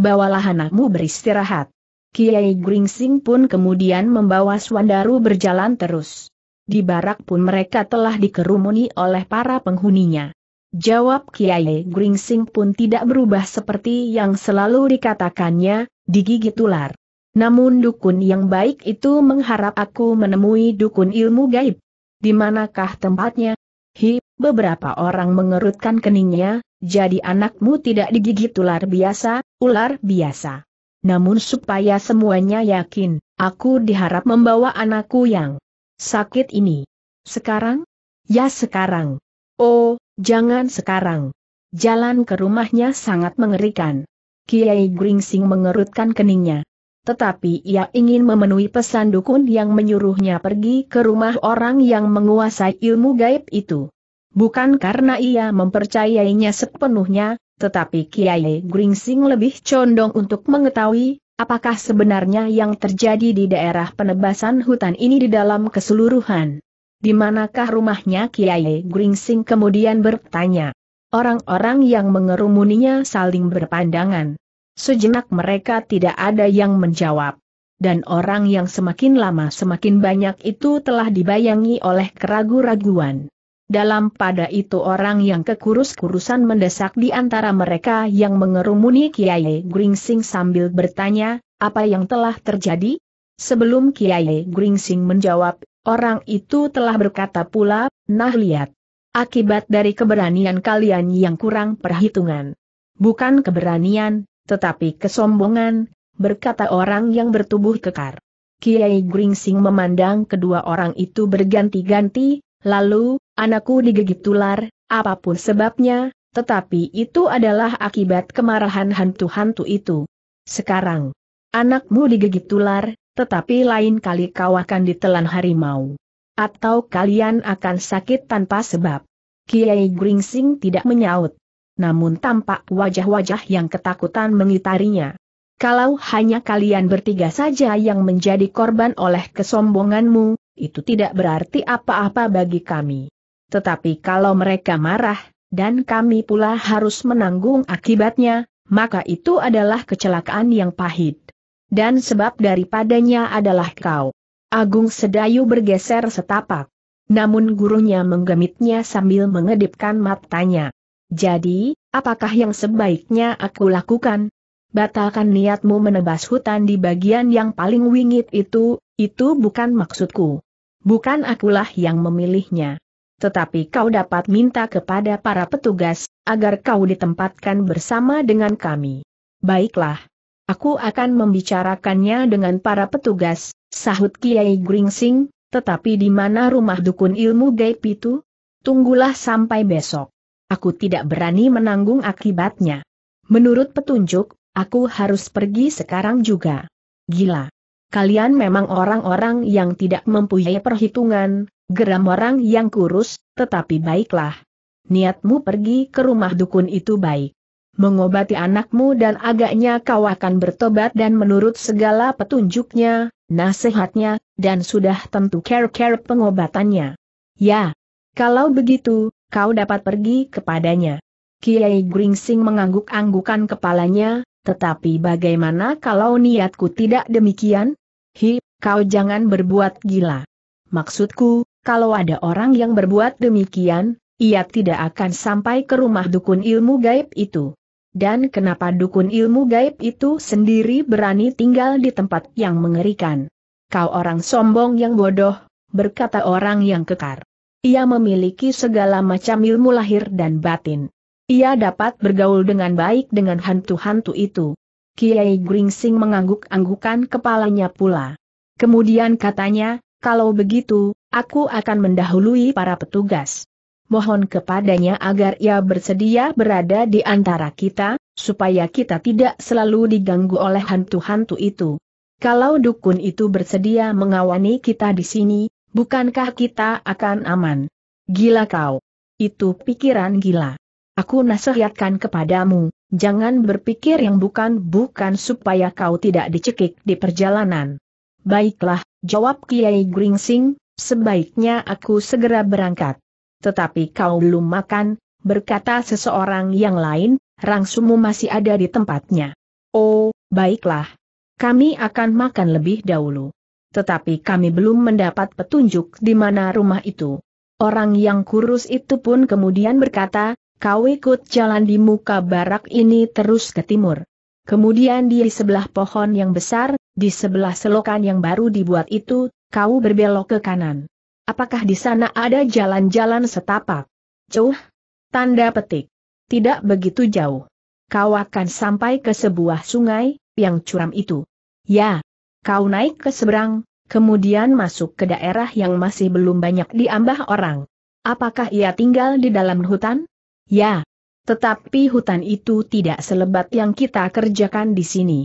Bawalah anakmu beristirahat. Kiai Gringsing pun kemudian membawa Swandaru berjalan terus. Di barak pun mereka telah dikerumuni oleh para penghuninya. Jawab Kiai Gringsing pun tidak berubah seperti yang selalu dikatakannya, digigit ular. Namun dukun yang baik itu mengharap aku menemui dukun ilmu gaib. Di manakah tempatnya? Hi, beberapa orang mengerutkan keningnya, jadi anakmu tidak digigit ular biasa, ular biasa namun supaya semuanya yakin, aku diharap membawa anakku yang sakit ini. Sekarang? Ya sekarang. Oh, jangan sekarang. Jalan ke rumahnya sangat mengerikan. Kiai Gringsing mengerutkan keningnya. Tetapi ia ingin memenuhi pesan dukun yang menyuruhnya pergi ke rumah orang yang menguasai ilmu gaib itu. Bukan karena ia mempercayainya sepenuhnya, tetapi Kiai Gringsing lebih condong untuk mengetahui, apakah sebenarnya yang terjadi di daerah penebasan hutan ini di dalam keseluruhan. Di manakah rumahnya Kiai Gringsing kemudian bertanya. Orang-orang yang mengerumuninya saling berpandangan. Sejenak mereka tidak ada yang menjawab. Dan orang yang semakin lama semakin banyak itu telah dibayangi oleh keraguan raguan dalam pada itu orang yang kekurus-kurusan mendesak di antara mereka yang mengerumuni Kiai Gringsing sambil bertanya, apa yang telah terjadi? Sebelum Kiai Gringsing menjawab, orang itu telah berkata pula, nah lihat. Akibat dari keberanian kalian yang kurang perhitungan. Bukan keberanian, tetapi kesombongan, berkata orang yang bertubuh kekar. Kiai Gringsing memandang kedua orang itu berganti-ganti, Lalu, anakku digigit ular, apapun sebabnya, tetapi itu adalah akibat kemarahan hantu-hantu itu. Sekarang, anakmu digigit ular, tetapi lain kali kau akan ditelan harimau. Atau kalian akan sakit tanpa sebab. Kiai Gringsing tidak menyaut. Namun tampak wajah-wajah yang ketakutan mengitarinya. Kalau hanya kalian bertiga saja yang menjadi korban oleh kesombonganmu, itu tidak berarti apa-apa bagi kami. Tetapi kalau mereka marah, dan kami pula harus menanggung akibatnya, maka itu adalah kecelakaan yang pahit. Dan sebab daripadanya adalah kau. Agung Sedayu bergeser setapak. Namun gurunya menggemitnya sambil mengedipkan matanya. Jadi, apakah yang sebaiknya aku lakukan? Batalkan niatmu menebas hutan di bagian yang paling wingit itu, itu bukan maksudku. Bukan akulah yang memilihnya. Tetapi kau dapat minta kepada para petugas, agar kau ditempatkan bersama dengan kami. Baiklah. Aku akan membicarakannya dengan para petugas, sahut Kiai Gringsing, tetapi di mana rumah dukun ilmu gaib itu? Tunggulah sampai besok. Aku tidak berani menanggung akibatnya. Menurut petunjuk, aku harus pergi sekarang juga. Gila kalian memang orang-orang yang tidak mempunyai perhitungan, geram orang yang kurus, tetapi baiklah. Niatmu pergi ke rumah dukun itu baik. Mengobati anakmu dan agaknya kau akan bertobat dan menurut segala petunjuknya, nasihatnya, dan sudah tentu care-care pengobatannya. Ya, kalau begitu, kau dapat pergi kepadanya. Kiai Gringsing mengangguk-anggukan kepalanya, tetapi bagaimana kalau niatku tidak demikian? Hi, kau jangan berbuat gila. Maksudku, kalau ada orang yang berbuat demikian, ia tidak akan sampai ke rumah dukun ilmu gaib itu. Dan kenapa dukun ilmu gaib itu sendiri berani tinggal di tempat yang mengerikan? Kau orang sombong yang bodoh, berkata orang yang kekar. Ia memiliki segala macam ilmu lahir dan batin. Ia dapat bergaul dengan baik dengan hantu-hantu itu. Kiai Gringsing mengangguk-anggukan kepalanya pula. Kemudian katanya, kalau begitu, aku akan mendahului para petugas. Mohon kepadanya agar ia bersedia berada di antara kita, supaya kita tidak selalu diganggu oleh hantu-hantu itu. Kalau dukun itu bersedia mengawani kita di sini, bukankah kita akan aman? Gila kau! Itu pikiran gila. Aku nasihatkan kepadamu, jangan berpikir yang bukan-bukan supaya kau tidak dicekik di perjalanan. Baiklah, jawab Kiai Gringsing, sebaiknya aku segera berangkat. Tetapi kau belum makan, berkata seseorang yang lain, rangsumu masih ada di tempatnya. Oh, baiklah. Kami akan makan lebih dahulu. Tetapi kami belum mendapat petunjuk di mana rumah itu. Orang yang kurus itu pun kemudian berkata, Kau ikut jalan di muka barak ini terus ke timur. Kemudian di sebelah pohon yang besar, di sebelah selokan yang baru dibuat itu, kau berbelok ke kanan. Apakah di sana ada jalan-jalan setapak? Jauh? Tanda petik. Tidak begitu jauh. Kau akan sampai ke sebuah sungai, yang curam itu. Ya. Kau naik ke seberang, kemudian masuk ke daerah yang masih belum banyak diambah orang. Apakah ia tinggal di dalam hutan? Ya. Tetapi hutan itu tidak selebat yang kita kerjakan di sini.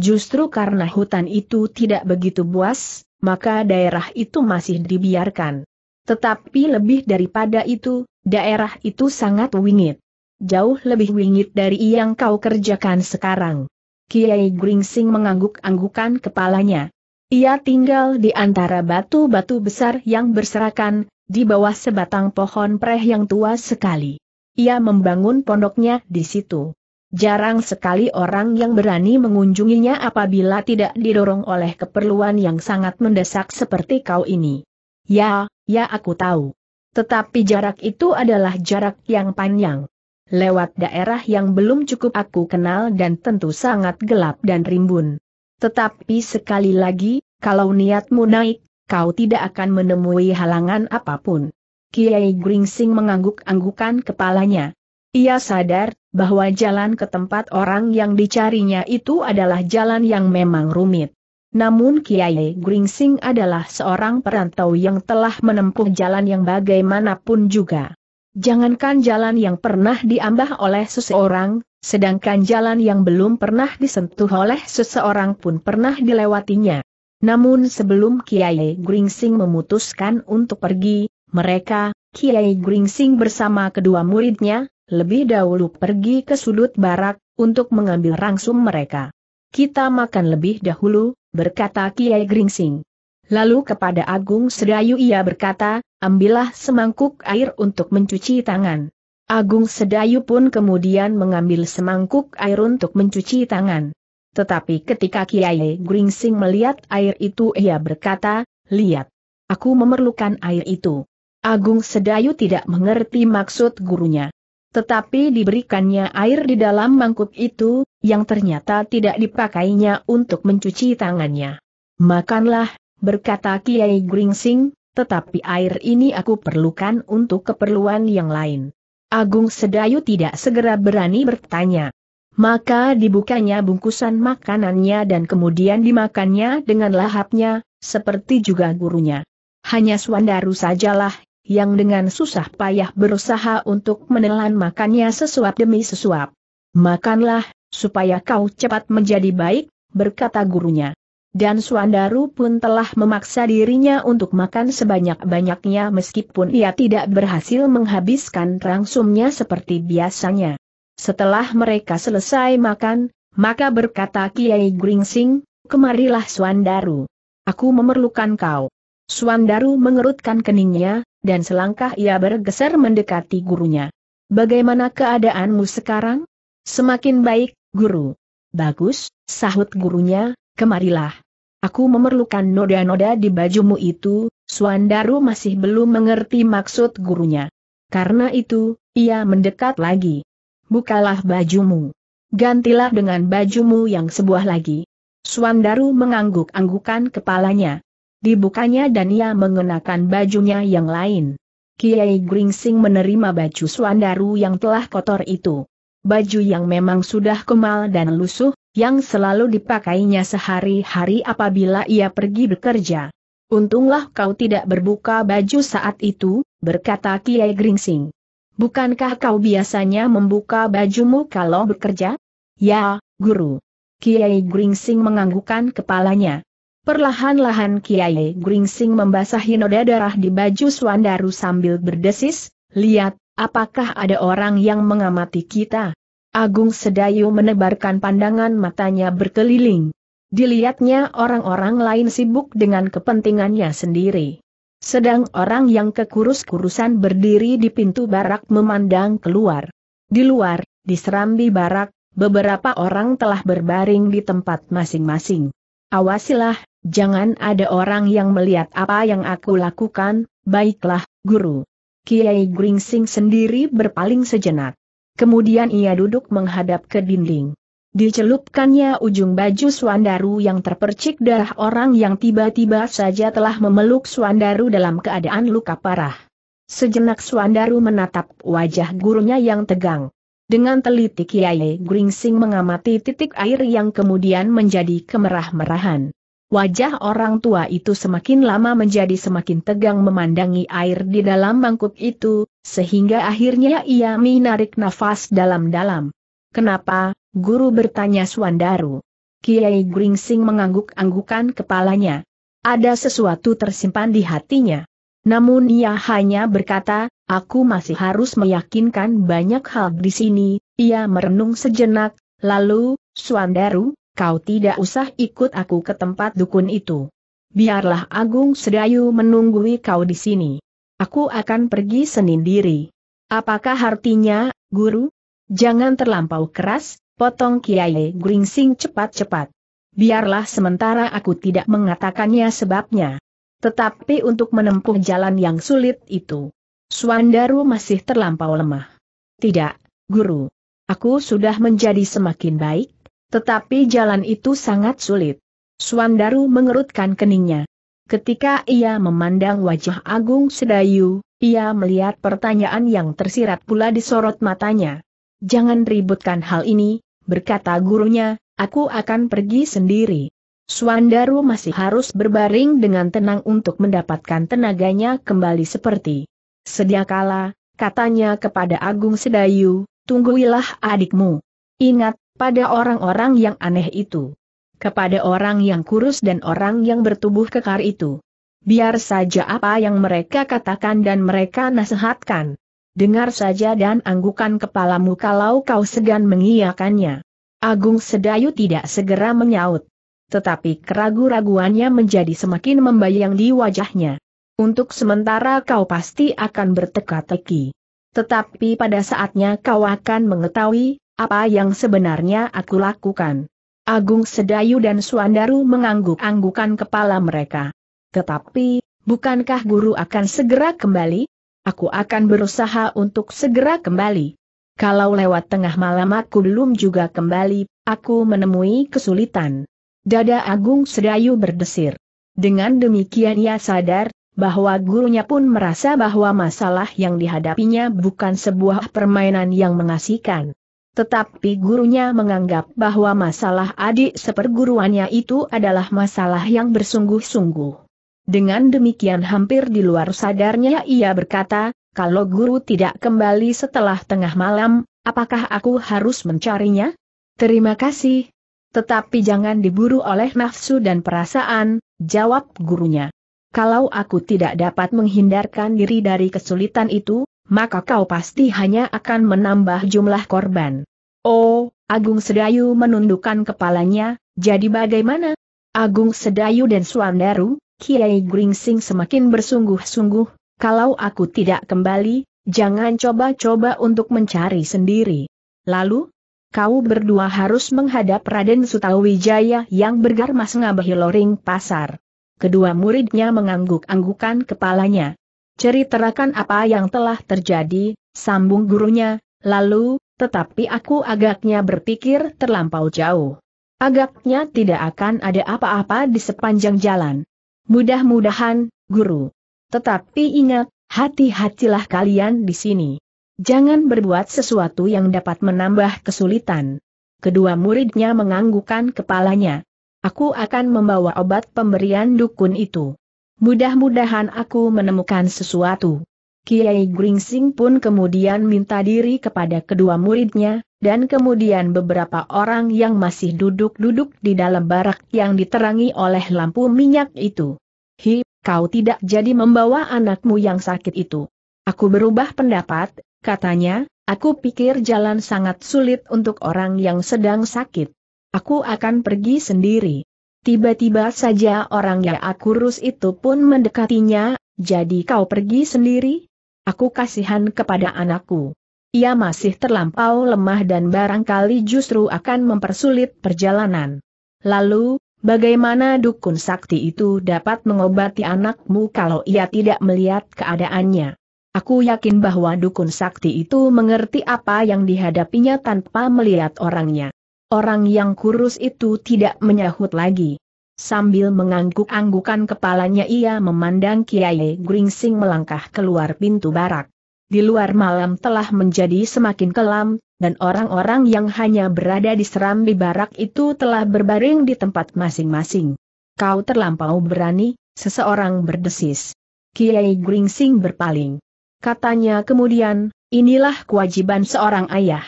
Justru karena hutan itu tidak begitu buas, maka daerah itu masih dibiarkan. Tetapi lebih daripada itu, daerah itu sangat wingit. Jauh lebih wingit dari yang kau kerjakan sekarang. Kiai Gringsing mengangguk-anggukan kepalanya. Ia tinggal di antara batu-batu besar yang berserakan, di bawah sebatang pohon preh yang tua sekali. Ia membangun pondoknya di situ. Jarang sekali orang yang berani mengunjunginya apabila tidak didorong oleh keperluan yang sangat mendesak seperti kau ini. Ya, ya aku tahu. Tetapi jarak itu adalah jarak yang panjang. Lewat daerah yang belum cukup aku kenal dan tentu sangat gelap dan rimbun. Tetapi sekali lagi, kalau niatmu naik, kau tidak akan menemui halangan apapun. Kiai Gringsing mengangguk-anggukan kepalanya. Ia sadar bahwa jalan ke tempat orang yang dicarinya itu adalah jalan yang memang rumit. Namun Kiai Gringsing adalah seorang perantau yang telah menempuh jalan yang bagaimanapun juga. Jangankan jalan yang pernah diambah oleh seseorang, sedangkan jalan yang belum pernah disentuh oleh seseorang pun pernah dilewatinya. Namun sebelum Kiai Gringsing memutuskan untuk pergi, mereka, Kiai Gringsing bersama kedua muridnya, lebih dahulu pergi ke sudut barak, untuk mengambil rangsum mereka. Kita makan lebih dahulu, berkata Kiai Gringsing. Lalu kepada Agung Sedayu ia berkata, ambillah semangkuk air untuk mencuci tangan. Agung Sedayu pun kemudian mengambil semangkuk air untuk mencuci tangan. Tetapi ketika Kiai Gringsing melihat air itu ia berkata, lihat, aku memerlukan air itu. Agung Sedayu tidak mengerti maksud gurunya. Tetapi diberikannya air di dalam mangkuk itu, yang ternyata tidak dipakainya untuk mencuci tangannya. Makanlah, berkata Kiai Gringsing, tetapi air ini aku perlukan untuk keperluan yang lain. Agung Sedayu tidak segera berani bertanya. Maka dibukanya bungkusan makanannya dan kemudian dimakannya dengan lahapnya, seperti juga gurunya. Hanya Swandaru sajalah yang dengan susah payah berusaha untuk menelan makannya sesuap demi sesuap. Makanlah, supaya kau cepat menjadi baik, berkata gurunya. Dan Suandaru pun telah memaksa dirinya untuk makan sebanyak-banyaknya meskipun ia tidak berhasil menghabiskan rangsumnya seperti biasanya. Setelah mereka selesai makan, maka berkata Kiai Gringsing, kemarilah Suandaru. Aku memerlukan kau. Suandaru mengerutkan keningnya, dan selangkah ia bergeser mendekati gurunya. Bagaimana keadaanmu sekarang? Semakin baik, guru. Bagus, sahut gurunya, kemarilah. Aku memerlukan noda-noda di bajumu itu, Suandaru masih belum mengerti maksud gurunya. Karena itu, ia mendekat lagi. Bukalah bajumu. Gantilah dengan bajumu yang sebuah lagi. Suandaru mengangguk-anggukan kepalanya. Dibukanya dan ia mengenakan bajunya yang lain. Kiai Gringsing menerima baju Suandaru yang telah kotor itu. Baju yang memang sudah kemal dan lusuh, yang selalu dipakainya sehari-hari apabila ia pergi bekerja. Untunglah kau tidak berbuka baju saat itu, berkata Kiai Gringsing. Bukankah kau biasanya membuka bajumu kalau bekerja? Ya, guru. Kiai Gringsing menganggukkan kepalanya. Perlahan-lahan Kiai Gringsing membasahi noda darah di baju Swandaru sambil berdesis, lihat, apakah ada orang yang mengamati kita? Agung Sedayu menebarkan pandangan matanya berkeliling. Dilihatnya orang-orang lain sibuk dengan kepentingannya sendiri. Sedang orang yang kekurus-kurusan berdiri di pintu barak memandang keluar. Di luar, di serambi barak, beberapa orang telah berbaring di tempat masing-masing. Awasilah, Jangan ada orang yang melihat apa yang aku lakukan, baiklah, guru. Kiai Gringsing sendiri berpaling sejenak. Kemudian ia duduk menghadap ke dinding. Dicelupkannya ujung baju Swandaru yang terpercik darah orang yang tiba-tiba saja telah memeluk Swandaru dalam keadaan luka parah. Sejenak Swandaru menatap wajah gurunya yang tegang. Dengan teliti Kiai Gringsing mengamati titik air yang kemudian menjadi kemerah-merahan. Wajah orang tua itu semakin lama menjadi semakin tegang memandangi air di dalam mangkuk itu, sehingga akhirnya ia menarik nafas dalam-dalam. Kenapa, guru bertanya Suandaru. Kiai Gringsing mengangguk-anggukan kepalanya. Ada sesuatu tersimpan di hatinya. Namun ia hanya berkata, aku masih harus meyakinkan banyak hal di sini, ia merenung sejenak, lalu, Suandaru, kau tidak usah ikut aku ke tempat dukun itu. Biarlah Agung Sedayu menunggui kau di sini. Aku akan pergi sendiri. Apakah artinya, guru? Jangan terlampau keras, potong Kiai Gringsing cepat-cepat. Biarlah sementara aku tidak mengatakannya sebabnya. Tetapi untuk menempuh jalan yang sulit itu, Swandaru masih terlampau lemah. Tidak, guru. Aku sudah menjadi semakin baik, tetapi jalan itu sangat sulit. Swandaru mengerutkan keningnya. Ketika ia memandang wajah Agung Sedayu, ia melihat pertanyaan yang tersirat pula di sorot matanya. Jangan ributkan hal ini, berkata gurunya, aku akan pergi sendiri. Swandaru masih harus berbaring dengan tenang untuk mendapatkan tenaganya kembali seperti sediakala, katanya kepada Agung Sedayu, tungguilah adikmu. Ingat, pada orang-orang yang aneh itu. Kepada orang yang kurus dan orang yang bertubuh kekar itu. Biar saja apa yang mereka katakan dan mereka nasihatkan. Dengar saja dan anggukan kepalamu kalau kau segan mengiyakannya. Agung Sedayu tidak segera menyaut. Tetapi keragu-raguannya menjadi semakin membayang di wajahnya. Untuk sementara kau pasti akan berteka-teki. Tetapi pada saatnya kau akan mengetahui, apa yang sebenarnya aku lakukan? Agung Sedayu dan Suandaru mengangguk-anggukan kepala mereka. Tetapi, bukankah guru akan segera kembali? Aku akan berusaha untuk segera kembali. Kalau lewat tengah malam aku belum juga kembali, aku menemui kesulitan. Dada Agung Sedayu berdesir. Dengan demikian ia sadar, bahwa gurunya pun merasa bahwa masalah yang dihadapinya bukan sebuah permainan yang mengasihkan. Tetapi gurunya menganggap bahwa masalah adik seperguruannya itu adalah masalah yang bersungguh-sungguh. Dengan demikian hampir di luar sadarnya ia berkata, kalau guru tidak kembali setelah tengah malam, apakah aku harus mencarinya? Terima kasih. Tetapi jangan diburu oleh nafsu dan perasaan, jawab gurunya. Kalau aku tidak dapat menghindarkan diri dari kesulitan itu, maka kau pasti hanya akan menambah jumlah korban. Oh, Agung Sedayu menundukkan kepalanya, jadi bagaimana? Agung Sedayu dan Suandaru, Kiai Gringsing semakin bersungguh-sungguh, kalau aku tidak kembali, jangan coba-coba untuk mencari sendiri. Lalu, kau berdua harus menghadap Raden Sutawijaya yang bergarmas ngabahi loring pasar. Kedua muridnya mengangguk-anggukan kepalanya ceritakan apa yang telah terjadi, sambung gurunya, lalu, tetapi aku agaknya berpikir terlampau jauh. Agaknya tidak akan ada apa-apa di sepanjang jalan. Mudah-mudahan, guru. Tetapi ingat, hati-hatilah kalian di sini. Jangan berbuat sesuatu yang dapat menambah kesulitan. Kedua muridnya menganggukkan kepalanya. Aku akan membawa obat pemberian dukun itu. Mudah-mudahan aku menemukan sesuatu. Kiai Gringsing pun kemudian minta diri kepada kedua muridnya, dan kemudian beberapa orang yang masih duduk-duduk di dalam barak yang diterangi oleh lampu minyak itu. Hi, kau tidak jadi membawa anakmu yang sakit itu. Aku berubah pendapat, katanya, aku pikir jalan sangat sulit untuk orang yang sedang sakit. Aku akan pergi sendiri. Tiba-tiba saja orang yang aku rus itu pun mendekatinya, jadi kau pergi sendiri? Aku kasihan kepada anakku. Ia masih terlampau lemah dan barangkali justru akan mempersulit perjalanan. Lalu, bagaimana dukun sakti itu dapat mengobati anakmu kalau ia tidak melihat keadaannya? Aku yakin bahwa dukun sakti itu mengerti apa yang dihadapinya tanpa melihat orangnya. Orang yang kurus itu tidak menyahut lagi. Sambil mengangguk-anggukan kepalanya ia memandang Kiai Gringsing melangkah keluar pintu barak. Di luar malam telah menjadi semakin kelam, dan orang-orang yang hanya berada di serambi barak itu telah berbaring di tempat masing-masing. Kau terlampau berani, seseorang berdesis. Kiai Gringsing berpaling. Katanya kemudian, inilah kewajiban seorang ayah.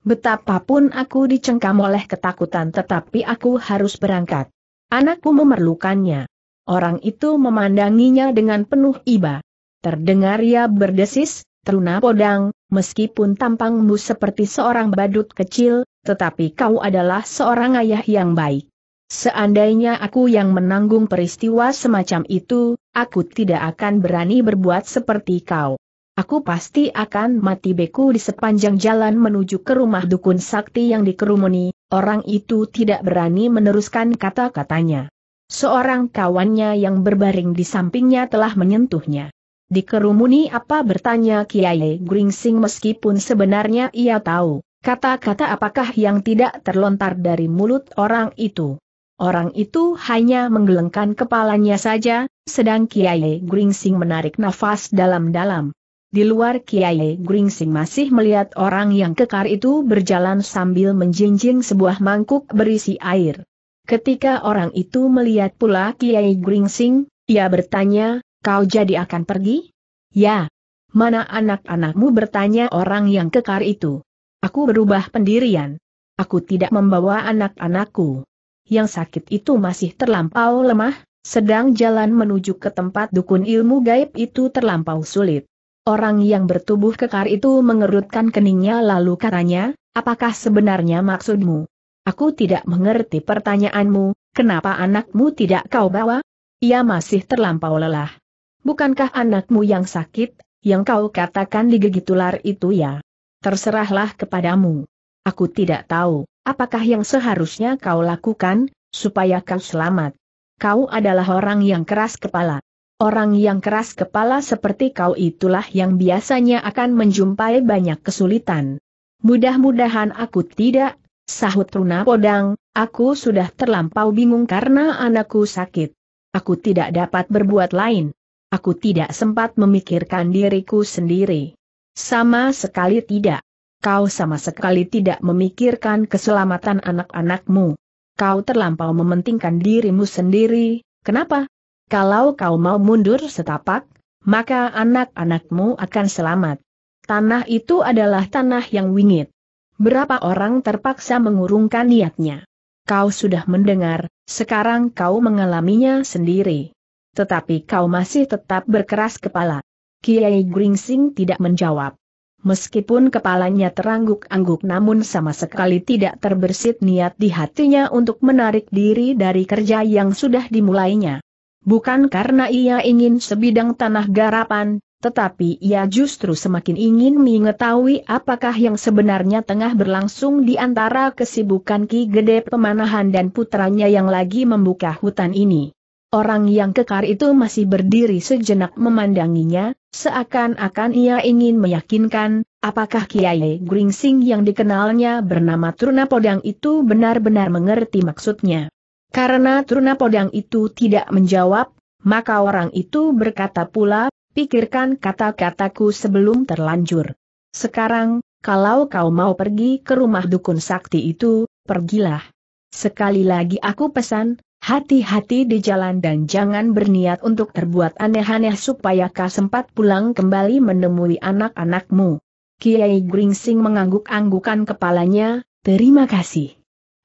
Betapapun aku dicengkam oleh ketakutan tetapi aku harus berangkat. Anakku memerlukannya. Orang itu memandanginya dengan penuh iba. Terdengar ia berdesis, teruna podang, meskipun tampangmu seperti seorang badut kecil, tetapi kau adalah seorang ayah yang baik. Seandainya aku yang menanggung peristiwa semacam itu, aku tidak akan berani berbuat seperti kau. Aku pasti akan mati beku di sepanjang jalan menuju ke rumah dukun sakti yang dikerumuni, orang itu tidak berani meneruskan kata-katanya. Seorang kawannya yang berbaring di sampingnya telah menyentuhnya. Dikerumuni apa bertanya Kiai Gringsing meskipun sebenarnya ia tahu, kata-kata apakah yang tidak terlontar dari mulut orang itu. Orang itu hanya menggelengkan kepalanya saja, sedang Kiai Gringsing menarik nafas dalam-dalam. Di luar Kiai Gringsing masih melihat orang yang kekar itu berjalan sambil menjinjing sebuah mangkuk berisi air. Ketika orang itu melihat pula Kiai Gringsing, ia bertanya, kau jadi akan pergi? Ya. Mana anak-anakmu bertanya orang yang kekar itu? Aku berubah pendirian. Aku tidak membawa anak-anakku. Yang sakit itu masih terlampau lemah, sedang jalan menuju ke tempat dukun ilmu gaib itu terlampau sulit. Orang yang bertubuh kekar itu mengerutkan keningnya lalu katanya, apakah sebenarnya maksudmu? Aku tidak mengerti pertanyaanmu, kenapa anakmu tidak kau bawa? Ia masih terlampau lelah. Bukankah anakmu yang sakit, yang kau katakan digigit ular itu ya? Terserahlah kepadamu. Aku tidak tahu, apakah yang seharusnya kau lakukan, supaya kau selamat. Kau adalah orang yang keras kepala. Orang yang keras kepala seperti kau itulah yang biasanya akan menjumpai banyak kesulitan. Mudah-mudahan aku tidak, sahut Runa Podang, aku sudah terlampau bingung karena anakku sakit. Aku tidak dapat berbuat lain. Aku tidak sempat memikirkan diriku sendiri. Sama sekali tidak. Kau sama sekali tidak memikirkan keselamatan anak-anakmu. Kau terlampau mementingkan dirimu sendiri, kenapa? Kalau kau mau mundur setapak, maka anak-anakmu akan selamat. Tanah itu adalah tanah yang wingit. Berapa orang terpaksa mengurungkan niatnya. Kau sudah mendengar, sekarang kau mengalaminya sendiri. Tetapi kau masih tetap berkeras kepala. Kiai Gringsing tidak menjawab. Meskipun kepalanya terangguk-angguk namun sama sekali tidak terbersit niat di hatinya untuk menarik diri dari kerja yang sudah dimulainya. Bukan karena ia ingin sebidang tanah garapan, tetapi ia justru semakin ingin mengetahui apakah yang sebenarnya tengah berlangsung di antara kesibukan Ki Gede Pemanahan dan putranya yang lagi membuka hutan ini. Orang yang kekar itu masih berdiri sejenak memandanginya, seakan-akan ia ingin meyakinkan, apakah Kiai Gringsing yang dikenalnya bernama Trunapodang itu benar-benar mengerti maksudnya. Karena Truna Podang itu tidak menjawab, maka orang itu berkata pula, pikirkan kata-kataku sebelum terlanjur. Sekarang, kalau kau mau pergi ke rumah dukun sakti itu, pergilah. Sekali lagi aku pesan, hati-hati di jalan dan jangan berniat untuk terbuat aneh-aneh supaya kau sempat pulang kembali menemui anak-anakmu. Kiai Gringsing mengangguk-anggukan kepalanya, terima kasih.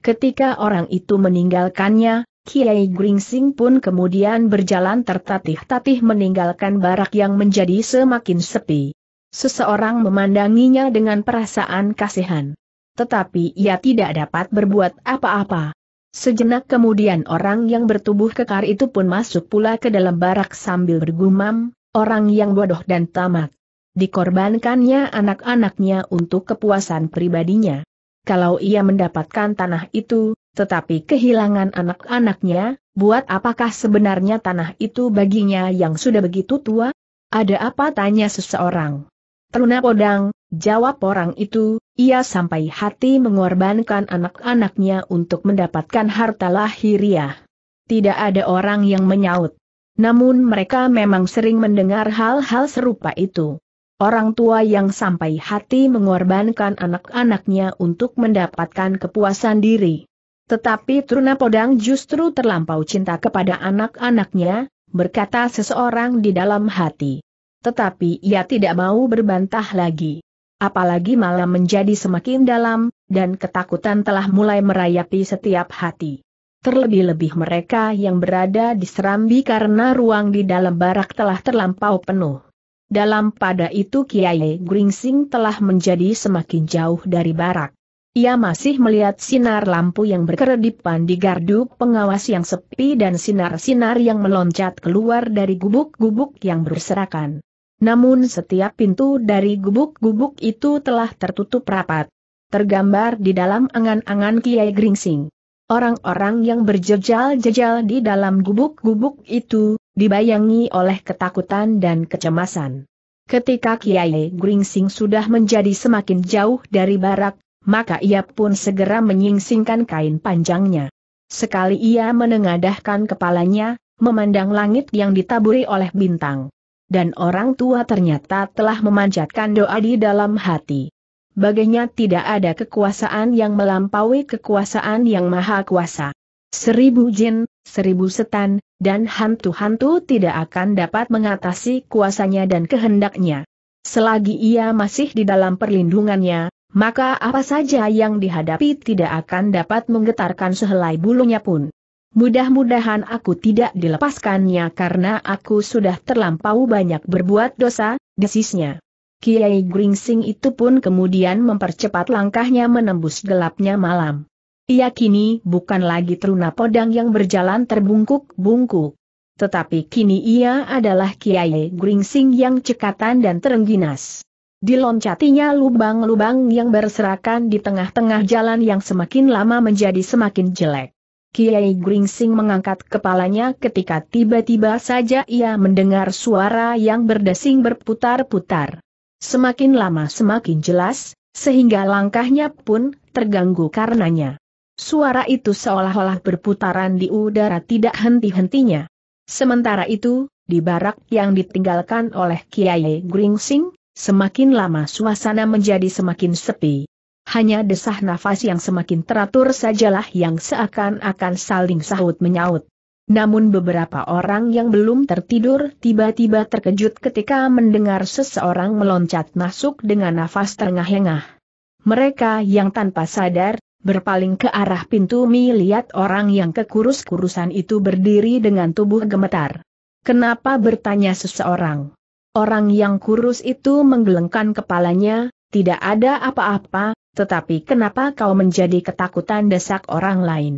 Ketika orang itu meninggalkannya, Kiai Gringsing pun kemudian berjalan tertatih-tatih meninggalkan barak yang menjadi semakin sepi. Seseorang memandanginya dengan perasaan kasihan. Tetapi ia tidak dapat berbuat apa-apa. Sejenak kemudian orang yang bertubuh kekar itu pun masuk pula ke dalam barak sambil bergumam, orang yang bodoh dan tamak. Dikorbankannya anak-anaknya untuk kepuasan pribadinya kalau ia mendapatkan tanah itu, tetapi kehilangan anak-anaknya, buat apakah sebenarnya tanah itu baginya yang sudah begitu tua? Ada apa tanya seseorang? Teruna Podang, jawab orang itu, ia sampai hati mengorbankan anak-anaknya untuk mendapatkan harta lahiriah. Tidak ada orang yang menyaut. Namun mereka memang sering mendengar hal-hal serupa itu. Orang tua yang sampai hati mengorbankan anak-anaknya untuk mendapatkan kepuasan diri. Tetapi Truna Podang justru terlampau cinta kepada anak-anaknya, berkata seseorang di dalam hati. Tetapi ia tidak mau berbantah lagi. Apalagi malam menjadi semakin dalam, dan ketakutan telah mulai merayapi setiap hati. Terlebih-lebih mereka yang berada di Serambi karena ruang di dalam barak telah terlampau penuh. Dalam pada itu Kiai Gringsing telah menjadi semakin jauh dari barak. Ia masih melihat sinar lampu yang berkeredipan di gardu pengawas yang sepi dan sinar-sinar yang meloncat keluar dari gubuk-gubuk yang berserakan. Namun setiap pintu dari gubuk-gubuk itu telah tertutup rapat. Tergambar di dalam angan-angan Kiai Gringsing. Orang-orang yang berjejal-jejal di dalam gubuk-gubuk itu, dibayangi oleh ketakutan dan kecemasan. Ketika Kiai Gringsing sudah menjadi semakin jauh dari barak, maka ia pun segera menyingsingkan kain panjangnya. Sekali ia menengadahkan kepalanya, memandang langit yang ditaburi oleh bintang. Dan orang tua ternyata telah memanjatkan doa di dalam hati. Baginya tidak ada kekuasaan yang melampaui kekuasaan yang maha kuasa. Seribu jin, seribu setan, dan hantu-hantu tidak akan dapat mengatasi kuasanya dan kehendaknya. Selagi ia masih di dalam perlindungannya, maka apa saja yang dihadapi tidak akan dapat menggetarkan sehelai bulunya pun. Mudah-mudahan aku tidak dilepaskannya karena aku sudah terlampau banyak berbuat dosa, desisnya. Kiai Gringsing itu pun kemudian mempercepat langkahnya menembus gelapnya malam. Ia kini bukan lagi teruna podang yang berjalan terbungkuk-bungkuk. Tetapi kini ia adalah Kiai Gringsing yang cekatan dan terengginas. Diloncatinya lubang-lubang yang berserakan di tengah-tengah jalan yang semakin lama menjadi semakin jelek. Kiai Gringsing mengangkat kepalanya ketika tiba-tiba saja ia mendengar suara yang berdesing berputar-putar. Semakin lama semakin jelas, sehingga langkahnya pun terganggu karenanya. Suara itu seolah-olah berputaran di udara tidak henti-hentinya. Sementara itu, di barak yang ditinggalkan oleh Kiai Gringsing, semakin lama suasana menjadi semakin sepi. Hanya desah nafas yang semakin teratur sajalah yang seakan-akan saling sahut menyaut. Namun beberapa orang yang belum tertidur tiba-tiba terkejut ketika mendengar seseorang meloncat masuk dengan nafas terengah-engah. Mereka yang tanpa sadar, berpaling ke arah pintu Mi lihat orang yang kekurus-kurusan itu berdiri dengan tubuh gemetar. Kenapa bertanya seseorang? Orang yang kurus itu menggelengkan kepalanya, tidak ada apa-apa, tetapi kenapa kau menjadi ketakutan desak orang lain?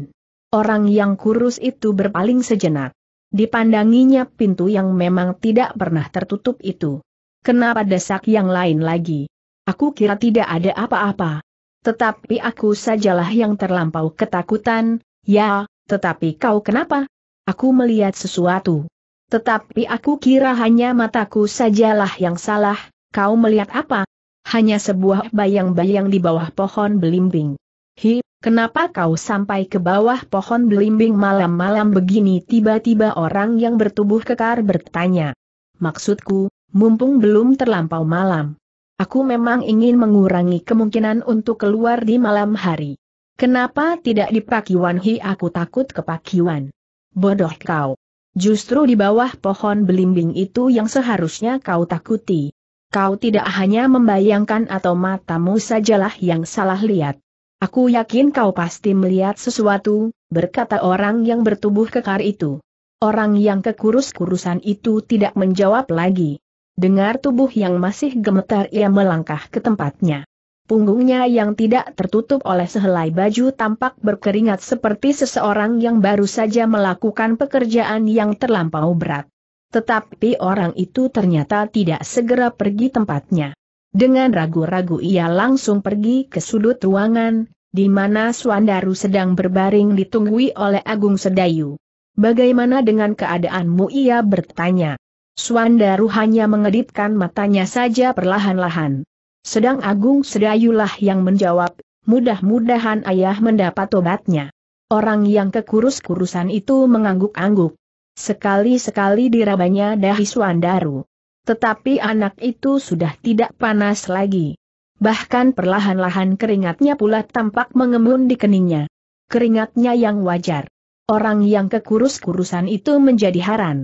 Orang yang kurus itu berpaling sejenak. Dipandanginya pintu yang memang tidak pernah tertutup itu. Kenapa desak yang lain lagi? Aku kira tidak ada apa-apa tetapi aku sajalah yang terlampau ketakutan, ya, tetapi kau kenapa? Aku melihat sesuatu. Tetapi aku kira hanya mataku sajalah yang salah, kau melihat apa? Hanya sebuah bayang-bayang di bawah pohon belimbing. Hi, kenapa kau sampai ke bawah pohon belimbing malam-malam begini? Tiba-tiba orang yang bertubuh kekar bertanya. Maksudku, mumpung belum terlampau malam. Aku memang ingin mengurangi kemungkinan untuk keluar di malam hari. Kenapa tidak di Pakiwan Hi aku takut ke Pakiwan? Bodoh kau. Justru di bawah pohon belimbing itu yang seharusnya kau takuti. Kau tidak hanya membayangkan atau matamu sajalah yang salah lihat. Aku yakin kau pasti melihat sesuatu, berkata orang yang bertubuh kekar itu. Orang yang kekurus-kurusan itu tidak menjawab lagi. Dengar tubuh yang masih gemetar ia melangkah ke tempatnya. Punggungnya yang tidak tertutup oleh sehelai baju tampak berkeringat seperti seseorang yang baru saja melakukan pekerjaan yang terlampau berat. Tetapi orang itu ternyata tidak segera pergi tempatnya. Dengan ragu-ragu ia langsung pergi ke sudut ruangan, di mana Swandaru sedang berbaring ditunggui oleh Agung Sedayu. Bagaimana dengan keadaanmu ia bertanya. Swandaru hanya mengedipkan matanya saja perlahan-lahan. Sedang Agung Sedayulah yang menjawab, mudah-mudahan ayah mendapat obatnya. Orang yang kekurus-kurusan itu mengangguk-angguk. Sekali-sekali dirabanya dahi Suandaru. Tetapi anak itu sudah tidak panas lagi. Bahkan perlahan-lahan keringatnya pula tampak mengembun di keningnya. Keringatnya yang wajar. Orang yang kekurus-kurusan itu menjadi haran.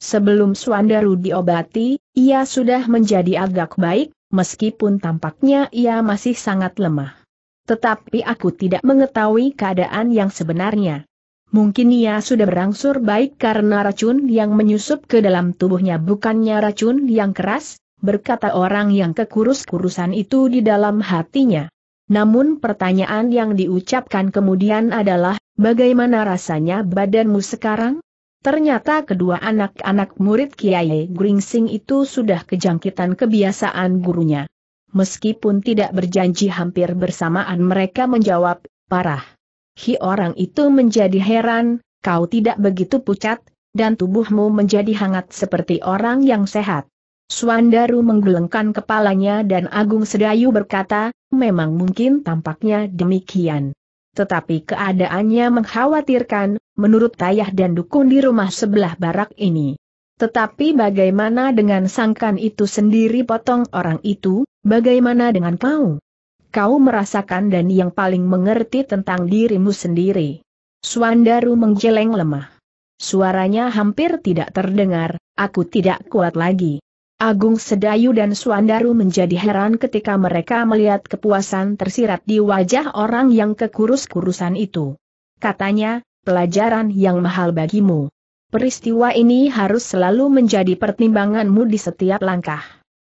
Sebelum Swandaru diobati, ia sudah menjadi agak baik, meskipun tampaknya ia masih sangat lemah. Tetapi aku tidak mengetahui keadaan yang sebenarnya. Mungkin ia sudah berangsur baik karena racun yang menyusup ke dalam tubuhnya bukannya racun yang keras, berkata orang yang kekurus-kurusan itu di dalam hatinya. Namun pertanyaan yang diucapkan kemudian adalah, bagaimana rasanya badanmu sekarang? Ternyata kedua anak-anak murid Kiai Gringsing itu sudah kejangkitan kebiasaan gurunya. Meskipun tidak berjanji hampir bersamaan mereka menjawab, parah. Hi orang itu menjadi heran, kau tidak begitu pucat, dan tubuhmu menjadi hangat seperti orang yang sehat. Swandaru menggelengkan kepalanya dan Agung Sedayu berkata, memang mungkin tampaknya demikian tetapi keadaannya mengkhawatirkan, menurut Tayah dan Dukun di rumah sebelah barak ini. Tetapi bagaimana dengan sangkan itu sendiri potong orang itu, bagaimana dengan kau? Kau merasakan dan yang paling mengerti tentang dirimu sendiri. Suandaru menjeleng lemah. Suaranya hampir tidak terdengar, aku tidak kuat lagi. Agung Sedayu dan Suandaru menjadi heran ketika mereka melihat kepuasan tersirat di wajah orang yang kekurus-kurusan itu. Katanya, pelajaran yang mahal bagimu. Peristiwa ini harus selalu menjadi pertimbanganmu di setiap langkah.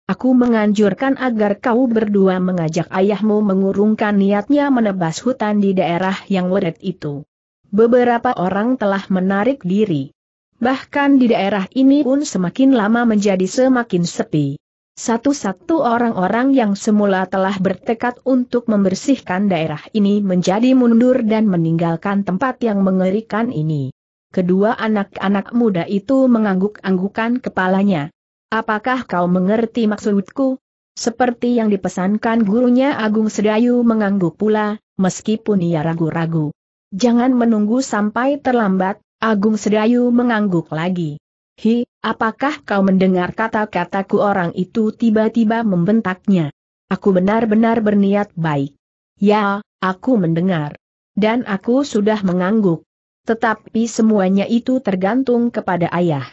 Aku menganjurkan agar kau berdua mengajak ayahmu mengurungkan niatnya menebas hutan di daerah yang weret itu. Beberapa orang telah menarik diri. Bahkan di daerah ini pun semakin lama menjadi semakin sepi. Satu-satu orang-orang yang semula telah bertekad untuk membersihkan daerah ini menjadi mundur dan meninggalkan tempat yang mengerikan ini. Kedua anak-anak muda itu mengangguk-anggukan kepalanya. Apakah kau mengerti maksudku? Seperti yang dipesankan gurunya Agung Sedayu mengangguk pula, meskipun ia ragu-ragu. Jangan menunggu sampai terlambat, Agung Sedayu mengangguk lagi. Hi, apakah kau mendengar kata-kataku orang itu tiba-tiba membentaknya? Aku benar-benar berniat baik. Ya, aku mendengar. Dan aku sudah mengangguk. Tetapi semuanya itu tergantung kepada ayah.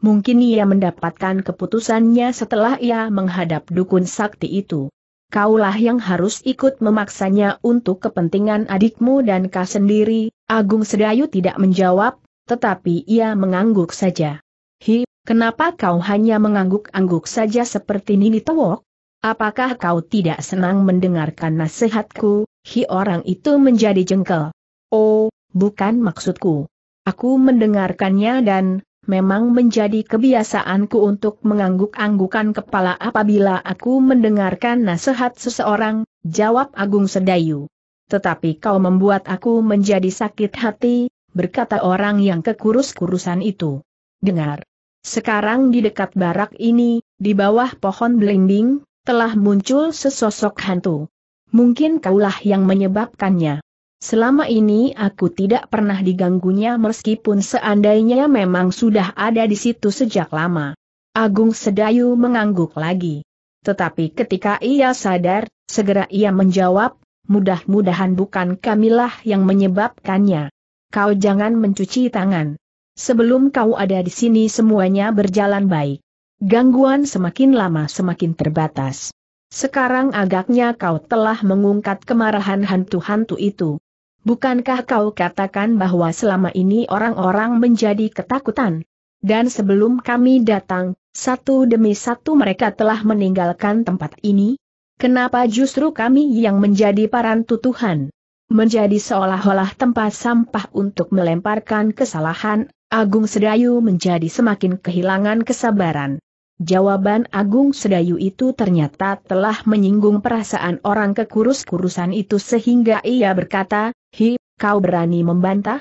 Mungkin ia mendapatkan keputusannya setelah ia menghadap dukun sakti itu kaulah yang harus ikut memaksanya untuk kepentingan adikmu dan kau sendiri, Agung Sedayu tidak menjawab, tetapi ia mengangguk saja. Hi, kenapa kau hanya mengangguk-angguk saja seperti Nini Tewok? Apakah kau tidak senang mendengarkan nasihatku? Hi orang itu menjadi jengkel. Oh, bukan maksudku. Aku mendengarkannya dan, memang menjadi kebiasaanku untuk mengangguk-anggukan kepala apabila aku mendengarkan nasihat seseorang, jawab Agung Sedayu. Tetapi kau membuat aku menjadi sakit hati, berkata orang yang kekurus-kurusan itu. Dengar. Sekarang di dekat barak ini, di bawah pohon belimbing, telah muncul sesosok hantu. Mungkin kaulah yang menyebabkannya. Selama ini aku tidak pernah diganggunya meskipun seandainya memang sudah ada di situ sejak lama. Agung Sedayu mengangguk lagi. Tetapi ketika ia sadar, segera ia menjawab, mudah-mudahan bukan kamilah yang menyebabkannya. Kau jangan mencuci tangan. Sebelum kau ada di sini semuanya berjalan baik. Gangguan semakin lama semakin terbatas. Sekarang agaknya kau telah mengungkat kemarahan hantu-hantu itu. Bukankah kau katakan bahwa selama ini orang-orang menjadi ketakutan? Dan sebelum kami datang, satu demi satu mereka telah meninggalkan tempat ini? Kenapa justru kami yang menjadi parantu Tuhan? Menjadi seolah-olah tempat sampah untuk melemparkan kesalahan, Agung Sedayu menjadi semakin kehilangan kesabaran. Jawaban Agung Sedayu itu ternyata telah menyinggung perasaan orang kekurus-kurusan itu sehingga ia berkata, Hi, kau berani membantah?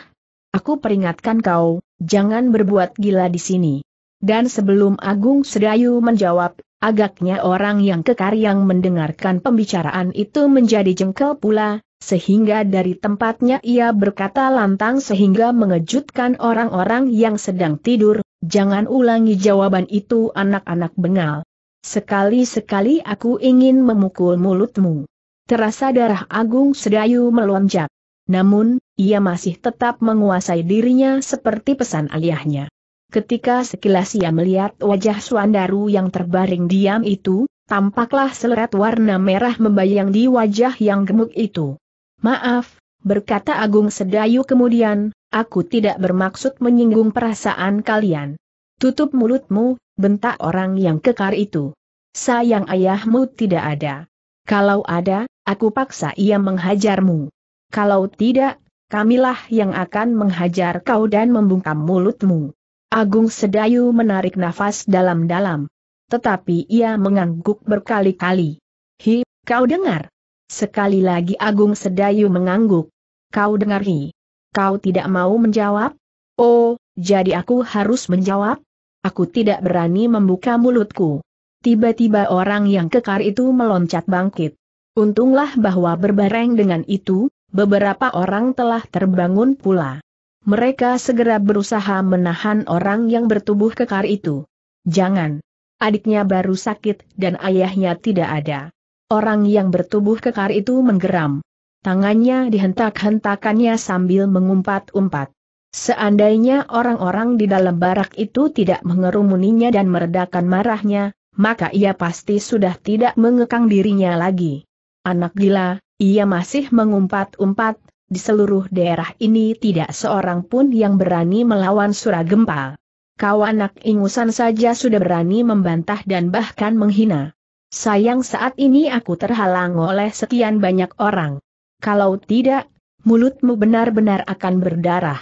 Aku peringatkan kau, jangan berbuat gila di sini. Dan sebelum Agung Sedayu menjawab, agaknya orang yang kekar yang mendengarkan pembicaraan itu menjadi jengkel pula, sehingga dari tempatnya ia berkata lantang sehingga mengejutkan orang-orang yang sedang tidur, jangan ulangi jawaban itu anak-anak bengal. Sekali-sekali aku ingin memukul mulutmu. Terasa darah Agung Sedayu melonjak. Namun, ia masih tetap menguasai dirinya seperti pesan ayahnya. Ketika sekilas ia melihat wajah Suandaru yang terbaring diam itu, tampaklah seleret warna merah membayang di wajah yang gemuk itu. Maaf, berkata Agung Sedayu kemudian, aku tidak bermaksud menyinggung perasaan kalian. Tutup mulutmu, bentak orang yang kekar itu. Sayang ayahmu tidak ada. Kalau ada, aku paksa ia menghajarmu. Kalau tidak, kamilah yang akan menghajar kau dan membungkam mulutmu. Agung Sedayu menarik nafas dalam-dalam. Tetapi ia mengangguk berkali-kali. Hi, kau dengar? Sekali lagi Agung Sedayu mengangguk. Kau dengar hi? Kau tidak mau menjawab? Oh, jadi aku harus menjawab? Aku tidak berani membuka mulutku. Tiba-tiba orang yang kekar itu meloncat bangkit. Untunglah bahwa berbareng dengan itu, beberapa orang telah terbangun pula. Mereka segera berusaha menahan orang yang bertubuh kekar itu. Jangan. Adiknya baru sakit dan ayahnya tidak ada. Orang yang bertubuh kekar itu menggeram. Tangannya dihentak-hentakannya sambil mengumpat-umpat. Seandainya orang-orang di dalam barak itu tidak mengerumuninya dan meredakan marahnya, maka ia pasti sudah tidak mengekang dirinya lagi. Anak gila, ia masih mengumpat-umpat, di seluruh daerah ini tidak seorang pun yang berani melawan Suragempa. Kau anak ingusan saja sudah berani membantah dan bahkan menghina. Sayang saat ini aku terhalang oleh sekian banyak orang. Kalau tidak, mulutmu benar-benar akan berdarah.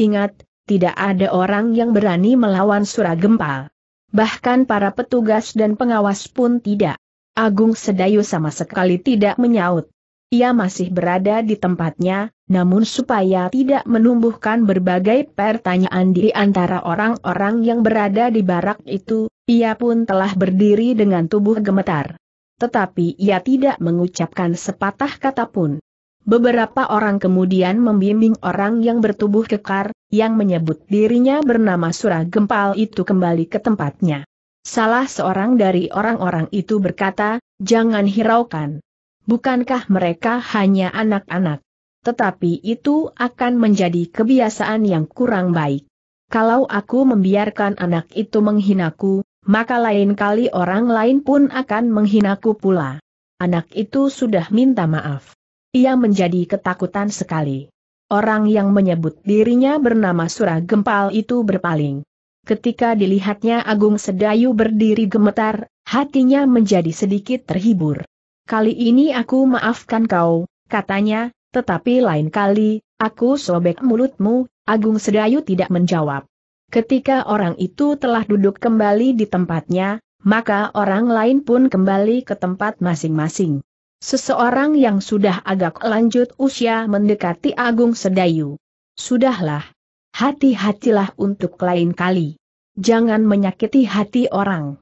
Ingat, tidak ada orang yang berani melawan gempal. Bahkan para petugas dan pengawas pun tidak. Agung Sedayu sama sekali tidak menyaut ia masih berada di tempatnya, namun supaya tidak menumbuhkan berbagai pertanyaan di antara orang-orang yang berada di barak itu, ia pun telah berdiri dengan tubuh gemetar. Tetapi ia tidak mengucapkan sepatah kata pun. Beberapa orang kemudian membimbing orang yang bertubuh kekar, yang menyebut dirinya bernama Surah Gempal itu kembali ke tempatnya. Salah seorang dari orang-orang itu berkata, jangan hiraukan. Bukankah mereka hanya anak-anak? Tetapi itu akan menjadi kebiasaan yang kurang baik. Kalau aku membiarkan anak itu menghinaku, maka lain kali orang lain pun akan menghinaku pula. Anak itu sudah minta maaf. Ia menjadi ketakutan sekali. Orang yang menyebut dirinya bernama Surah Gempal itu berpaling. Ketika dilihatnya Agung Sedayu berdiri gemetar, hatinya menjadi sedikit terhibur. Kali ini aku maafkan kau, katanya, tetapi lain kali, aku sobek mulutmu, Agung Sedayu tidak menjawab. Ketika orang itu telah duduk kembali di tempatnya, maka orang lain pun kembali ke tempat masing-masing. Seseorang yang sudah agak lanjut usia mendekati Agung Sedayu. Sudahlah. Hati-hatilah untuk lain kali. Jangan menyakiti hati orang.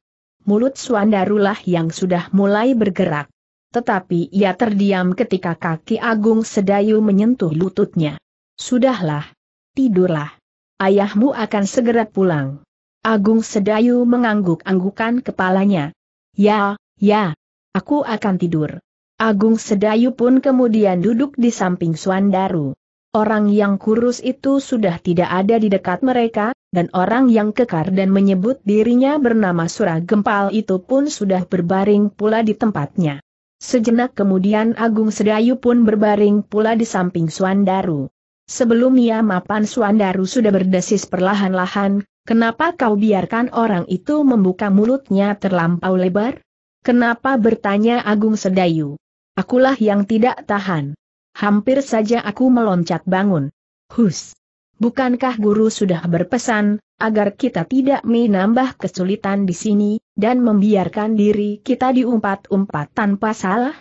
Mulut Suandarulah yang sudah mulai bergerak tetapi ia terdiam ketika kaki Agung Sedayu menyentuh lututnya. Sudahlah. Tidurlah. Ayahmu akan segera pulang. Agung Sedayu mengangguk-anggukan kepalanya. Ya, ya. Aku akan tidur. Agung Sedayu pun kemudian duduk di samping Suandaru. Orang yang kurus itu sudah tidak ada di dekat mereka, dan orang yang kekar dan menyebut dirinya bernama Suragempal itu pun sudah berbaring pula di tempatnya. Sejenak kemudian Agung Sedayu pun berbaring pula di samping Suandaru. Sebelum ia mapan Suandaru sudah berdesis perlahan-lahan, kenapa kau biarkan orang itu membuka mulutnya terlampau lebar? Kenapa bertanya Agung Sedayu? Akulah yang tidak tahan. Hampir saja aku meloncat bangun. Hus! Bukankah guru sudah berpesan, agar kita tidak menambah kesulitan di sini, dan membiarkan diri kita diumpat-umpat tanpa salah?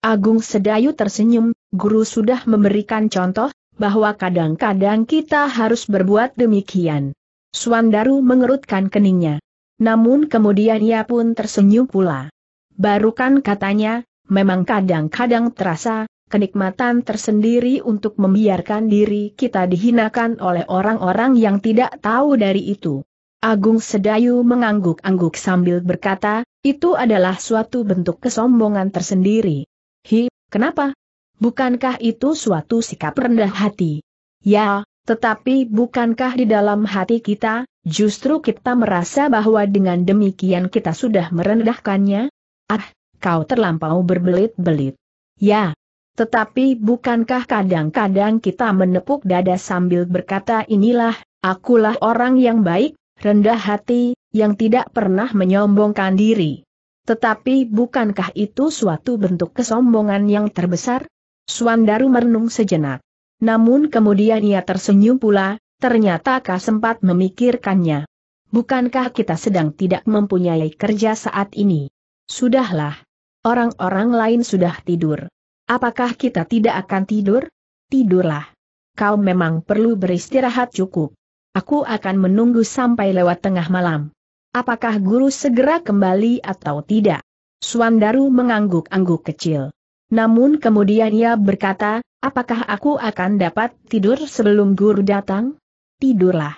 Agung Sedayu tersenyum, guru sudah memberikan contoh, bahwa kadang-kadang kita harus berbuat demikian. Suandaru mengerutkan keningnya. Namun kemudian ia pun tersenyum pula. Barukan katanya, memang kadang-kadang terasa, kenikmatan tersendiri untuk membiarkan diri kita dihinakan oleh orang-orang yang tidak tahu dari itu. Agung Sedayu mengangguk-angguk sambil berkata, itu adalah suatu bentuk kesombongan tersendiri. Hi, kenapa? Bukankah itu suatu sikap rendah hati? Ya, tetapi bukankah di dalam hati kita, justru kita merasa bahwa dengan demikian kita sudah merendahkannya? Ah, kau terlampau berbelit-belit. Ya, tetapi bukankah kadang-kadang kita menepuk dada sambil berkata inilah, akulah orang yang baik, rendah hati, yang tidak pernah menyombongkan diri. Tetapi bukankah itu suatu bentuk kesombongan yang terbesar? Suandaru merenung sejenak. Namun kemudian ia tersenyum pula, ternyata kau sempat memikirkannya. Bukankah kita sedang tidak mempunyai kerja saat ini? Sudahlah. Orang-orang lain sudah tidur. Apakah kita tidak akan tidur? Tidurlah. Kau memang perlu beristirahat cukup. Aku akan menunggu sampai lewat tengah malam. Apakah guru segera kembali atau tidak? Suandaru mengangguk-angguk kecil. Namun kemudian ia berkata, apakah aku akan dapat tidur sebelum guru datang? Tidurlah.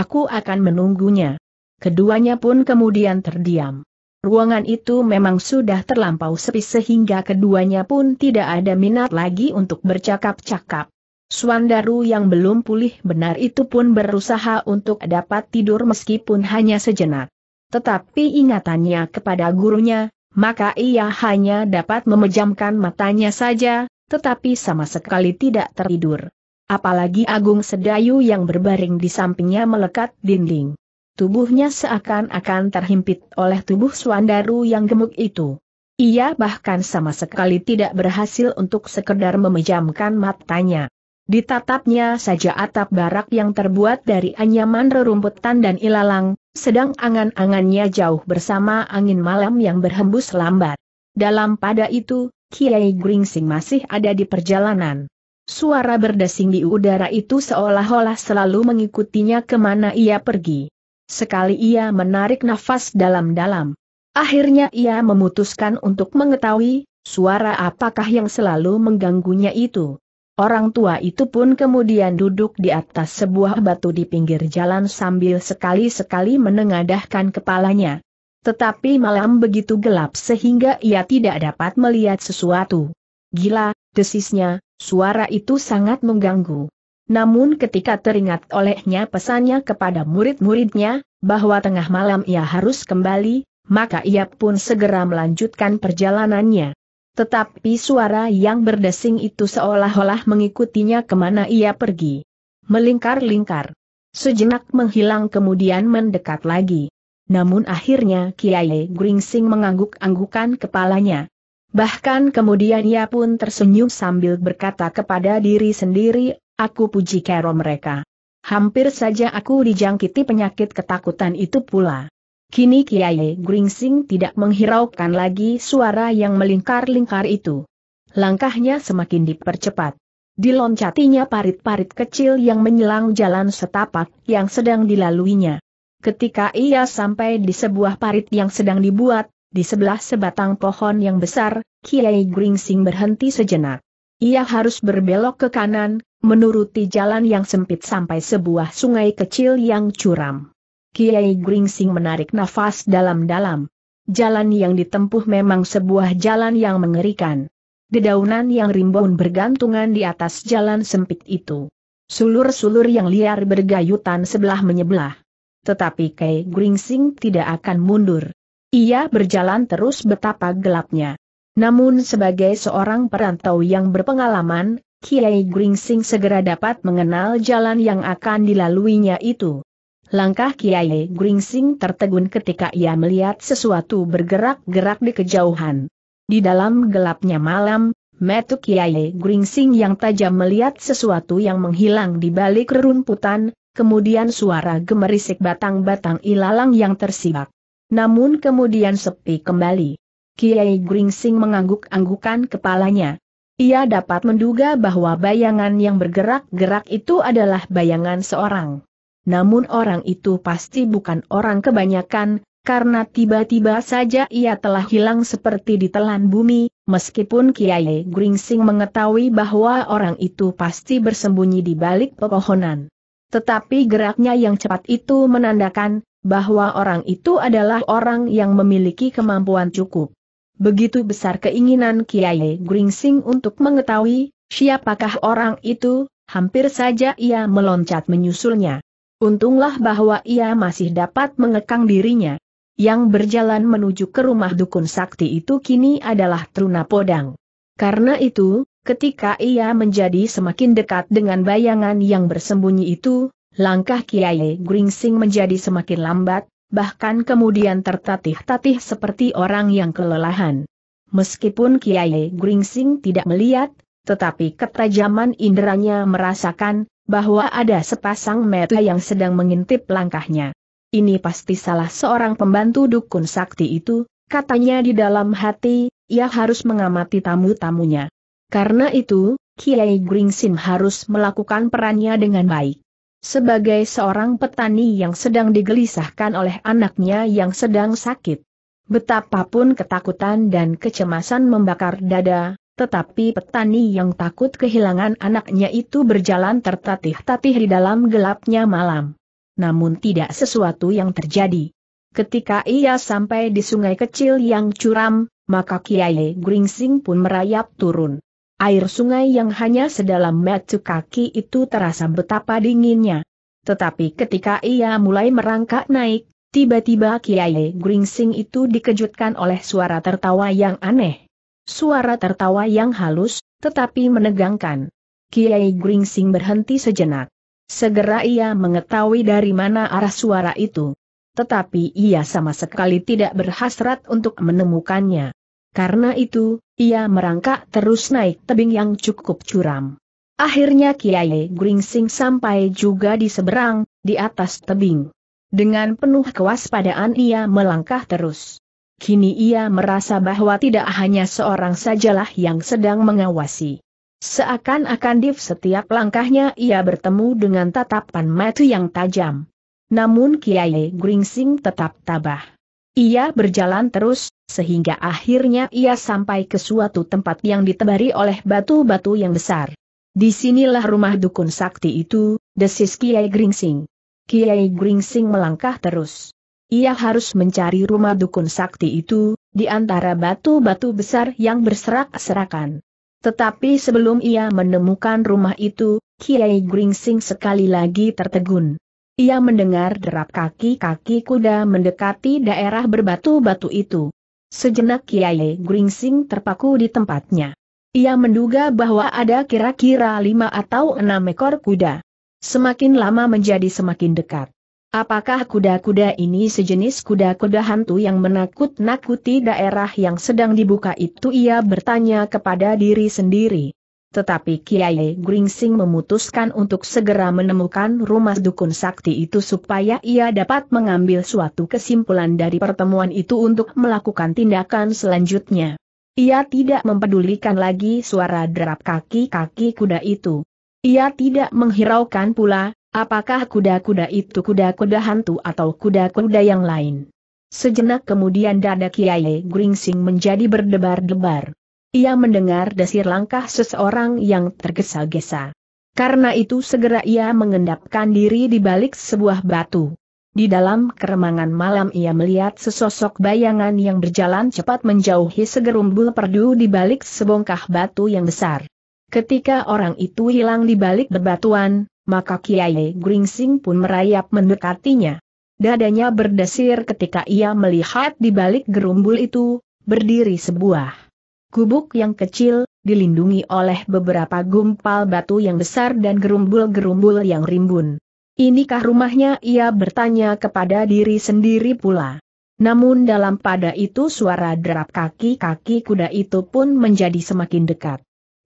Aku akan menunggunya. Keduanya pun kemudian terdiam. Ruangan itu memang sudah terlampau sepi sehingga keduanya pun tidak ada minat lagi untuk bercakap-cakap. Suandaru yang belum pulih benar itu pun berusaha untuk dapat tidur meskipun hanya sejenak. Tetapi ingatannya kepada gurunya, maka ia hanya dapat memejamkan matanya saja, tetapi sama sekali tidak tertidur. Apalagi Agung Sedayu yang berbaring di sampingnya melekat dinding tubuhnya seakan-akan terhimpit oleh tubuh Suandaru yang gemuk itu. Ia bahkan sama sekali tidak berhasil untuk sekedar memejamkan matanya. Ditatapnya saja atap barak yang terbuat dari anyaman rerumputan dan ilalang, sedang angan-angannya jauh bersama angin malam yang berhembus lambat. Dalam pada itu, Kiai Gringsing masih ada di perjalanan. Suara berdesing di udara itu seolah-olah selalu mengikutinya kemana ia pergi. Sekali ia menarik nafas dalam-dalam. Akhirnya ia memutuskan untuk mengetahui, suara apakah yang selalu mengganggunya itu. Orang tua itu pun kemudian duduk di atas sebuah batu di pinggir jalan sambil sekali-sekali menengadahkan kepalanya. Tetapi malam begitu gelap sehingga ia tidak dapat melihat sesuatu. Gila, desisnya, suara itu sangat mengganggu. Namun ketika teringat olehnya pesannya kepada murid-muridnya, bahwa tengah malam ia harus kembali, maka ia pun segera melanjutkan perjalanannya. Tetapi suara yang berdesing itu seolah-olah mengikutinya kemana ia pergi. Melingkar-lingkar. Sejenak menghilang kemudian mendekat lagi. Namun akhirnya Kiai Gringsing mengangguk-anggukan kepalanya. Bahkan kemudian ia pun tersenyum sambil berkata kepada diri sendiri, Aku puji kero mereka. Hampir saja aku dijangkiti penyakit ketakutan itu pula. Kini Kiai Gringsing tidak menghiraukan lagi suara yang melingkar-lingkar itu. Langkahnya semakin dipercepat. Diloncatinya parit-parit kecil yang menyelang jalan setapak yang sedang dilaluinya. Ketika ia sampai di sebuah parit yang sedang dibuat, di sebelah sebatang pohon yang besar, Kiai Gringsing berhenti sejenak. Ia harus berbelok ke kanan, menuruti jalan yang sempit sampai sebuah sungai kecil yang curam. Kiai Gringsing menarik nafas dalam-dalam. Jalan yang ditempuh memang sebuah jalan yang mengerikan. Dedaunan yang rimbun bergantungan di atas jalan sempit itu. Sulur-sulur yang liar bergayutan sebelah menyebelah. Tetapi Kiai Gringsing tidak akan mundur. Ia berjalan terus betapa gelapnya. Namun sebagai seorang perantau yang berpengalaman, Kiai Gringsing segera dapat mengenal jalan yang akan dilaluinya itu. Langkah Kiai Gringsing tertegun ketika ia melihat sesuatu bergerak-gerak di kejauhan. Di dalam gelapnya malam, Metu Kiai Gringsing yang tajam melihat sesuatu yang menghilang di balik rerumputan, kemudian suara gemerisik batang-batang ilalang yang tersibak. Namun kemudian sepi kembali. Kiai Gringsing mengangguk-anggukan kepalanya. Ia dapat menduga bahwa bayangan yang bergerak-gerak itu adalah bayangan seorang. Namun orang itu pasti bukan orang kebanyakan, karena tiba-tiba saja ia telah hilang seperti ditelan bumi, meskipun Kiai Gringsing mengetahui bahwa orang itu pasti bersembunyi di balik pepohonan. Tetapi geraknya yang cepat itu menandakan bahwa orang itu adalah orang yang memiliki kemampuan cukup. Begitu besar keinginan Kiai Gringsing untuk mengetahui siapakah orang itu, hampir saja ia meloncat menyusulnya. Untunglah bahwa ia masih dapat mengekang dirinya. Yang berjalan menuju ke rumah dukun sakti itu kini adalah Truna Podang. Karena itu, ketika ia menjadi semakin dekat dengan bayangan yang bersembunyi itu, langkah Kiai Gringsing menjadi semakin lambat, bahkan kemudian tertatih-tatih seperti orang yang kelelahan. Meskipun Kiai Gringsing tidak melihat, tetapi ketajaman inderanya merasakan, bahwa ada sepasang mata yang sedang mengintip langkahnya. Ini pasti salah seorang pembantu dukun sakti itu, katanya di dalam hati, ia harus mengamati tamu-tamunya. Karena itu, Kiai Gringsing harus melakukan perannya dengan baik sebagai seorang petani yang sedang digelisahkan oleh anaknya yang sedang sakit. Betapapun ketakutan dan kecemasan membakar dada, tetapi petani yang takut kehilangan anaknya itu berjalan tertatih-tatih di dalam gelapnya malam. Namun tidak sesuatu yang terjadi. Ketika ia sampai di sungai kecil yang curam, maka Kiai Gringsing pun merayap turun. Air sungai yang hanya sedalam metu kaki itu terasa betapa dinginnya. Tetapi ketika ia mulai merangkak naik, tiba-tiba Kiai Gringsing itu dikejutkan oleh suara tertawa yang aneh. Suara tertawa yang halus, tetapi menegangkan. Kiai Gringsing berhenti sejenak. Segera ia mengetahui dari mana arah suara itu. Tetapi ia sama sekali tidak berhasrat untuk menemukannya. Karena itu, ia merangkak terus naik tebing yang cukup curam. Akhirnya Kiai Gringsing sampai juga di seberang, di atas tebing. Dengan penuh kewaspadaan ia melangkah terus. Kini ia merasa bahwa tidak hanya seorang sajalah yang sedang mengawasi. Seakan-akan di setiap langkahnya ia bertemu dengan tatapan mata yang tajam. Namun Kiai Gringsing tetap tabah. Ia berjalan terus, sehingga akhirnya ia sampai ke suatu tempat yang ditebari oleh batu-batu yang besar. Disinilah rumah dukun sakti itu, desis Kiai Gringsing. Kiai Gringsing melangkah terus. Ia harus mencari rumah dukun sakti itu, di antara batu-batu besar yang berserak-serakan. Tetapi sebelum ia menemukan rumah itu, Kiai Gringsing sekali lagi tertegun. Ia mendengar derap kaki-kaki kuda mendekati daerah berbatu-batu itu. Sejenak Kiai Gringsing terpaku di tempatnya. Ia menduga bahwa ada kira-kira lima atau enam ekor kuda. Semakin lama menjadi semakin dekat. Apakah kuda-kuda ini sejenis kuda-kuda hantu yang menakut-nakuti daerah yang sedang dibuka itu ia bertanya kepada diri sendiri. Tetapi Kiai Gringsing memutuskan untuk segera menemukan rumah dukun sakti itu supaya ia dapat mengambil suatu kesimpulan dari pertemuan itu untuk melakukan tindakan selanjutnya. Ia tidak mempedulikan lagi suara derap kaki-kaki kuda itu. Ia tidak menghiraukan pula, apakah kuda-kuda itu kuda-kuda hantu atau kuda-kuda yang lain. Sejenak kemudian dada Kiai Gringsing menjadi berdebar-debar. Ia mendengar desir langkah seseorang yang tergesa-gesa. Karena itu segera ia mengendapkan diri di balik sebuah batu. Di dalam keremangan malam ia melihat sesosok bayangan yang berjalan cepat menjauhi segerumbul perdu di balik sebongkah batu yang besar. Ketika orang itu hilang di balik bebatuan, maka Kiai Gringsing pun merayap mendekatinya. Dadanya berdesir ketika ia melihat di balik gerumbul itu, berdiri sebuah Gubuk yang kecil, dilindungi oleh beberapa gumpal batu yang besar dan gerumbul-gerumbul yang rimbun. Inikah rumahnya ia bertanya kepada diri sendiri pula. Namun dalam pada itu suara derap kaki-kaki kuda itu pun menjadi semakin dekat.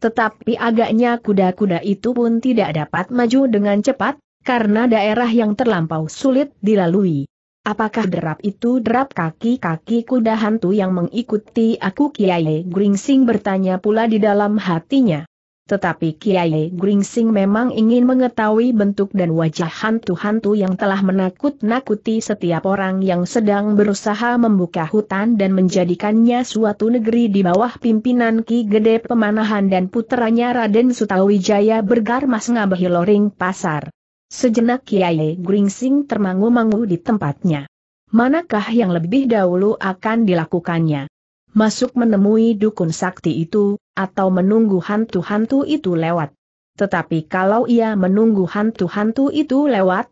Tetapi agaknya kuda-kuda itu pun tidak dapat maju dengan cepat, karena daerah yang terlampau sulit dilalui. Apakah derap itu derap kaki-kaki kuda hantu yang mengikuti aku Kiai Gringsing bertanya pula di dalam hatinya. Tetapi Kiai Gringsing memang ingin mengetahui bentuk dan wajah hantu-hantu yang telah menakut-nakuti setiap orang yang sedang berusaha membuka hutan dan menjadikannya suatu negeri di bawah pimpinan Ki Gede Pemanahan dan putranya Raden Sutawijaya bergarmas ngabehi loring pasar. Sejenak Kiai Gringsing termangu-mangu di tempatnya. Manakah yang lebih dahulu akan dilakukannya? Masuk menemui dukun sakti itu, atau menunggu hantu-hantu itu lewat? Tetapi kalau ia menunggu hantu-hantu itu lewat,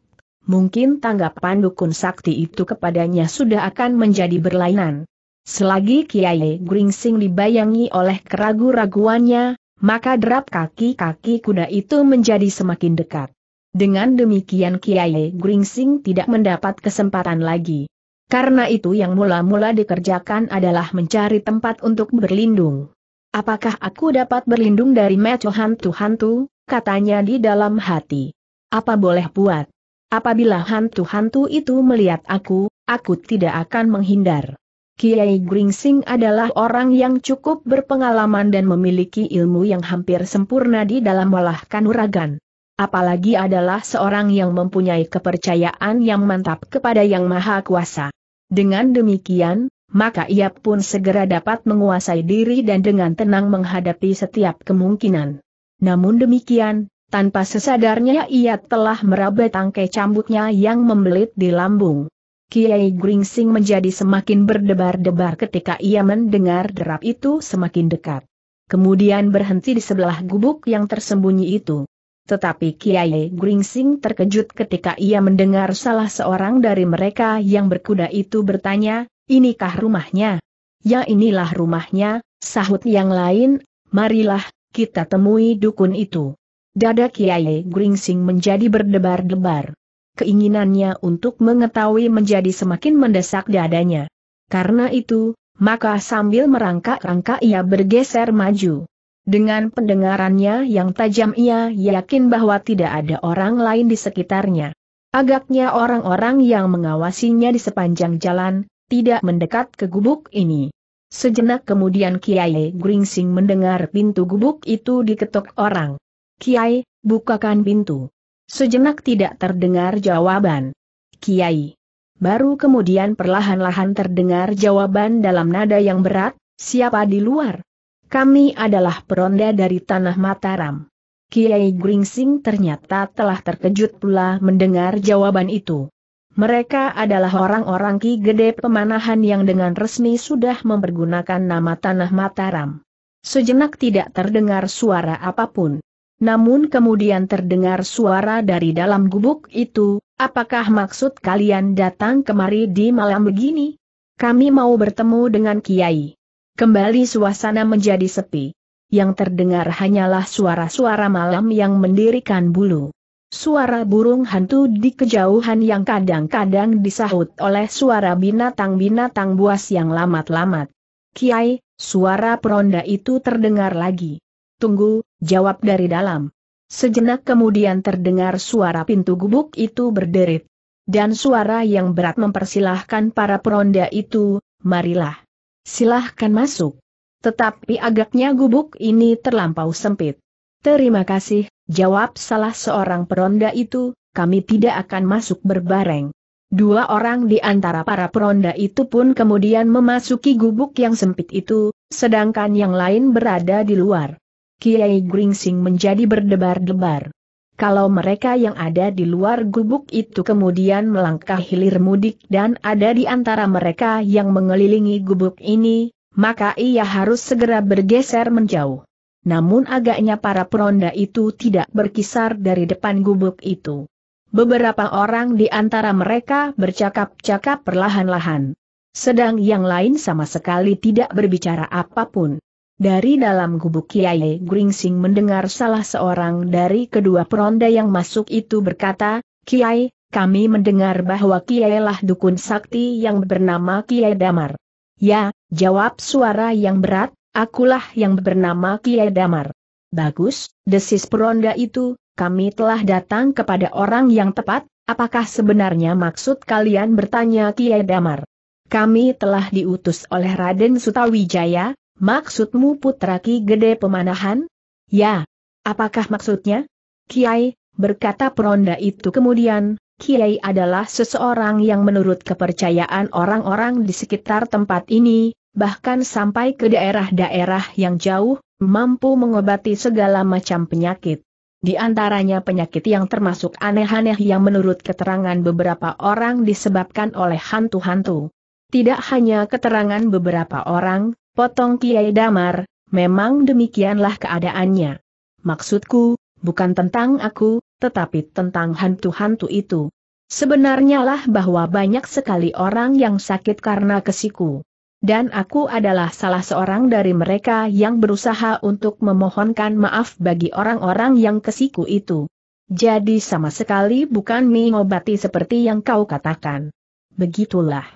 mungkin tanggapan dukun sakti itu kepadanya sudah akan menjadi berlainan. Selagi Kiai Gringsing dibayangi oleh keragu-raguannya, maka derap kaki-kaki kuda itu menjadi semakin dekat. Dengan demikian Kiai Gringsing tidak mendapat kesempatan lagi. Karena itu yang mula-mula dikerjakan adalah mencari tempat untuk berlindung. Apakah aku dapat berlindung dari meco hantu-hantu, katanya di dalam hati. Apa boleh buat? Apabila hantu-hantu itu melihat aku, aku tidak akan menghindar. Kiai Gringsing adalah orang yang cukup berpengalaman dan memiliki ilmu yang hampir sempurna di dalam olah kanuragan apalagi adalah seorang yang mempunyai kepercayaan yang mantap kepada Yang Maha Kuasa. Dengan demikian, maka ia pun segera dapat menguasai diri dan dengan tenang menghadapi setiap kemungkinan. Namun demikian, tanpa sesadarnya ia telah meraba tangkai cambuknya yang membelit di lambung. Kiai Gringsing menjadi semakin berdebar-debar ketika ia mendengar derap itu semakin dekat. Kemudian berhenti di sebelah gubuk yang tersembunyi itu. Tetapi Kiai Gringsing terkejut ketika ia mendengar salah seorang dari mereka yang berkuda itu bertanya, inikah rumahnya? Ya inilah rumahnya, sahut yang lain, marilah, kita temui dukun itu. Dada Kiai Gringsing menjadi berdebar-debar. Keinginannya untuk mengetahui menjadi semakin mendesak dadanya. Karena itu, maka sambil merangkak-rangkak ia bergeser maju. Dengan pendengarannya yang tajam ia yakin bahwa tidak ada orang lain di sekitarnya. Agaknya orang-orang yang mengawasinya di sepanjang jalan, tidak mendekat ke gubuk ini. Sejenak kemudian Kiai Gringsing mendengar pintu gubuk itu diketuk orang. Kiai, bukakan pintu. Sejenak tidak terdengar jawaban. Kiai. Baru kemudian perlahan-lahan terdengar jawaban dalam nada yang berat, siapa di luar? Kami adalah peronda dari tanah Mataram. Kiai Gringsing ternyata telah terkejut pula mendengar jawaban itu. Mereka adalah orang-orang Ki Gede Pemanahan yang dengan resmi sudah mempergunakan nama Tanah Mataram. Sejenak tidak terdengar suara apapun. Namun kemudian terdengar suara dari dalam gubuk itu, apakah maksud kalian datang kemari di malam begini? Kami mau bertemu dengan Kiai. Kembali suasana menjadi sepi. Yang terdengar hanyalah suara-suara malam yang mendirikan bulu. Suara burung hantu di kejauhan yang kadang-kadang disahut oleh suara binatang-binatang buas yang lamat-lamat. Kiai, suara peronda itu terdengar lagi. Tunggu, jawab dari dalam. Sejenak kemudian terdengar suara pintu gubuk itu berderit. Dan suara yang berat mempersilahkan para peronda itu, marilah. Silahkan masuk. Tetapi agaknya gubuk ini terlampau sempit. Terima kasih, jawab salah seorang peronda itu, kami tidak akan masuk berbareng. Dua orang di antara para peronda itu pun kemudian memasuki gubuk yang sempit itu, sedangkan yang lain berada di luar. Kiai Gringsing menjadi berdebar-debar. Kalau mereka yang ada di luar gubuk itu kemudian melangkah hilir mudik dan ada di antara mereka yang mengelilingi gubuk ini, maka ia harus segera bergeser menjauh. Namun agaknya para peronda itu tidak berkisar dari depan gubuk itu. Beberapa orang di antara mereka bercakap-cakap perlahan-lahan. Sedang yang lain sama sekali tidak berbicara apapun. Dari dalam gubuk Kiai Gringsing mendengar salah seorang dari kedua peronda yang masuk itu berkata, Kiai, kami mendengar bahwa Kiai lah dukun sakti yang bernama Kiai Damar. Ya, jawab suara yang berat, akulah yang bernama Kiai Damar. Bagus, desis peronda itu, kami telah datang kepada orang yang tepat, apakah sebenarnya maksud kalian bertanya Kiai Damar? Kami telah diutus oleh Raden Sutawijaya, Maksudmu putra Ki Gede Pemanahan? Ya. Apakah maksudnya? Kiai, berkata peronda itu kemudian, Kiai adalah seseorang yang menurut kepercayaan orang-orang di sekitar tempat ini, bahkan sampai ke daerah-daerah yang jauh, mampu mengobati segala macam penyakit. Di antaranya penyakit yang termasuk aneh-aneh yang menurut keterangan beberapa orang disebabkan oleh hantu-hantu. Tidak hanya keterangan beberapa orang, Potong Kiai Damar, memang demikianlah keadaannya. Maksudku, bukan tentang aku, tetapi tentang hantu-hantu itu. Sebenarnya lah bahwa banyak sekali orang yang sakit karena kesiku. Dan aku adalah salah seorang dari mereka yang berusaha untuk memohonkan maaf bagi orang-orang yang kesiku itu. Jadi sama sekali bukan mengobati seperti yang kau katakan. Begitulah.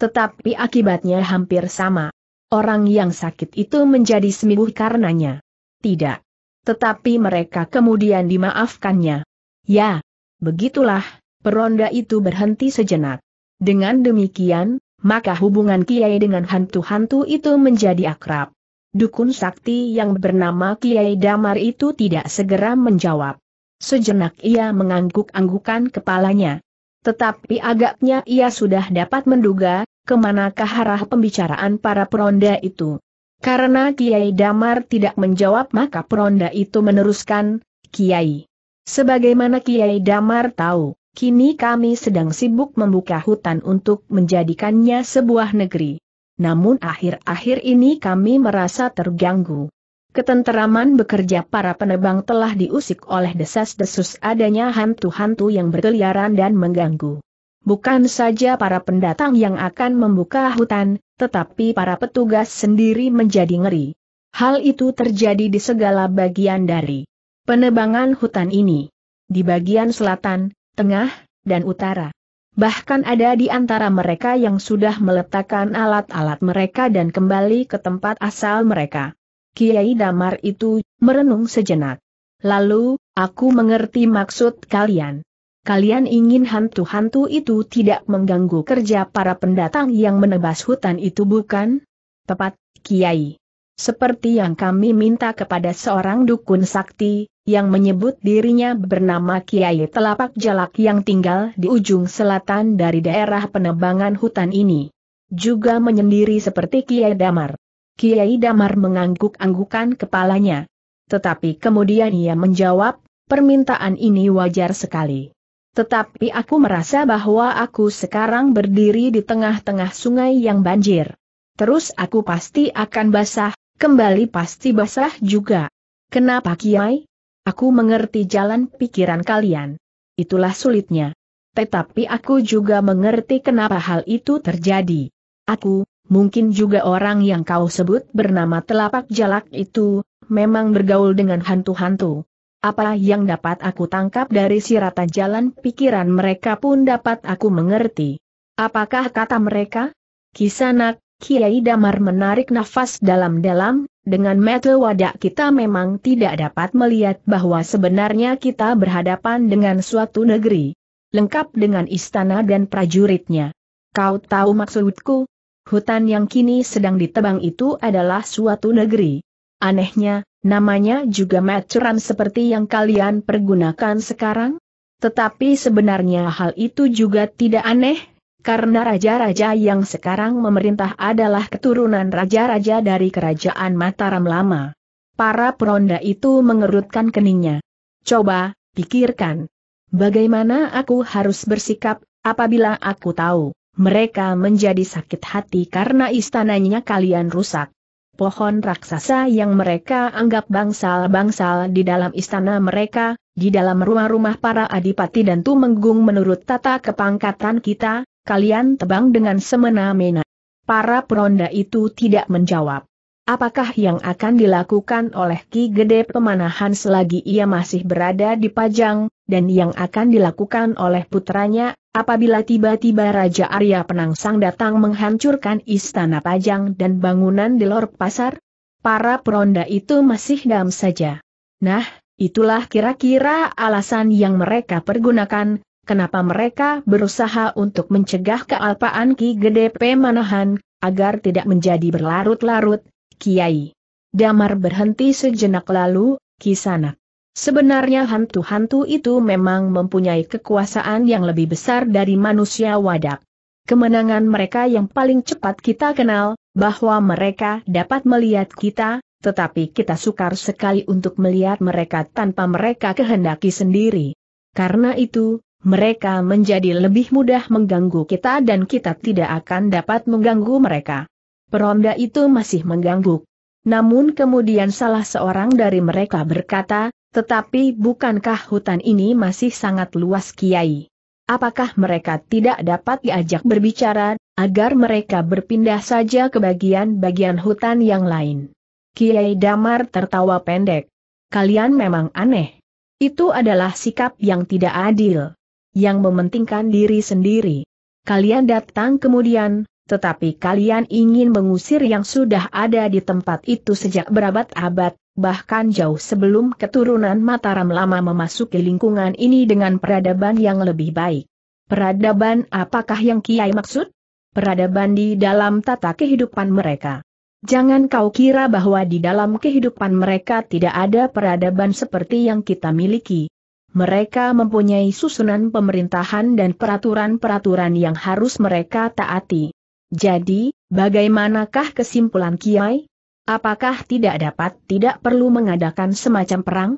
Tetapi akibatnya hampir sama orang yang sakit itu menjadi sembuh karenanya. Tidak. Tetapi mereka kemudian dimaafkannya. Ya, begitulah, peronda itu berhenti sejenak. Dengan demikian, maka hubungan Kiai dengan hantu-hantu itu menjadi akrab. Dukun sakti yang bernama Kiai Damar itu tidak segera menjawab. Sejenak ia mengangguk-anggukan kepalanya. Tetapi agaknya ia sudah dapat menduga, kemanakah arah pembicaraan para peronda itu. Karena Kiai Damar tidak menjawab maka peronda itu meneruskan, Kiai. Sebagaimana Kiai Damar tahu, kini kami sedang sibuk membuka hutan untuk menjadikannya sebuah negeri. Namun akhir-akhir ini kami merasa terganggu. Ketenteraman bekerja para penebang telah diusik oleh desas-desus adanya hantu-hantu yang berkeliaran dan mengganggu. Bukan saja para pendatang yang akan membuka hutan, tetapi para petugas sendiri menjadi ngeri. Hal itu terjadi di segala bagian dari penebangan hutan ini. Di bagian selatan, tengah, dan utara. Bahkan ada di antara mereka yang sudah meletakkan alat-alat mereka dan kembali ke tempat asal mereka. Kiai Damar itu merenung sejenak. Lalu, aku mengerti maksud kalian kalian ingin hantu-hantu itu tidak mengganggu kerja para pendatang yang menebas hutan itu bukan? Tepat, Kiai. Seperti yang kami minta kepada seorang dukun sakti, yang menyebut dirinya bernama Kiai Telapak Jalak yang tinggal di ujung selatan dari daerah penebangan hutan ini. Juga menyendiri seperti Kiai Damar. Kiai Damar mengangguk-anggukan kepalanya. Tetapi kemudian ia menjawab, permintaan ini wajar sekali. Tetapi aku merasa bahwa aku sekarang berdiri di tengah-tengah sungai yang banjir. Terus aku pasti akan basah, kembali pasti basah juga. Kenapa Kiai? Aku mengerti jalan pikiran kalian. Itulah sulitnya. Tetapi aku juga mengerti kenapa hal itu terjadi. Aku, mungkin juga orang yang kau sebut bernama telapak jalak itu, memang bergaul dengan hantu-hantu. Apa yang dapat aku tangkap dari sirata jalan pikiran mereka pun dapat aku mengerti. Apakah kata mereka? Kisanak, Kiai Damar menarik nafas dalam-dalam, dengan metode wadak kita memang tidak dapat melihat bahwa sebenarnya kita berhadapan dengan suatu negeri. Lengkap dengan istana dan prajuritnya. Kau tahu maksudku? Hutan yang kini sedang ditebang itu adalah suatu negeri. Anehnya, namanya juga maturan seperti yang kalian pergunakan sekarang? Tetapi sebenarnya hal itu juga tidak aneh, karena raja-raja yang sekarang memerintah adalah keturunan raja-raja dari kerajaan Mataram lama. Para peronda itu mengerutkan keningnya. Coba, pikirkan. Bagaimana aku harus bersikap, apabila aku tahu, mereka menjadi sakit hati karena istananya kalian rusak pohon raksasa yang mereka anggap bangsal-bangsal di dalam istana mereka, di dalam rumah-rumah para adipati dan tumenggung menurut tata kepangkatan kita, kalian tebang dengan semena-mena. Para peronda itu tidak menjawab. Apakah yang akan dilakukan oleh Ki Gede Pemanahan selagi ia masih berada di Pajang, dan yang akan dilakukan oleh putranya, apabila tiba-tiba Raja Arya Penangsang datang menghancurkan istana Pajang dan bangunan di lor pasar? Para peronda itu masih dam saja. Nah, itulah kira-kira alasan yang mereka pergunakan, kenapa mereka berusaha untuk mencegah kealpaan Ki Gede Pemanahan, agar tidak menjadi berlarut-larut, Kiai. Damar berhenti sejenak lalu, kisanak. Sebenarnya hantu-hantu itu memang mempunyai kekuasaan yang lebih besar dari manusia wadak. Kemenangan mereka yang paling cepat kita kenal, bahwa mereka dapat melihat kita, tetapi kita sukar sekali untuk melihat mereka tanpa mereka kehendaki sendiri. Karena itu, mereka menjadi lebih mudah mengganggu kita dan kita tidak akan dapat mengganggu mereka. Peronda itu masih mengganggu. Namun kemudian salah seorang dari mereka berkata, tetapi bukankah hutan ini masih sangat luas Kiai? Apakah mereka tidak dapat diajak berbicara, agar mereka berpindah saja ke bagian-bagian hutan yang lain? Kiai Damar tertawa pendek. Kalian memang aneh. Itu adalah sikap yang tidak adil. Yang mementingkan diri sendiri. Kalian datang kemudian, tetapi kalian ingin mengusir yang sudah ada di tempat itu sejak berabad-abad, bahkan jauh sebelum keturunan Mataram lama memasuki lingkungan ini dengan peradaban yang lebih baik. Peradaban apakah yang Kiai maksud? Peradaban di dalam tata kehidupan mereka. Jangan kau kira bahwa di dalam kehidupan mereka tidak ada peradaban seperti yang kita miliki. Mereka mempunyai susunan pemerintahan dan peraturan-peraturan yang harus mereka taati. Jadi, bagaimanakah kesimpulan Kiai? Apakah tidak dapat tidak perlu mengadakan semacam perang?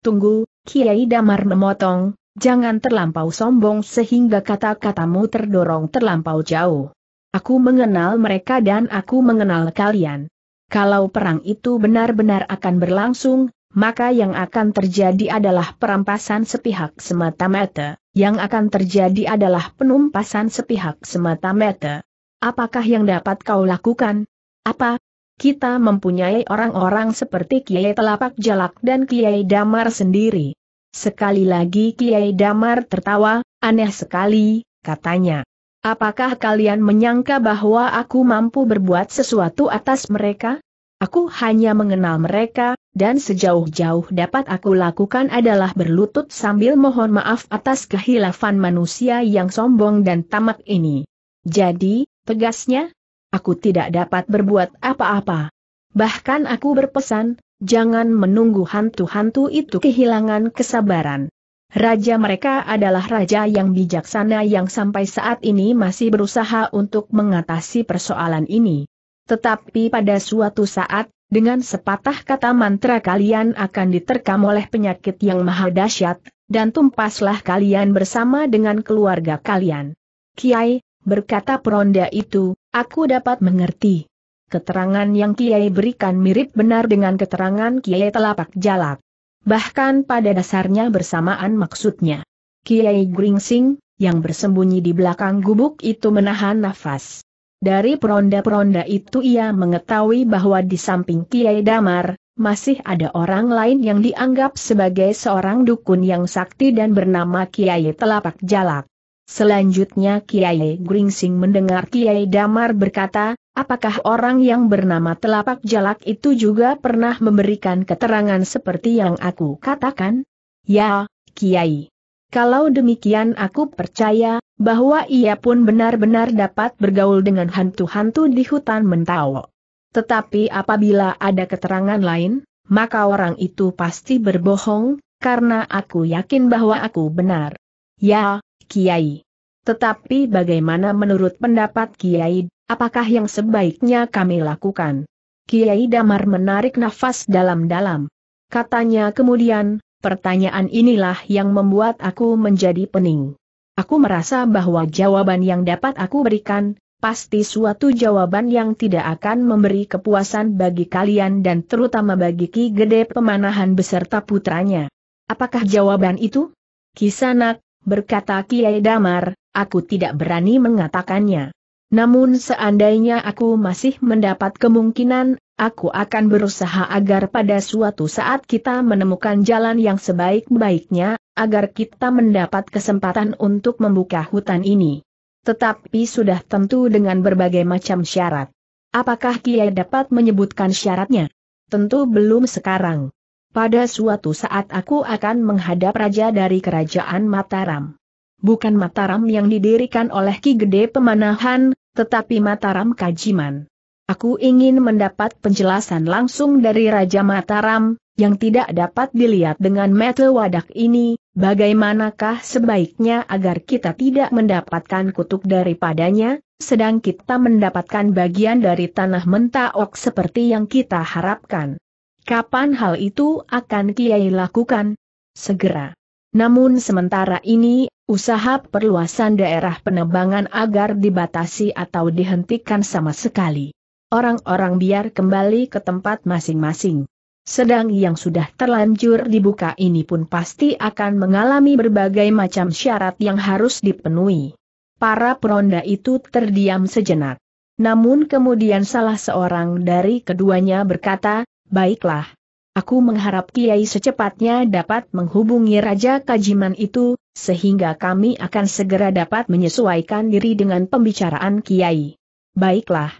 Tunggu, Kiai Damar memotong, jangan terlampau sombong sehingga kata-katamu terdorong terlampau jauh. Aku mengenal mereka dan aku mengenal kalian. Kalau perang itu benar-benar akan berlangsung, maka yang akan terjadi adalah perampasan sepihak semata-mata, yang akan terjadi adalah penumpasan sepihak semata-mata. Apakah yang dapat kau lakukan? Apa? Kita mempunyai orang-orang seperti Kiai Telapak Jalak dan Kiai Damar sendiri. Sekali lagi Kiai Damar tertawa, aneh sekali, katanya. Apakah kalian menyangka bahwa aku mampu berbuat sesuatu atas mereka? Aku hanya mengenal mereka, dan sejauh-jauh dapat aku lakukan adalah berlutut sambil mohon maaf atas kehilafan manusia yang sombong dan tamak ini. Jadi, tegasnya. Aku tidak dapat berbuat apa-apa. Bahkan aku berpesan, jangan menunggu hantu-hantu itu kehilangan kesabaran. Raja mereka adalah raja yang bijaksana yang sampai saat ini masih berusaha untuk mengatasi persoalan ini. Tetapi pada suatu saat, dengan sepatah kata mantra kalian akan diterkam oleh penyakit yang maha dahsyat, dan tumpaslah kalian bersama dengan keluarga kalian. Kiai, berkata peronda itu, aku dapat mengerti. Keterangan yang Kiai berikan mirip benar dengan keterangan Kiai telapak jalak. Bahkan pada dasarnya bersamaan maksudnya. Kiai Gringsing, yang bersembunyi di belakang gubuk itu menahan nafas. Dari peronda-peronda itu ia mengetahui bahwa di samping Kiai Damar, masih ada orang lain yang dianggap sebagai seorang dukun yang sakti dan bernama Kiai Telapak Jalak. Selanjutnya Kiai Gringsing mendengar Kiai Damar berkata, apakah orang yang bernama Telapak Jalak itu juga pernah memberikan keterangan seperti yang aku katakan? Ya, Kiai. Kalau demikian aku percaya, bahwa ia pun benar-benar dapat bergaul dengan hantu-hantu di hutan Mentawo. Tetapi apabila ada keterangan lain, maka orang itu pasti berbohong, karena aku yakin bahwa aku benar. Ya, Kiai. Tetapi bagaimana menurut pendapat Kiai, apakah yang sebaiknya kami lakukan? Kiai Damar menarik nafas dalam-dalam. Katanya kemudian, pertanyaan inilah yang membuat aku menjadi pening. Aku merasa bahwa jawaban yang dapat aku berikan, pasti suatu jawaban yang tidak akan memberi kepuasan bagi kalian dan terutama bagi Ki Gede Pemanahan beserta putranya. Apakah jawaban itu? Kisanak, berkata Kiai Damar, aku tidak berani mengatakannya. Namun seandainya aku masih mendapat kemungkinan, aku akan berusaha agar pada suatu saat kita menemukan jalan yang sebaik-baiknya, agar kita mendapat kesempatan untuk membuka hutan ini. Tetapi sudah tentu dengan berbagai macam syarat. Apakah Kiai dapat menyebutkan syaratnya? Tentu belum sekarang. Pada suatu saat aku akan menghadap raja dari kerajaan Mataram. Bukan Mataram yang didirikan oleh Ki Gede Pemanahan, tetapi Mataram Kajiman. Aku ingin mendapat penjelasan langsung dari Raja Mataram, yang tidak dapat dilihat dengan metal wadak ini, bagaimanakah sebaiknya agar kita tidak mendapatkan kutuk daripadanya, sedang kita mendapatkan bagian dari tanah mentaok seperti yang kita harapkan. Kapan hal itu akan Kiai lakukan? Segera. Namun sementara ini, usaha perluasan daerah penebangan agar dibatasi atau dihentikan sama sekali. Orang-orang biar kembali ke tempat masing-masing. Sedang yang sudah terlanjur dibuka ini pun pasti akan mengalami berbagai macam syarat yang harus dipenuhi. Para peronda itu terdiam sejenak. Namun kemudian salah seorang dari keduanya berkata, Baiklah. Aku mengharap Kiai secepatnya dapat menghubungi Raja Kajiman itu, sehingga kami akan segera dapat menyesuaikan diri dengan pembicaraan Kiai. Baiklah.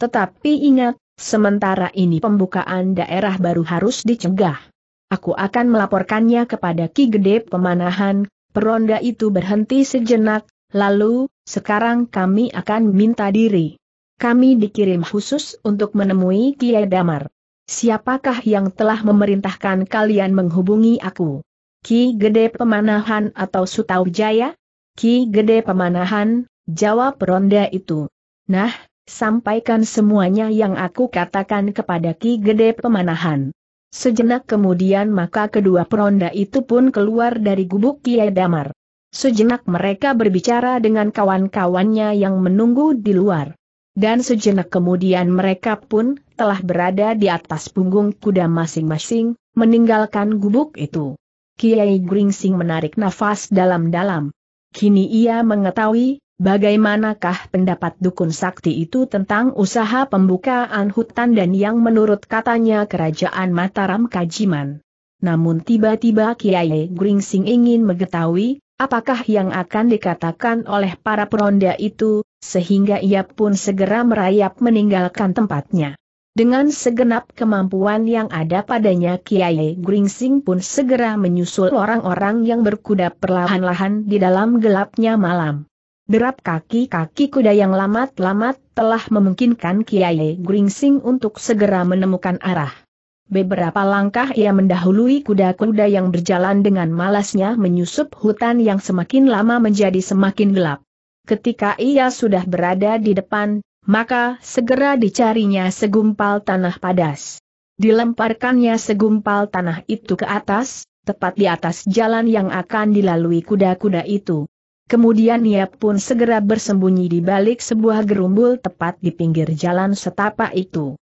Tetapi ingat, sementara ini pembukaan daerah baru harus dicegah. Aku akan melaporkannya kepada Ki Gede Pemanahan, peronda itu berhenti sejenak, lalu, sekarang kami akan minta diri. Kami dikirim khusus untuk menemui Kiai Damar siapakah yang telah memerintahkan kalian menghubungi aku? Ki Gede Pemanahan atau Sutau Jaya? Ki Gede Pemanahan, jawab ronda itu. Nah, sampaikan semuanya yang aku katakan kepada Ki Gede Pemanahan. Sejenak kemudian maka kedua peronda itu pun keluar dari gubuk Kiai Damar. Sejenak mereka berbicara dengan kawan-kawannya yang menunggu di luar. Dan sejenak kemudian mereka pun telah berada di atas punggung kuda masing-masing, meninggalkan gubuk itu. Kiai Gringsing menarik nafas dalam-dalam. Kini ia mengetahui, bagaimanakah pendapat dukun sakti itu tentang usaha pembukaan hutan dan yang menurut katanya kerajaan Mataram Kajiman. Namun tiba-tiba Kiai Gringsing ingin mengetahui, apakah yang akan dikatakan oleh para peronda itu, sehingga ia pun segera merayap meninggalkan tempatnya. Dengan segenap kemampuan yang ada padanya Kiai Gringsing pun segera menyusul orang-orang yang berkuda perlahan-lahan di dalam gelapnya malam. Derap kaki-kaki kuda yang lamat-lamat telah memungkinkan Kiai Gringsing untuk segera menemukan arah. Beberapa langkah ia mendahului kuda-kuda yang berjalan dengan malasnya menyusup hutan yang semakin lama menjadi semakin gelap. Ketika ia sudah berada di depan, maka segera dicarinya segumpal tanah padas. Dilemparkannya segumpal tanah itu ke atas, tepat di atas jalan yang akan dilalui kuda-kuda itu. Kemudian ia pun segera bersembunyi di balik sebuah gerumbul tepat di pinggir jalan setapak itu.